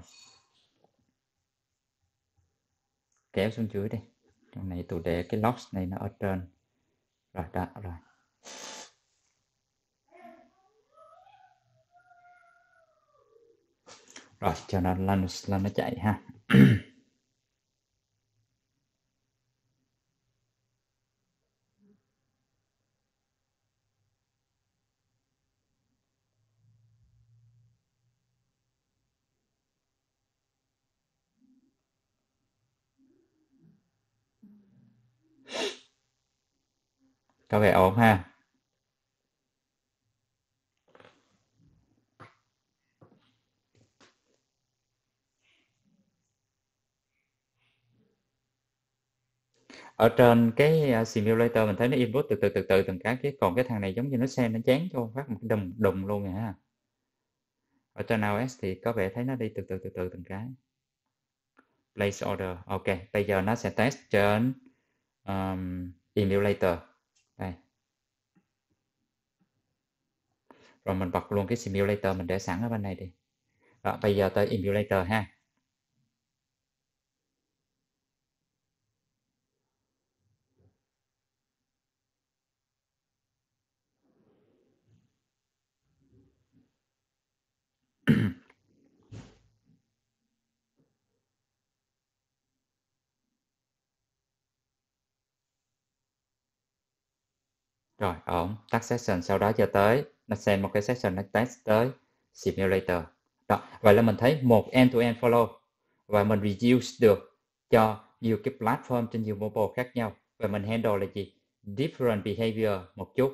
kéo xuống dưới đi trong này tôi để cái lock này nó ở trên rồi đó rồi rồi cho nó lăn lăn nó chạy ha có vẻ ốm ha ở trên cái à, simulator mình thấy nó input từ từ từ từ từng cái chứ còn cái thằng này giống như nó xem nó chán cho phát một đùng đùng luôn rồi à ha ở trên iOS thì có vẻ thấy nó đi từ từ từ từ từng cái place order ok bây giờ nó sẽ test trên um, emulator đây rồi mình bật luôn cái simulator mình để sẵn ở bên này đi đó, bây giờ tới emulator ha Rồi, ổn. Tắt session sau đó cho tới nó send một cái session nó test tới simulator. Đó, vậy là mình thấy một end-to-end -end follow và mình reduce được cho nhiều cái platform trên nhiều mobile khác nhau. Và mình handle là gì? Different behavior một chút,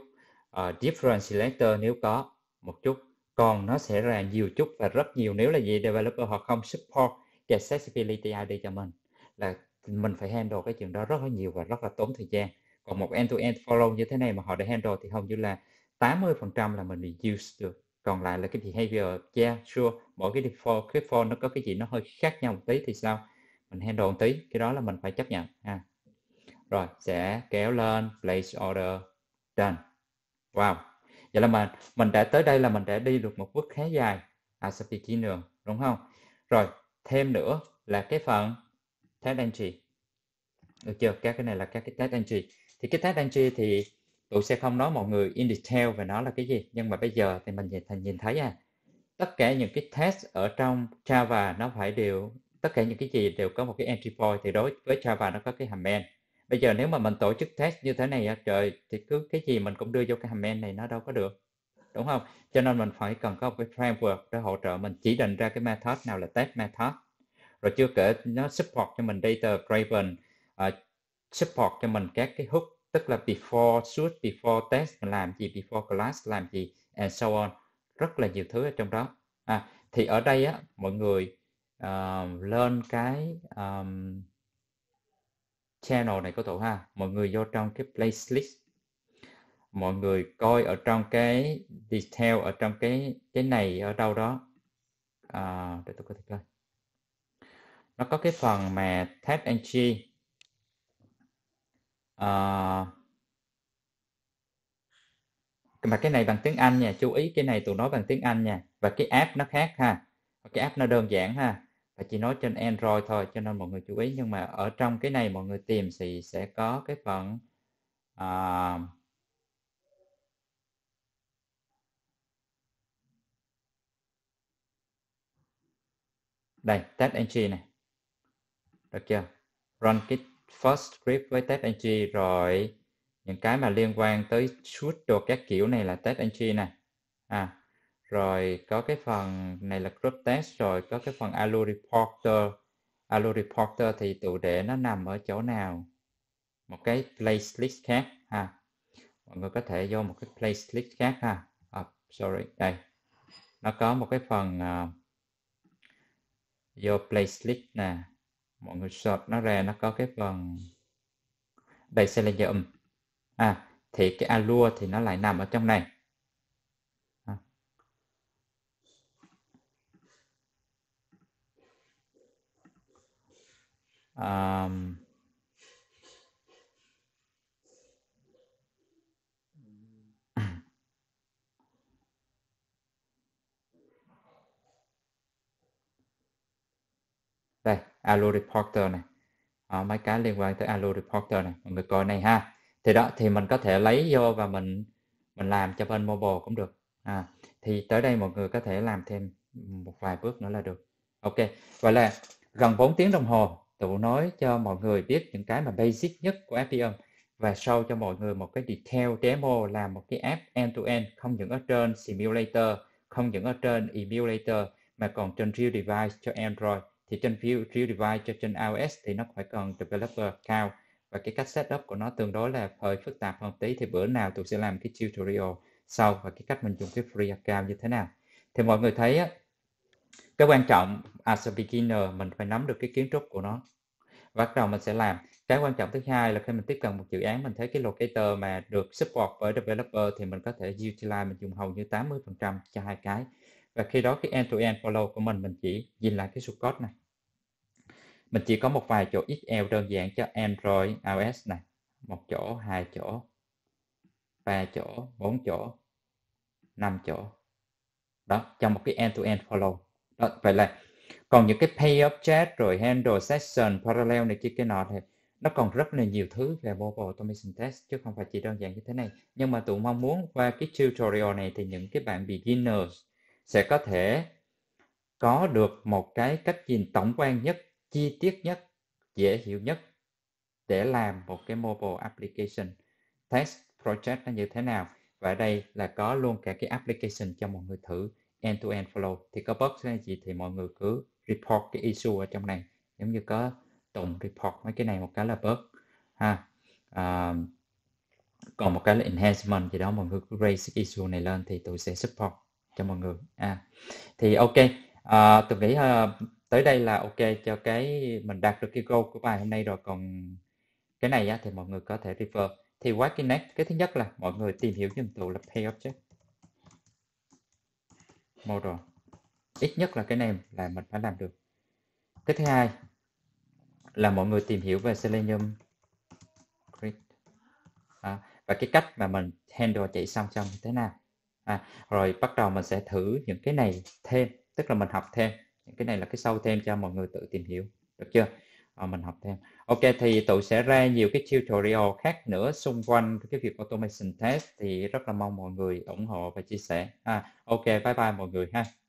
uh, different selector nếu có một chút. Còn nó sẽ là nhiều chút và rất nhiều nếu là gì developer họ không support cái accessibility ID cho mình là mình phải handle cái chuyện đó rất là nhiều và rất là tốn thời gian còn một end to end follow như thế này mà họ để handle thì hầu như là 80% là mình reduce được còn lại là cái behavior yeah sure mỗi cái default cái form nó có cái gì nó hơi khác nhau một tí thì sao mình handle một tí cái đó là mình phải chấp nhận ha rồi sẽ kéo lên place order done wow vậy là mình mình đã tới đây là mình đã đi được một bước khá dài as a beginner đúng không rồi thêm nữa là cái phần test entry được chưa các cái này là các cái test entry thì cái test entry thì tụi sẽ không nói mọi người in detail về nó là cái gì nhưng mà bây giờ thì mình nhìn, nhìn thấy à tất cả những cái test ở trong Java nó phải đều tất cả những cái gì đều có một cái entry point thì đối với Java nó có cái hàm main bây giờ nếu mà mình tổ chức test như thế này trời thì cứ cái gì mình cũng đưa vô cái hàm main này nó đâu có được đúng không cho nên mình phải cần có một cái framework để hỗ trợ mình chỉ định ra cái method nào là test method rồi chưa kể nó support cho mình data driven uh, ờ, support cho mình các cái hook tức là before should before test mình làm gì before class làm gì and so on rất là nhiều thứ ở trong đó à, thì ở đây á mọi người uh, lên cái um, channel này của tổ ha mọi người vô trong cái playlist mọi người coi ở trong cái detail ở trong cái cái này ở đâu đó à, để tôi có thể coi nó có cái phần mà test and g uh, mà cái này bằng tiếng Anh nha chú ý cái này tụi nó bằng tiếng Anh nha và cái app nó khác ha cái app nó đơn giản ha và chỉ nói trên Android thôi cho nên mọi người chú ý nhưng mà ở trong cái này mọi người tìm thì sẽ có cái phần uh, đây test ng này được chưa run kit first script với test ng rồi những cái mà liên quan tới shoot đồ các kiểu này là test ng này à rồi có cái phần này là group test rồi có cái phần alo reporter alo reporter thì tụ để nó nằm ở chỗ nào một cái place list khác ha mọi người có thể vô một cái place list khác ha à, sorry đây nó có một cái phần uh, vô place list nè mọi người search nó ra nó có cái phần đây sẽ là giờ âm um. à thì cái alua thì nó lại nằm ở trong này à. Um, Allo Reporter này à, mấy cái liên quan tới Allo Reporter này mọi người coi này ha thì đó thì mình có thể lấy vô và mình mình làm cho bên mobile cũng được à, thì tới đây mọi người có thể làm thêm một vài bước nữa là được ok vậy là gần 4 tiếng đồng hồ tụ nói cho mọi người biết những cái mà basic nhất của FPM và show cho mọi người một cái detail demo là một cái app end to end không những ở trên simulator không những ở trên emulator mà còn trên real device cho Android thì trên view, view device cho trên iOS thì nó phải cần developer account và cái cách setup của nó tương đối là hơi phức tạp hơn tí thì bữa nào tôi sẽ làm cái tutorial sau và cái cách mình dùng cái free account như thế nào thì mọi người thấy á, cái quan trọng as a beginner mình phải nắm được cái kiến trúc của nó bắt đầu mình sẽ làm cái quan trọng thứ hai là khi mình tiếp cận một dự án mình thấy cái locator mà được support bởi developer thì mình có thể utilize mình dùng hầu như 80% cho hai cái và khi đó cái end to end follow của mình mình chỉ nhìn lại cái source code này mình chỉ có một vài chỗ XL đơn giản cho Android iOS này một chỗ hai chỗ ba chỗ bốn chỗ năm chỗ đó trong một cái end to end follow đó, vậy là còn những cái pay up chat rồi handle session parallel này kia cái nọ thì nó còn rất là nhiều thứ về mobile automation test chứ không phải chỉ đơn giản như thế này nhưng mà tụi mong muốn qua cái tutorial này thì những cái bạn beginners sẽ có thể có được một cái cách nhìn tổng quan nhất, chi tiết nhất, dễ hiểu nhất để làm một cái mobile application test project nó như thế nào. Và ở đây là có luôn cả cái application cho mọi người thử end-to-end flow. Thì có bug cái gì thì mọi người cứ report cái issue ở trong này. Giống như có tùng report mấy cái này một cái là bug. Ha. À, còn một cái là enhancement gì đó mọi người cứ raise cái issue này lên thì tôi sẽ support cho mọi người à thì ok à, tôi nghĩ uh, tới đây là ok cho cái mình đạt được cái goal của bài hôm nay rồi còn cái này á, thì mọi người có thể refer thì Wakinex cái thứ nhất là mọi người tìm hiểu dùm tụ lập hay object model ít nhất là cái này là mình phải làm được cái thứ hai là mọi người tìm hiểu về Selenium Grid à, và cái cách mà mình handle chạy song song như thế nào à, rồi bắt đầu mình sẽ thử những cái này thêm tức là mình học thêm những cái này là cái sâu thêm cho mọi người tự tìm hiểu được chưa à, mình học thêm ok thì tụi sẽ ra nhiều cái tutorial khác nữa xung quanh cái việc automation test thì rất là mong mọi người ủng hộ và chia sẻ à, ok bye bye mọi người ha